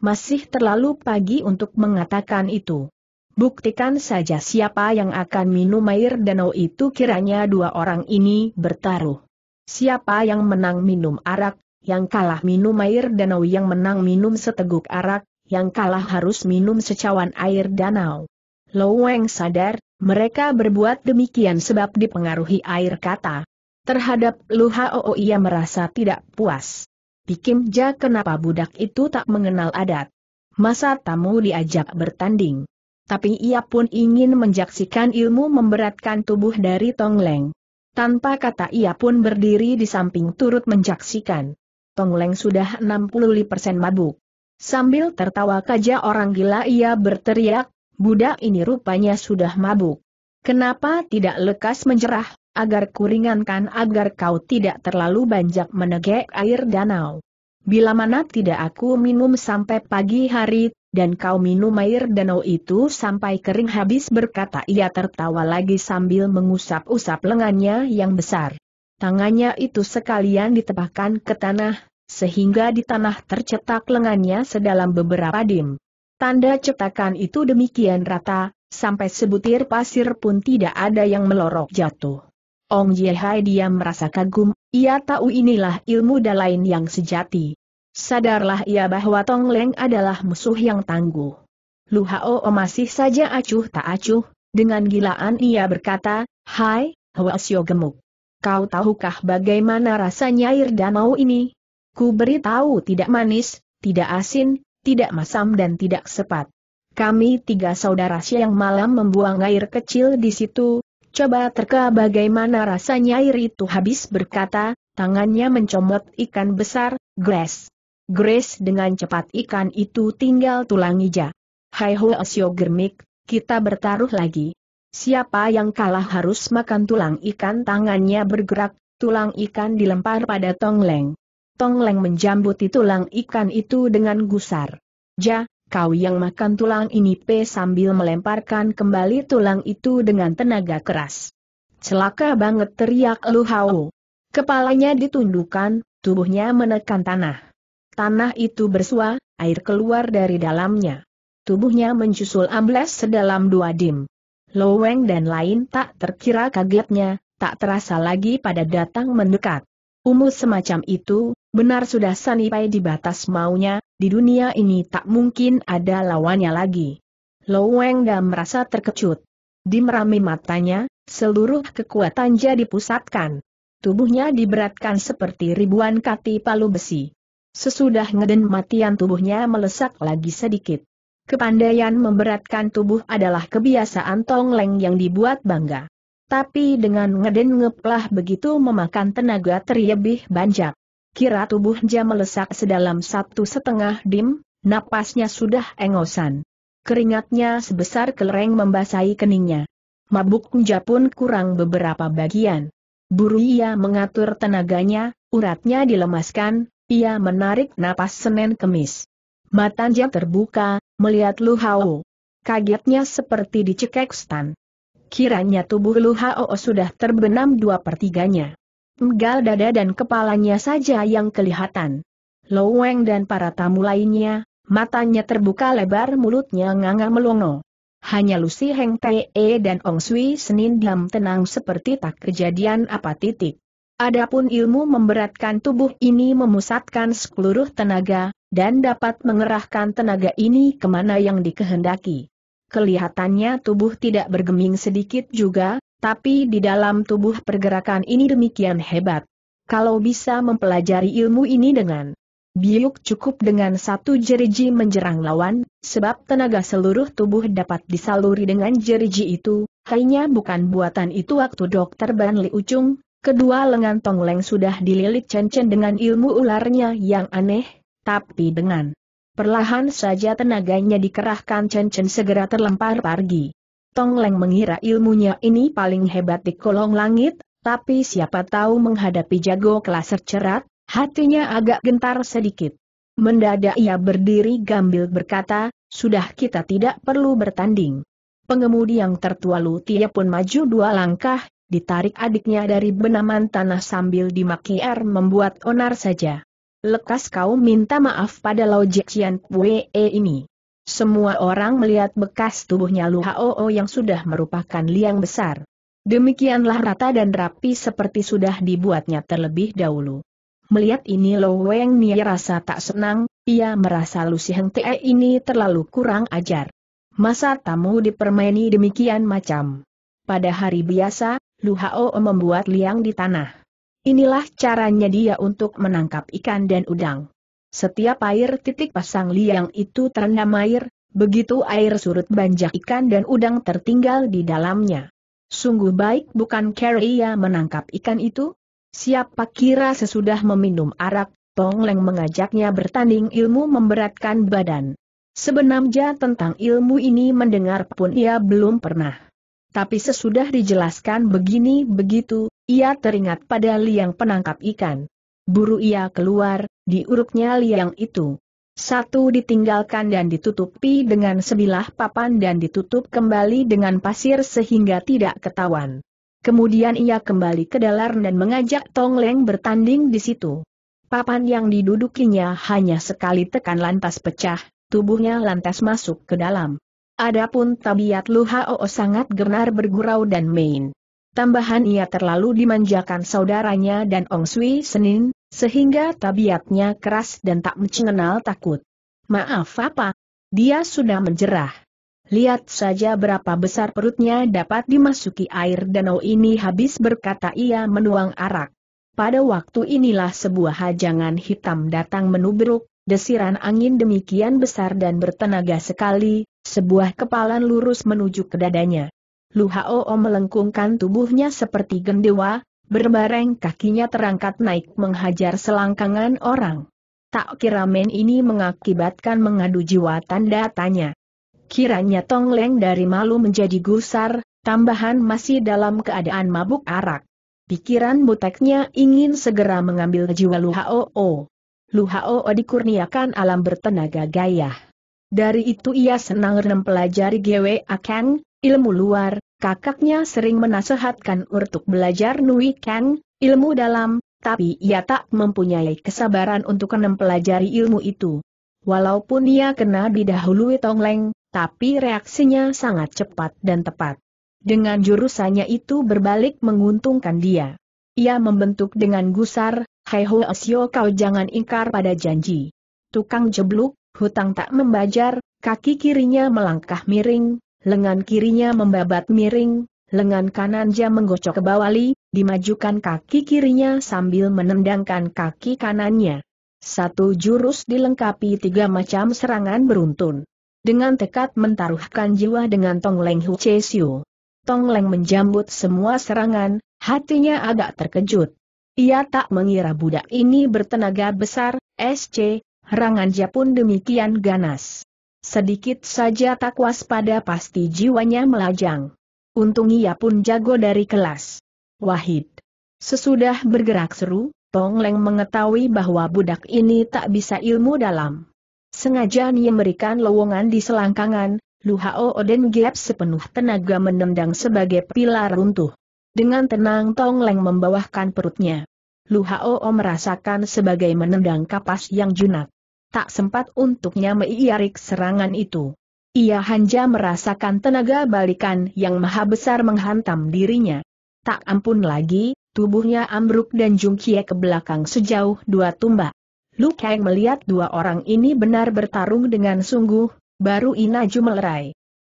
Masih terlalu pagi untuk mengatakan itu. Buktikan saja siapa yang akan minum air danau itu kiranya dua orang ini bertaruh. Siapa yang menang minum arak, yang kalah minum air danau yang menang minum seteguk arak, yang kalah harus minum secawan air danau. Loweng sadar, mereka berbuat demikian sebab dipengaruhi air kata, Terhadap luhao ia merasa tidak puas. Ja kenapa budak itu tak mengenal adat. Masa tamu diajak bertanding. Tapi ia pun ingin menjaksikan ilmu memberatkan tubuh dari Tong Leng. Tanpa kata ia pun berdiri di samping turut menjaksikan. Tong Leng sudah 60% mabuk. Sambil tertawa kaja orang gila ia berteriak, budak ini rupanya sudah mabuk. Kenapa tidak lekas menjerah? agar kuringankan agar kau tidak terlalu banyak menegak air danau. Bila mana tidak aku minum sampai pagi hari, dan kau minum air danau itu sampai kering habis berkata ia tertawa lagi sambil mengusap-usap lengannya yang besar. Tangannya itu sekalian ditebahkan ke tanah, sehingga di tanah tercetak lengannya sedalam beberapa dim. Tanda cetakan itu demikian rata, sampai sebutir pasir pun tidak ada yang melorok jatuh. Ong Hai diam merasa kagum, ia tahu inilah ilmu lain yang sejati. Sadarlah ia bahwa Tong Leng adalah musuh yang tangguh. Lu Hao oh, masih saja acuh tak acuh, dengan gilaan ia berkata, Hai, Hwa Sio gemuk. Kau tahukah bagaimana rasanya air danau ini? Ku beritahu tidak manis, tidak asin, tidak masam dan tidak sepat. Kami tiga saudara siang malam membuang air kecil di situ, Coba terka bagaimana rasanya air itu habis berkata, tangannya mencomot ikan besar, Grace. Grace dengan cepat ikan itu tinggal tulang ija. Hai ho asyo germik, kita bertaruh lagi. Siapa yang kalah harus makan tulang ikan tangannya bergerak, tulang ikan dilempar pada Tongleng. Tongleng menjambuti tulang ikan itu dengan gusar. Ja, kau yang makan tulang ini P sambil melemparkan kembali tulang itu dengan tenaga keras. Celaka banget teriak Lu Hao. Kepalanya ditundukkan, tubuhnya menekan tanah. Tanah itu bersua, air keluar dari dalamnya. Tubuhnya mencusul ambles sedalam dua dim. Loweng dan lain tak terkira kagetnya, tak terasa lagi pada datang mendekat. Umus semacam itu, Benar sudah Sanipai di batas maunya, di dunia ini tak mungkin ada lawannya lagi. Loweng dan merasa terkecut. Di merami matanya, seluruh kekuatan jadi pusatkan. Tubuhnya diberatkan seperti ribuan kati palu besi. Sesudah ngeden matian tubuhnya melesak lagi sedikit. Kepandaian memberatkan tubuh adalah kebiasaan Tongleng yang dibuat bangga. Tapi dengan ngeden ngeplah begitu memakan tenaga terlebih banyak kira tubuhnya melesak sedalam satu setengah dim, napasnya sudah engosan. Keringatnya sebesar kelereng membasahi keningnya. Mabuk Nja pun kurang beberapa bagian. Buru ia mengatur tenaganya, uratnya dilemaskan, ia menarik napas senen Kemis. Matanya terbuka, melihat Lu Hao. Kagetnya seperti dicekek stan. Kiranya tubuh Lu Hao sudah terbenam dua pertiganya. Menggal dada dan kepalanya saja yang kelihatan. Loweng dan para tamu lainnya, matanya terbuka lebar mulutnya nganga melongo. Hanya Lucy Heng Tae dan Ong Sui Senin diam tenang seperti tak kejadian apa titik. Adapun ilmu memberatkan tubuh ini memusatkan seluruh tenaga, dan dapat mengerahkan tenaga ini kemana yang dikehendaki. Kelihatannya tubuh tidak bergeming sedikit juga, tapi di dalam tubuh pergerakan ini demikian hebat. Kalau bisa mempelajari ilmu ini dengan biuk cukup dengan satu jeriji menjerang lawan, sebab tenaga seluruh tubuh dapat disaluri dengan jeriji itu, hanya bukan buatan itu waktu dokter Ban Li Ucung, kedua lengan Tong Leng sudah dililit cencen dengan ilmu ularnya yang aneh, tapi dengan perlahan saja tenaganya dikerahkan cencen segera terlempar pergi. Tong Leng mengira ilmunya ini paling hebat di kolong langit, tapi siapa tahu menghadapi jago kelas cerat, hatinya agak gentar sedikit. Mendadak ia berdiri gambil berkata, sudah kita tidak perlu bertanding. Pengemudi yang tertua Lutia pun maju dua langkah, ditarik adiknya dari benaman tanah sambil dimaki er membuat onar saja. Lekas kau minta maaf pada Lojek Cian Pue ini. Semua orang melihat bekas tubuhnya Lu Hao yang sudah merupakan liang besar. Demikianlah rata dan rapi seperti sudah dibuatnya terlebih dahulu. Melihat ini Lo Weng Nia rasa tak senang, ia merasa Lu Si Heng Te ini terlalu kurang ajar. Masa tamu dipermaini demikian macam. Pada hari biasa, Lu Hao membuat liang di tanah. Inilah caranya dia untuk menangkap ikan dan udang. Setiap air titik pasang liang itu terendam air, begitu air surut banjak ikan dan udang tertinggal di dalamnya. Sungguh baik bukan Carrie ia menangkap ikan itu? Siapa kira sesudah meminum arak, Tong Leng mengajaknya bertanding ilmu memberatkan badan. Sebenarnya tentang ilmu ini mendengar pun ia belum pernah. Tapi sesudah dijelaskan begini begitu, ia teringat pada liang penangkap ikan. Buru ia keluar, diuruknya liang itu. Satu ditinggalkan dan ditutupi dengan sebilah papan dan ditutup kembali dengan pasir sehingga tidak ketahuan. Kemudian ia kembali ke dalam dan mengajak Tong Leng bertanding di situ. Papan yang didudukinya hanya sekali tekan lantas pecah, tubuhnya lantas masuk ke dalam. Adapun tabiat Luhao sangat gernar bergurau dan main. Tambahan ia terlalu dimanjakan saudaranya dan Ong Sui Senin, sehingga tabiatnya keras dan tak mengenal takut. Maaf apa? Dia sudah menjerah. Lihat saja berapa besar perutnya dapat dimasuki air danau ini habis berkata ia menuang arak. Pada waktu inilah sebuah hajangan hitam datang menubruk, desiran angin demikian besar dan bertenaga sekali, sebuah kepalan lurus menuju ke dadanya. Lu Hao melengkungkan tubuhnya seperti gendewa, berbareng kakinya terangkat naik menghajar selangkangan orang. Tak kira men ini mengakibatkan mengadu jiwa tanda tanya. Kiranya Tong Leng dari malu menjadi gusar, tambahan masih dalam keadaan mabuk arak. Pikiran buteknya ingin segera mengambil jiwa Lu Hao Luhao. Luhao dikurniakan alam bertenaga gayah. Dari itu ia senang mempelajari Gwe Akeng, ilmu luar, kakaknya sering menasehatkan untuk belajar Nui Kang, ilmu dalam, tapi ia tak mempunyai kesabaran untuk mempelajari ilmu itu. Walaupun ia kena didahului Leng, tapi reaksinya sangat cepat dan tepat. Dengan jurusannya itu berbalik menguntungkan dia. Ia membentuk dengan gusar, Hai Ho Asio, kau jangan ingkar pada janji. Tukang jebluk, hutang tak membajar, kaki kirinya melangkah miring, lengan kirinya membabat miring, lengan kanan jam menggocok ke bawah dimajukan kaki kirinya sambil menendangkan kaki kanannya. Satu jurus dilengkapi tiga macam serangan beruntun. Dengan tekad mentaruhkan jiwa dengan Tong Leng Hu Che Siu. Tong Leng menjambut semua serangan, hatinya agak terkejut. Ia tak mengira budak ini bertenaga besar, SC, Rangan pun demikian ganas. Sedikit saja tak waspada pasti jiwanya melajang. Untung ia pun jago dari kelas. Wahid. Sesudah bergerak seru, Tong Leng mengetahui bahwa budak ini tak bisa ilmu dalam. Sengaja ia memberikan lowongan di selangkangan, Lu Hao Oden Giap sepenuh tenaga menendang sebagai pilar runtuh. Dengan tenang Tong Leng membawahkan perutnya. Luhao o merasakan sebagai menendang kapas yang junak tak sempat untuknya meiarik serangan itu. Ia hanya merasakan tenaga balikan yang maha besar menghantam dirinya. Tak ampun lagi, tubuhnya ambruk dan jungkie ke belakang sejauh dua tumbak. Lu Kang melihat dua orang ini benar bertarung dengan sungguh, baru Inaju melerai.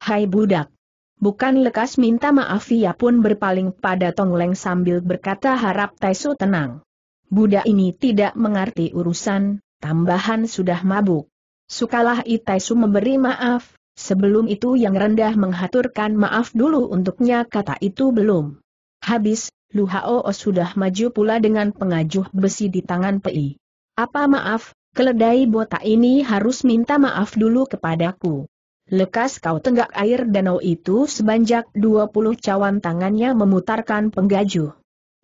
Hai budak! Bukan lekas minta maaf ia pun berpaling pada tong leng sambil berkata harap Taisu tenang. Budak ini tidak mengerti urusan, Tambahan sudah mabuk. Sukalah Itaisu memberi maaf, sebelum itu yang rendah menghaturkan maaf dulu untuknya kata itu belum. Habis, Lu Luhao sudah maju pula dengan pengajuh besi di tangan Pei. Apa maaf, keledai botak ini harus minta maaf dulu kepadaku. Lekas kau tenggak air danau itu sebanyak 20 cawan tangannya memutarkan penggajuh.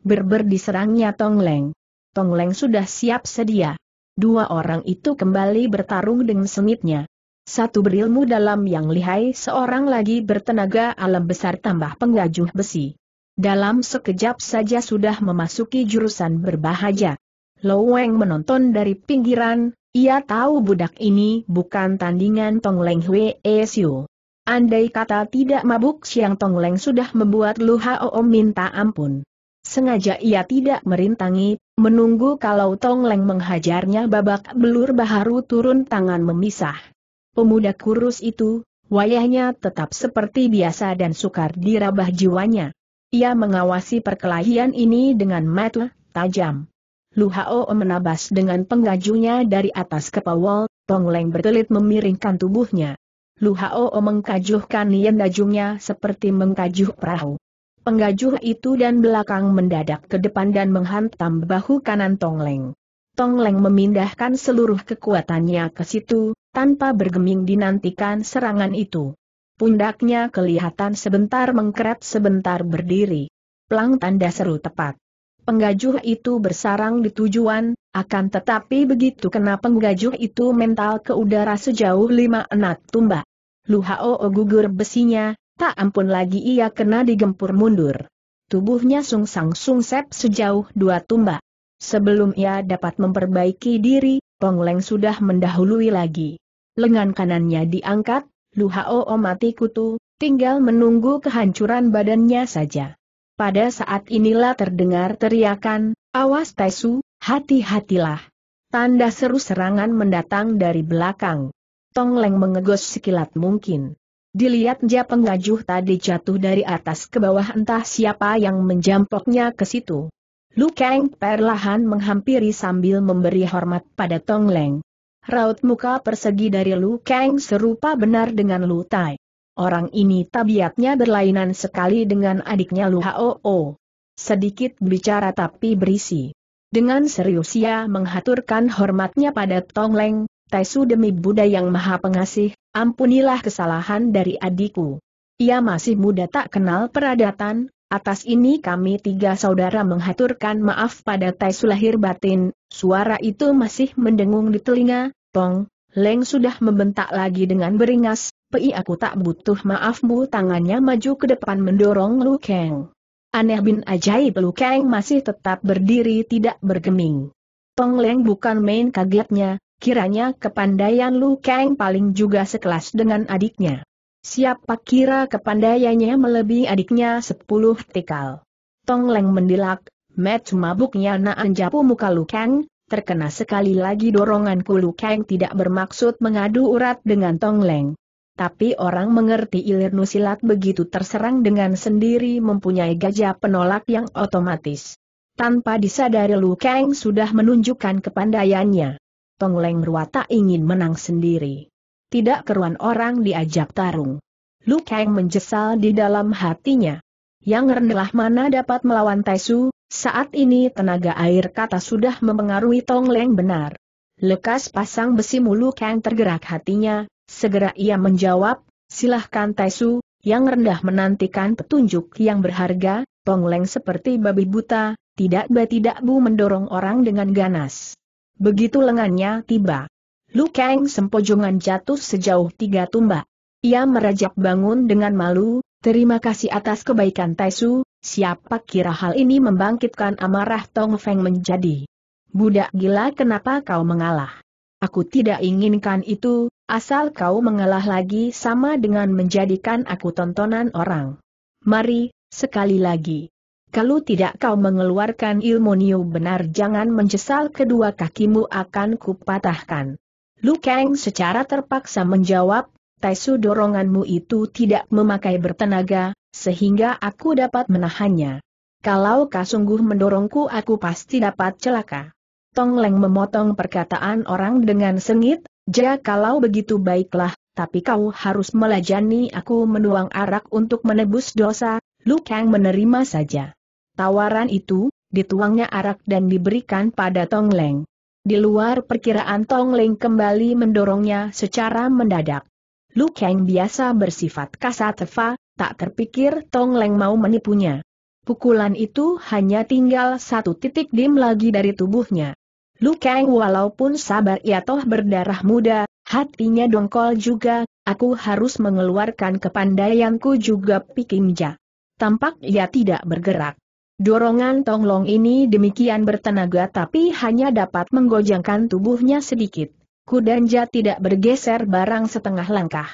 Berber diserangnya Tong Leng. Tong Leng sudah siap sedia. Dua orang itu kembali bertarung dengan sengitnya. Satu berilmu dalam yang lihai seorang lagi bertenaga alam besar tambah penggajuh besi. Dalam sekejap saja sudah memasuki jurusan berbahaya. Loweng menonton dari pinggiran, ia tahu budak ini bukan tandingan Tong Leng Hwe Siu. Andai kata tidak mabuk siang Tong Leng sudah membuat Lu Hao minta ampun. Sengaja ia tidak merintangi, menunggu kalau Tong Leng menghajarnya babak belur baharu turun tangan memisah. Pemuda kurus itu, wayahnya tetap seperti biasa dan sukar dirabah jiwanya. Ia mengawasi perkelahian ini dengan mata tajam. Lu Luhao menabas dengan penggajunya dari atas Tong Leng berkelit memiringkan tubuhnya. Lu Hao mengkajuhkan nian dajungnya seperti mengkajuh perahu. Penggajuh itu dan belakang mendadak ke depan dan menghantam bahu kanan Tongleng. Tongleng memindahkan seluruh kekuatannya ke situ, tanpa bergeming dinantikan serangan itu. Pundaknya kelihatan sebentar mengkeret sebentar berdiri. Pelang tanda seru tepat. Penggajuh itu bersarang di tujuan, akan tetapi begitu kena penggajuh itu mental ke udara sejauh lima enak tumbak. Luhao gugur besinya, Tak ampun lagi ia kena digempur mundur. Tubuhnya sungsang-sungsep sejauh dua tumbak. Sebelum ia dapat memperbaiki diri, Leng sudah mendahului lagi. Lengan kanannya diangkat, Lu Luhao mati kutu, tinggal menunggu kehancuran badannya saja. Pada saat inilah terdengar teriakan, awas Taisu, hati-hatilah. Tanda seru serangan mendatang dari belakang. Tong Leng mengegos sekilat mungkin. Dilihatnya dia pengajuh tadi jatuh dari atas ke bawah entah siapa yang menjampoknya ke situ. Lu Kang perlahan menghampiri sambil memberi hormat pada Tong Leng. Raut muka persegi dari Lu Kang serupa benar dengan Lu Tai. Orang ini tabiatnya berlainan sekali dengan adiknya Lu Hao. Sedikit bicara tapi berisi. Dengan serius ia menghaturkan hormatnya pada Tong Leng, Taisu demi Buddha yang maha pengasih, ampunilah kesalahan dari adikku. Ia masih muda tak kenal peradatan, atas ini kami tiga saudara menghaturkan maaf pada Taisu lahir batin, suara itu masih mendengung di telinga, Tong, Leng sudah membentak lagi dengan beringas, Pei aku tak butuh maafmu tangannya maju ke depan mendorong Lu Kang. Aneh bin ajaib Lu Kang masih tetap berdiri tidak bergeming. Tong Leng bukan main kagetnya, Kiranya kepandaian Lu Kang paling juga sekelas dengan adiknya. Siapa kira kepandaiannya melebihi adiknya sepuluh tikal. Tong Leng mendilak, met mabuknya naan japu muka Lu Kang, terkena sekali lagi dorongan Lu Kang tidak bermaksud mengadu urat dengan Tong Leng. Tapi orang mengerti ilirnu silat begitu terserang dengan sendiri mempunyai gajah penolak yang otomatis. Tanpa disadari Lu Kang sudah menunjukkan kepandaiannya. Tong Tongoleng tak ingin menang sendiri. Tidak keruan orang diajak tarung. Lu Kang menjesal di dalam hatinya. Yang rendah mana dapat melawan Taisu, saat ini tenaga air kata sudah mempengaruhi Tong Leng benar. Lekas pasang besi mulu Kang tergerak hatinya, segera ia menjawab, silahkan Taisu, yang rendah menantikan petunjuk yang berharga, Tong Leng seperti babi buta, tidak ba tidak bu mendorong orang dengan ganas. Begitu lengannya tiba. Lu Kang sempojongan jatuh sejauh tiga tumbak. Ia merajak bangun dengan malu, terima kasih atas kebaikan Taisu, siapa kira hal ini membangkitkan amarah Tong Feng menjadi. Budak gila kenapa kau mengalah? Aku tidak inginkan itu, asal kau mengalah lagi sama dengan menjadikan aku tontonan orang. Mari, sekali lagi kalau tidak kau mengeluarkan ilmu benar jangan menyesal kedua kakimu akan kupatahkan. Lu Kang secara terpaksa menjawab, Taisu doronganmu itu tidak memakai bertenaga, sehingga aku dapat menahannya. Kalau kau sungguh mendorongku aku pasti dapat celaka. Tong Leng memotong perkataan orang dengan sengit, Jika kalau begitu baiklah, tapi kau harus melajani aku menuang arak untuk menebus dosa, Lu Kang menerima saja. Tawaran itu, dituangnya arak dan diberikan pada Tong Leng. Di luar perkiraan Tong Leng kembali mendorongnya secara mendadak. Lu Kang biasa bersifat kasar tak terpikir Tong Leng mau menipunya. Pukulan itu hanya tinggal satu titik dim lagi dari tubuhnya. Lu Kang walaupun sabar ia toh berdarah muda, hatinya dongkol juga, aku harus mengeluarkan kepandaianku juga pikimja. Tampak ia tidak bergerak. Dorongan Tonglong ini demikian bertenaga tapi hanya dapat menggojangkan tubuhnya sedikit. Kudanja tidak bergeser barang setengah langkah.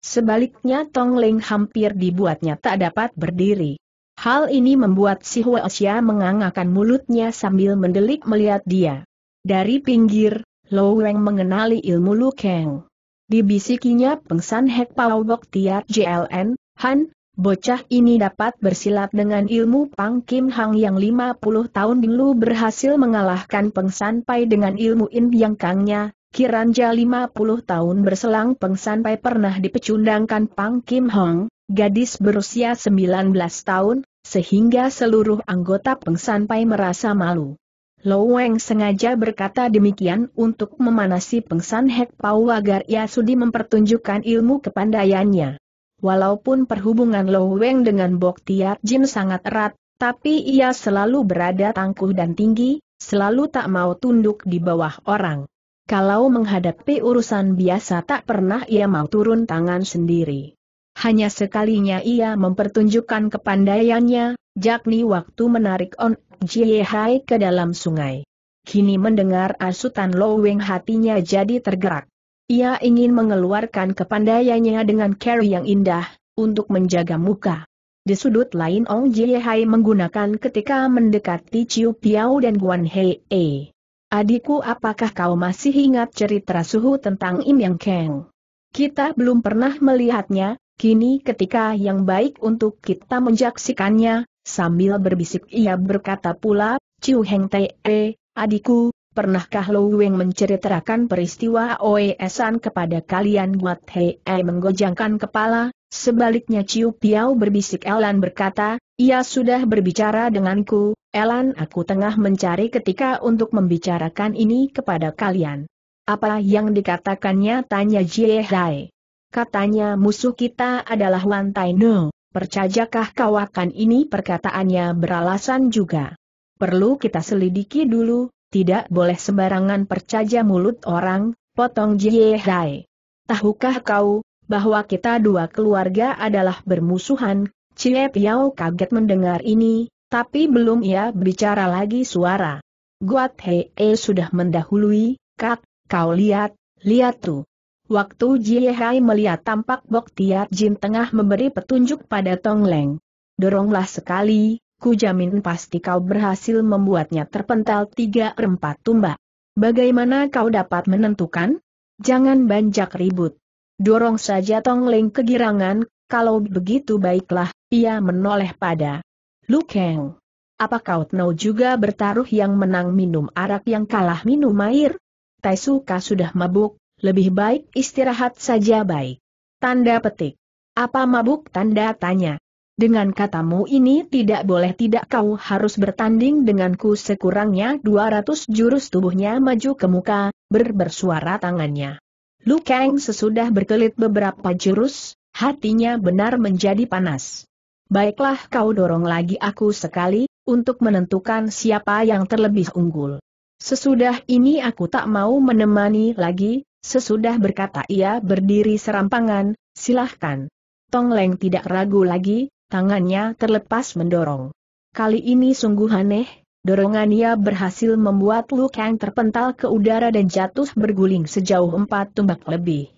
Sebaliknya Tongling hampir dibuatnya tak dapat berdiri. Hal ini membuat si Huaxia mengangakan mulutnya sambil mendelik melihat dia. Dari pinggir, Lo Weng mengenali ilmu Lu Kang. Dibisikinya pengsan Hek Pao Bok Tiat JLN, Han, Bocah ini dapat bersilat dengan ilmu Pang Kim Hang yang 50 tahun dulu berhasil mengalahkan Peng San Pai dengan ilmu In Yang Kangnya. Kiranja 50 tahun berselang Peng San Pai pernah dipecundangkan Pang Kim Hang, gadis berusia 19 tahun, sehingga seluruh anggota Peng San Pai merasa malu. Lo Weng sengaja berkata demikian untuk memanasi Peng San Hek Pau agar ia sudi mempertunjukkan ilmu kepandaiannya. Walaupun perhubungan Lo Weng dengan Bok Tiat Jin sangat erat, tapi ia selalu berada tangguh dan tinggi, selalu tak mau tunduk di bawah orang. Kalau menghadapi urusan biasa tak pernah ia mau turun tangan sendiri. Hanya sekalinya ia mempertunjukkan kepandaiannya, yakni waktu menarik On Jie Hai ke dalam sungai. Kini mendengar asutan Lo Weng hatinya jadi tergerak. Ia ingin mengeluarkan kepandaiannya dengan carry yang indah, untuk menjaga muka. Di sudut lain Ong Jiehai menggunakan ketika mendekati Chiu Piao dan Guan Hei. -e. Adikku apakah kau masih ingat cerita suhu tentang Im Yang Kang? Kita belum pernah melihatnya, kini ketika yang baik untuk kita menjaksikannya, sambil berbisik ia berkata pula, Chiu Heng Te, -e, adikku, Pernahkah Lu Weng menceritakan peristiwa Oesan kepada kalian Guat Hei e menggojangkan kepala, sebaliknya Ciu Piao berbisik Elan berkata, ia sudah berbicara denganku, Elan aku tengah mencari ketika untuk membicarakan ini kepada kalian. Apa yang dikatakannya tanya Jie Hai. Katanya musuh kita adalah Wan Tai No, percajakah kawakan ini perkataannya beralasan juga. Perlu kita selidiki dulu, tidak boleh sembarangan percaya mulut orang, potong Jie Hai. Tahukah kau, bahwa kita dua keluarga adalah bermusuhan, Cie Piao kaget mendengar ini, tapi belum ia bicara lagi suara. Guat Hei e sudah mendahului, kak, kau lihat, lihat tuh. Waktu Jie Hai melihat tampak Bok Tiat Jin tengah memberi petunjuk pada Tong Leng. Doronglah sekali, Ku jamin pasti kau berhasil membuatnya terpental tiga empat tumbak. Bagaimana kau dapat menentukan? Jangan banjak ribut. Dorong saja Tong Ling kegirangan, kalau begitu baiklah, ia menoleh pada Lu Kang. Apa kau tahu juga bertaruh yang menang minum arak yang kalah minum air? Taisuka sudah mabuk, lebih baik istirahat saja baik. Tanda petik. Apa mabuk tanda tanya? Dengan katamu ini tidak boleh tidak kau harus bertanding denganku sekurangnya 200 jurus tubuhnya maju ke muka, berbersuara tangannya. Lu Kang sesudah berkelit beberapa jurus, hatinya benar menjadi panas. Baiklah kau dorong lagi aku sekali, untuk menentukan siapa yang terlebih unggul. Sesudah ini aku tak mau menemani lagi, sesudah berkata ia berdiri serampangan, silahkan. Tong Leng tidak ragu lagi, tangannya terlepas mendorong. Kali ini sungguh aneh, dorongan ia berhasil membuat Lu Kang terpental ke udara dan jatuh berguling sejauh empat tumbak lebih.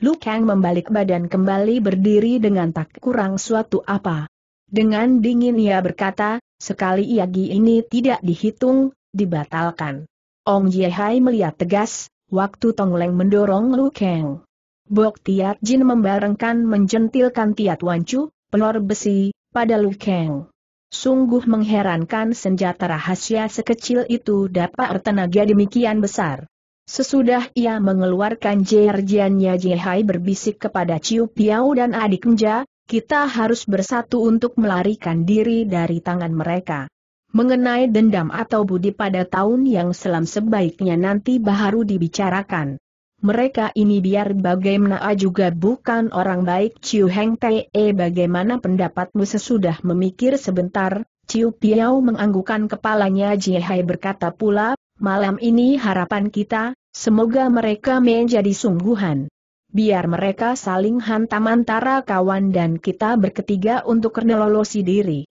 Lu Kang membalik badan kembali berdiri dengan tak kurang suatu apa. Dengan dingin ia berkata, sekali Iagi ini tidak dihitung, dibatalkan. Ong Jiehai melihat tegas, waktu Tong Leng mendorong Lu Kang. Bok Tiat Jin membarengkan menjentilkan Tiat Wancu, pelor besi, pada Lu Kang. Sungguh mengherankan senjata rahasia sekecil itu dapat tenaga demikian besar. Sesudah ia mengeluarkan jerjiannya Jihai berbisik kepada Ciu Piao dan adik Nja, kita harus bersatu untuk melarikan diri dari tangan mereka. Mengenai dendam atau budi pada tahun yang selam sebaiknya nanti baru dibicarakan. Mereka ini biar bagaimana juga bukan orang baik Ciu Heng Te eh, bagaimana pendapatmu sesudah memikir sebentar, Ciu Piao menganggukan kepalanya Jie Hai berkata pula, malam ini harapan kita, semoga mereka menjadi sungguhan. Biar mereka saling hantam antara kawan dan kita berketiga untuk kernolosi diri.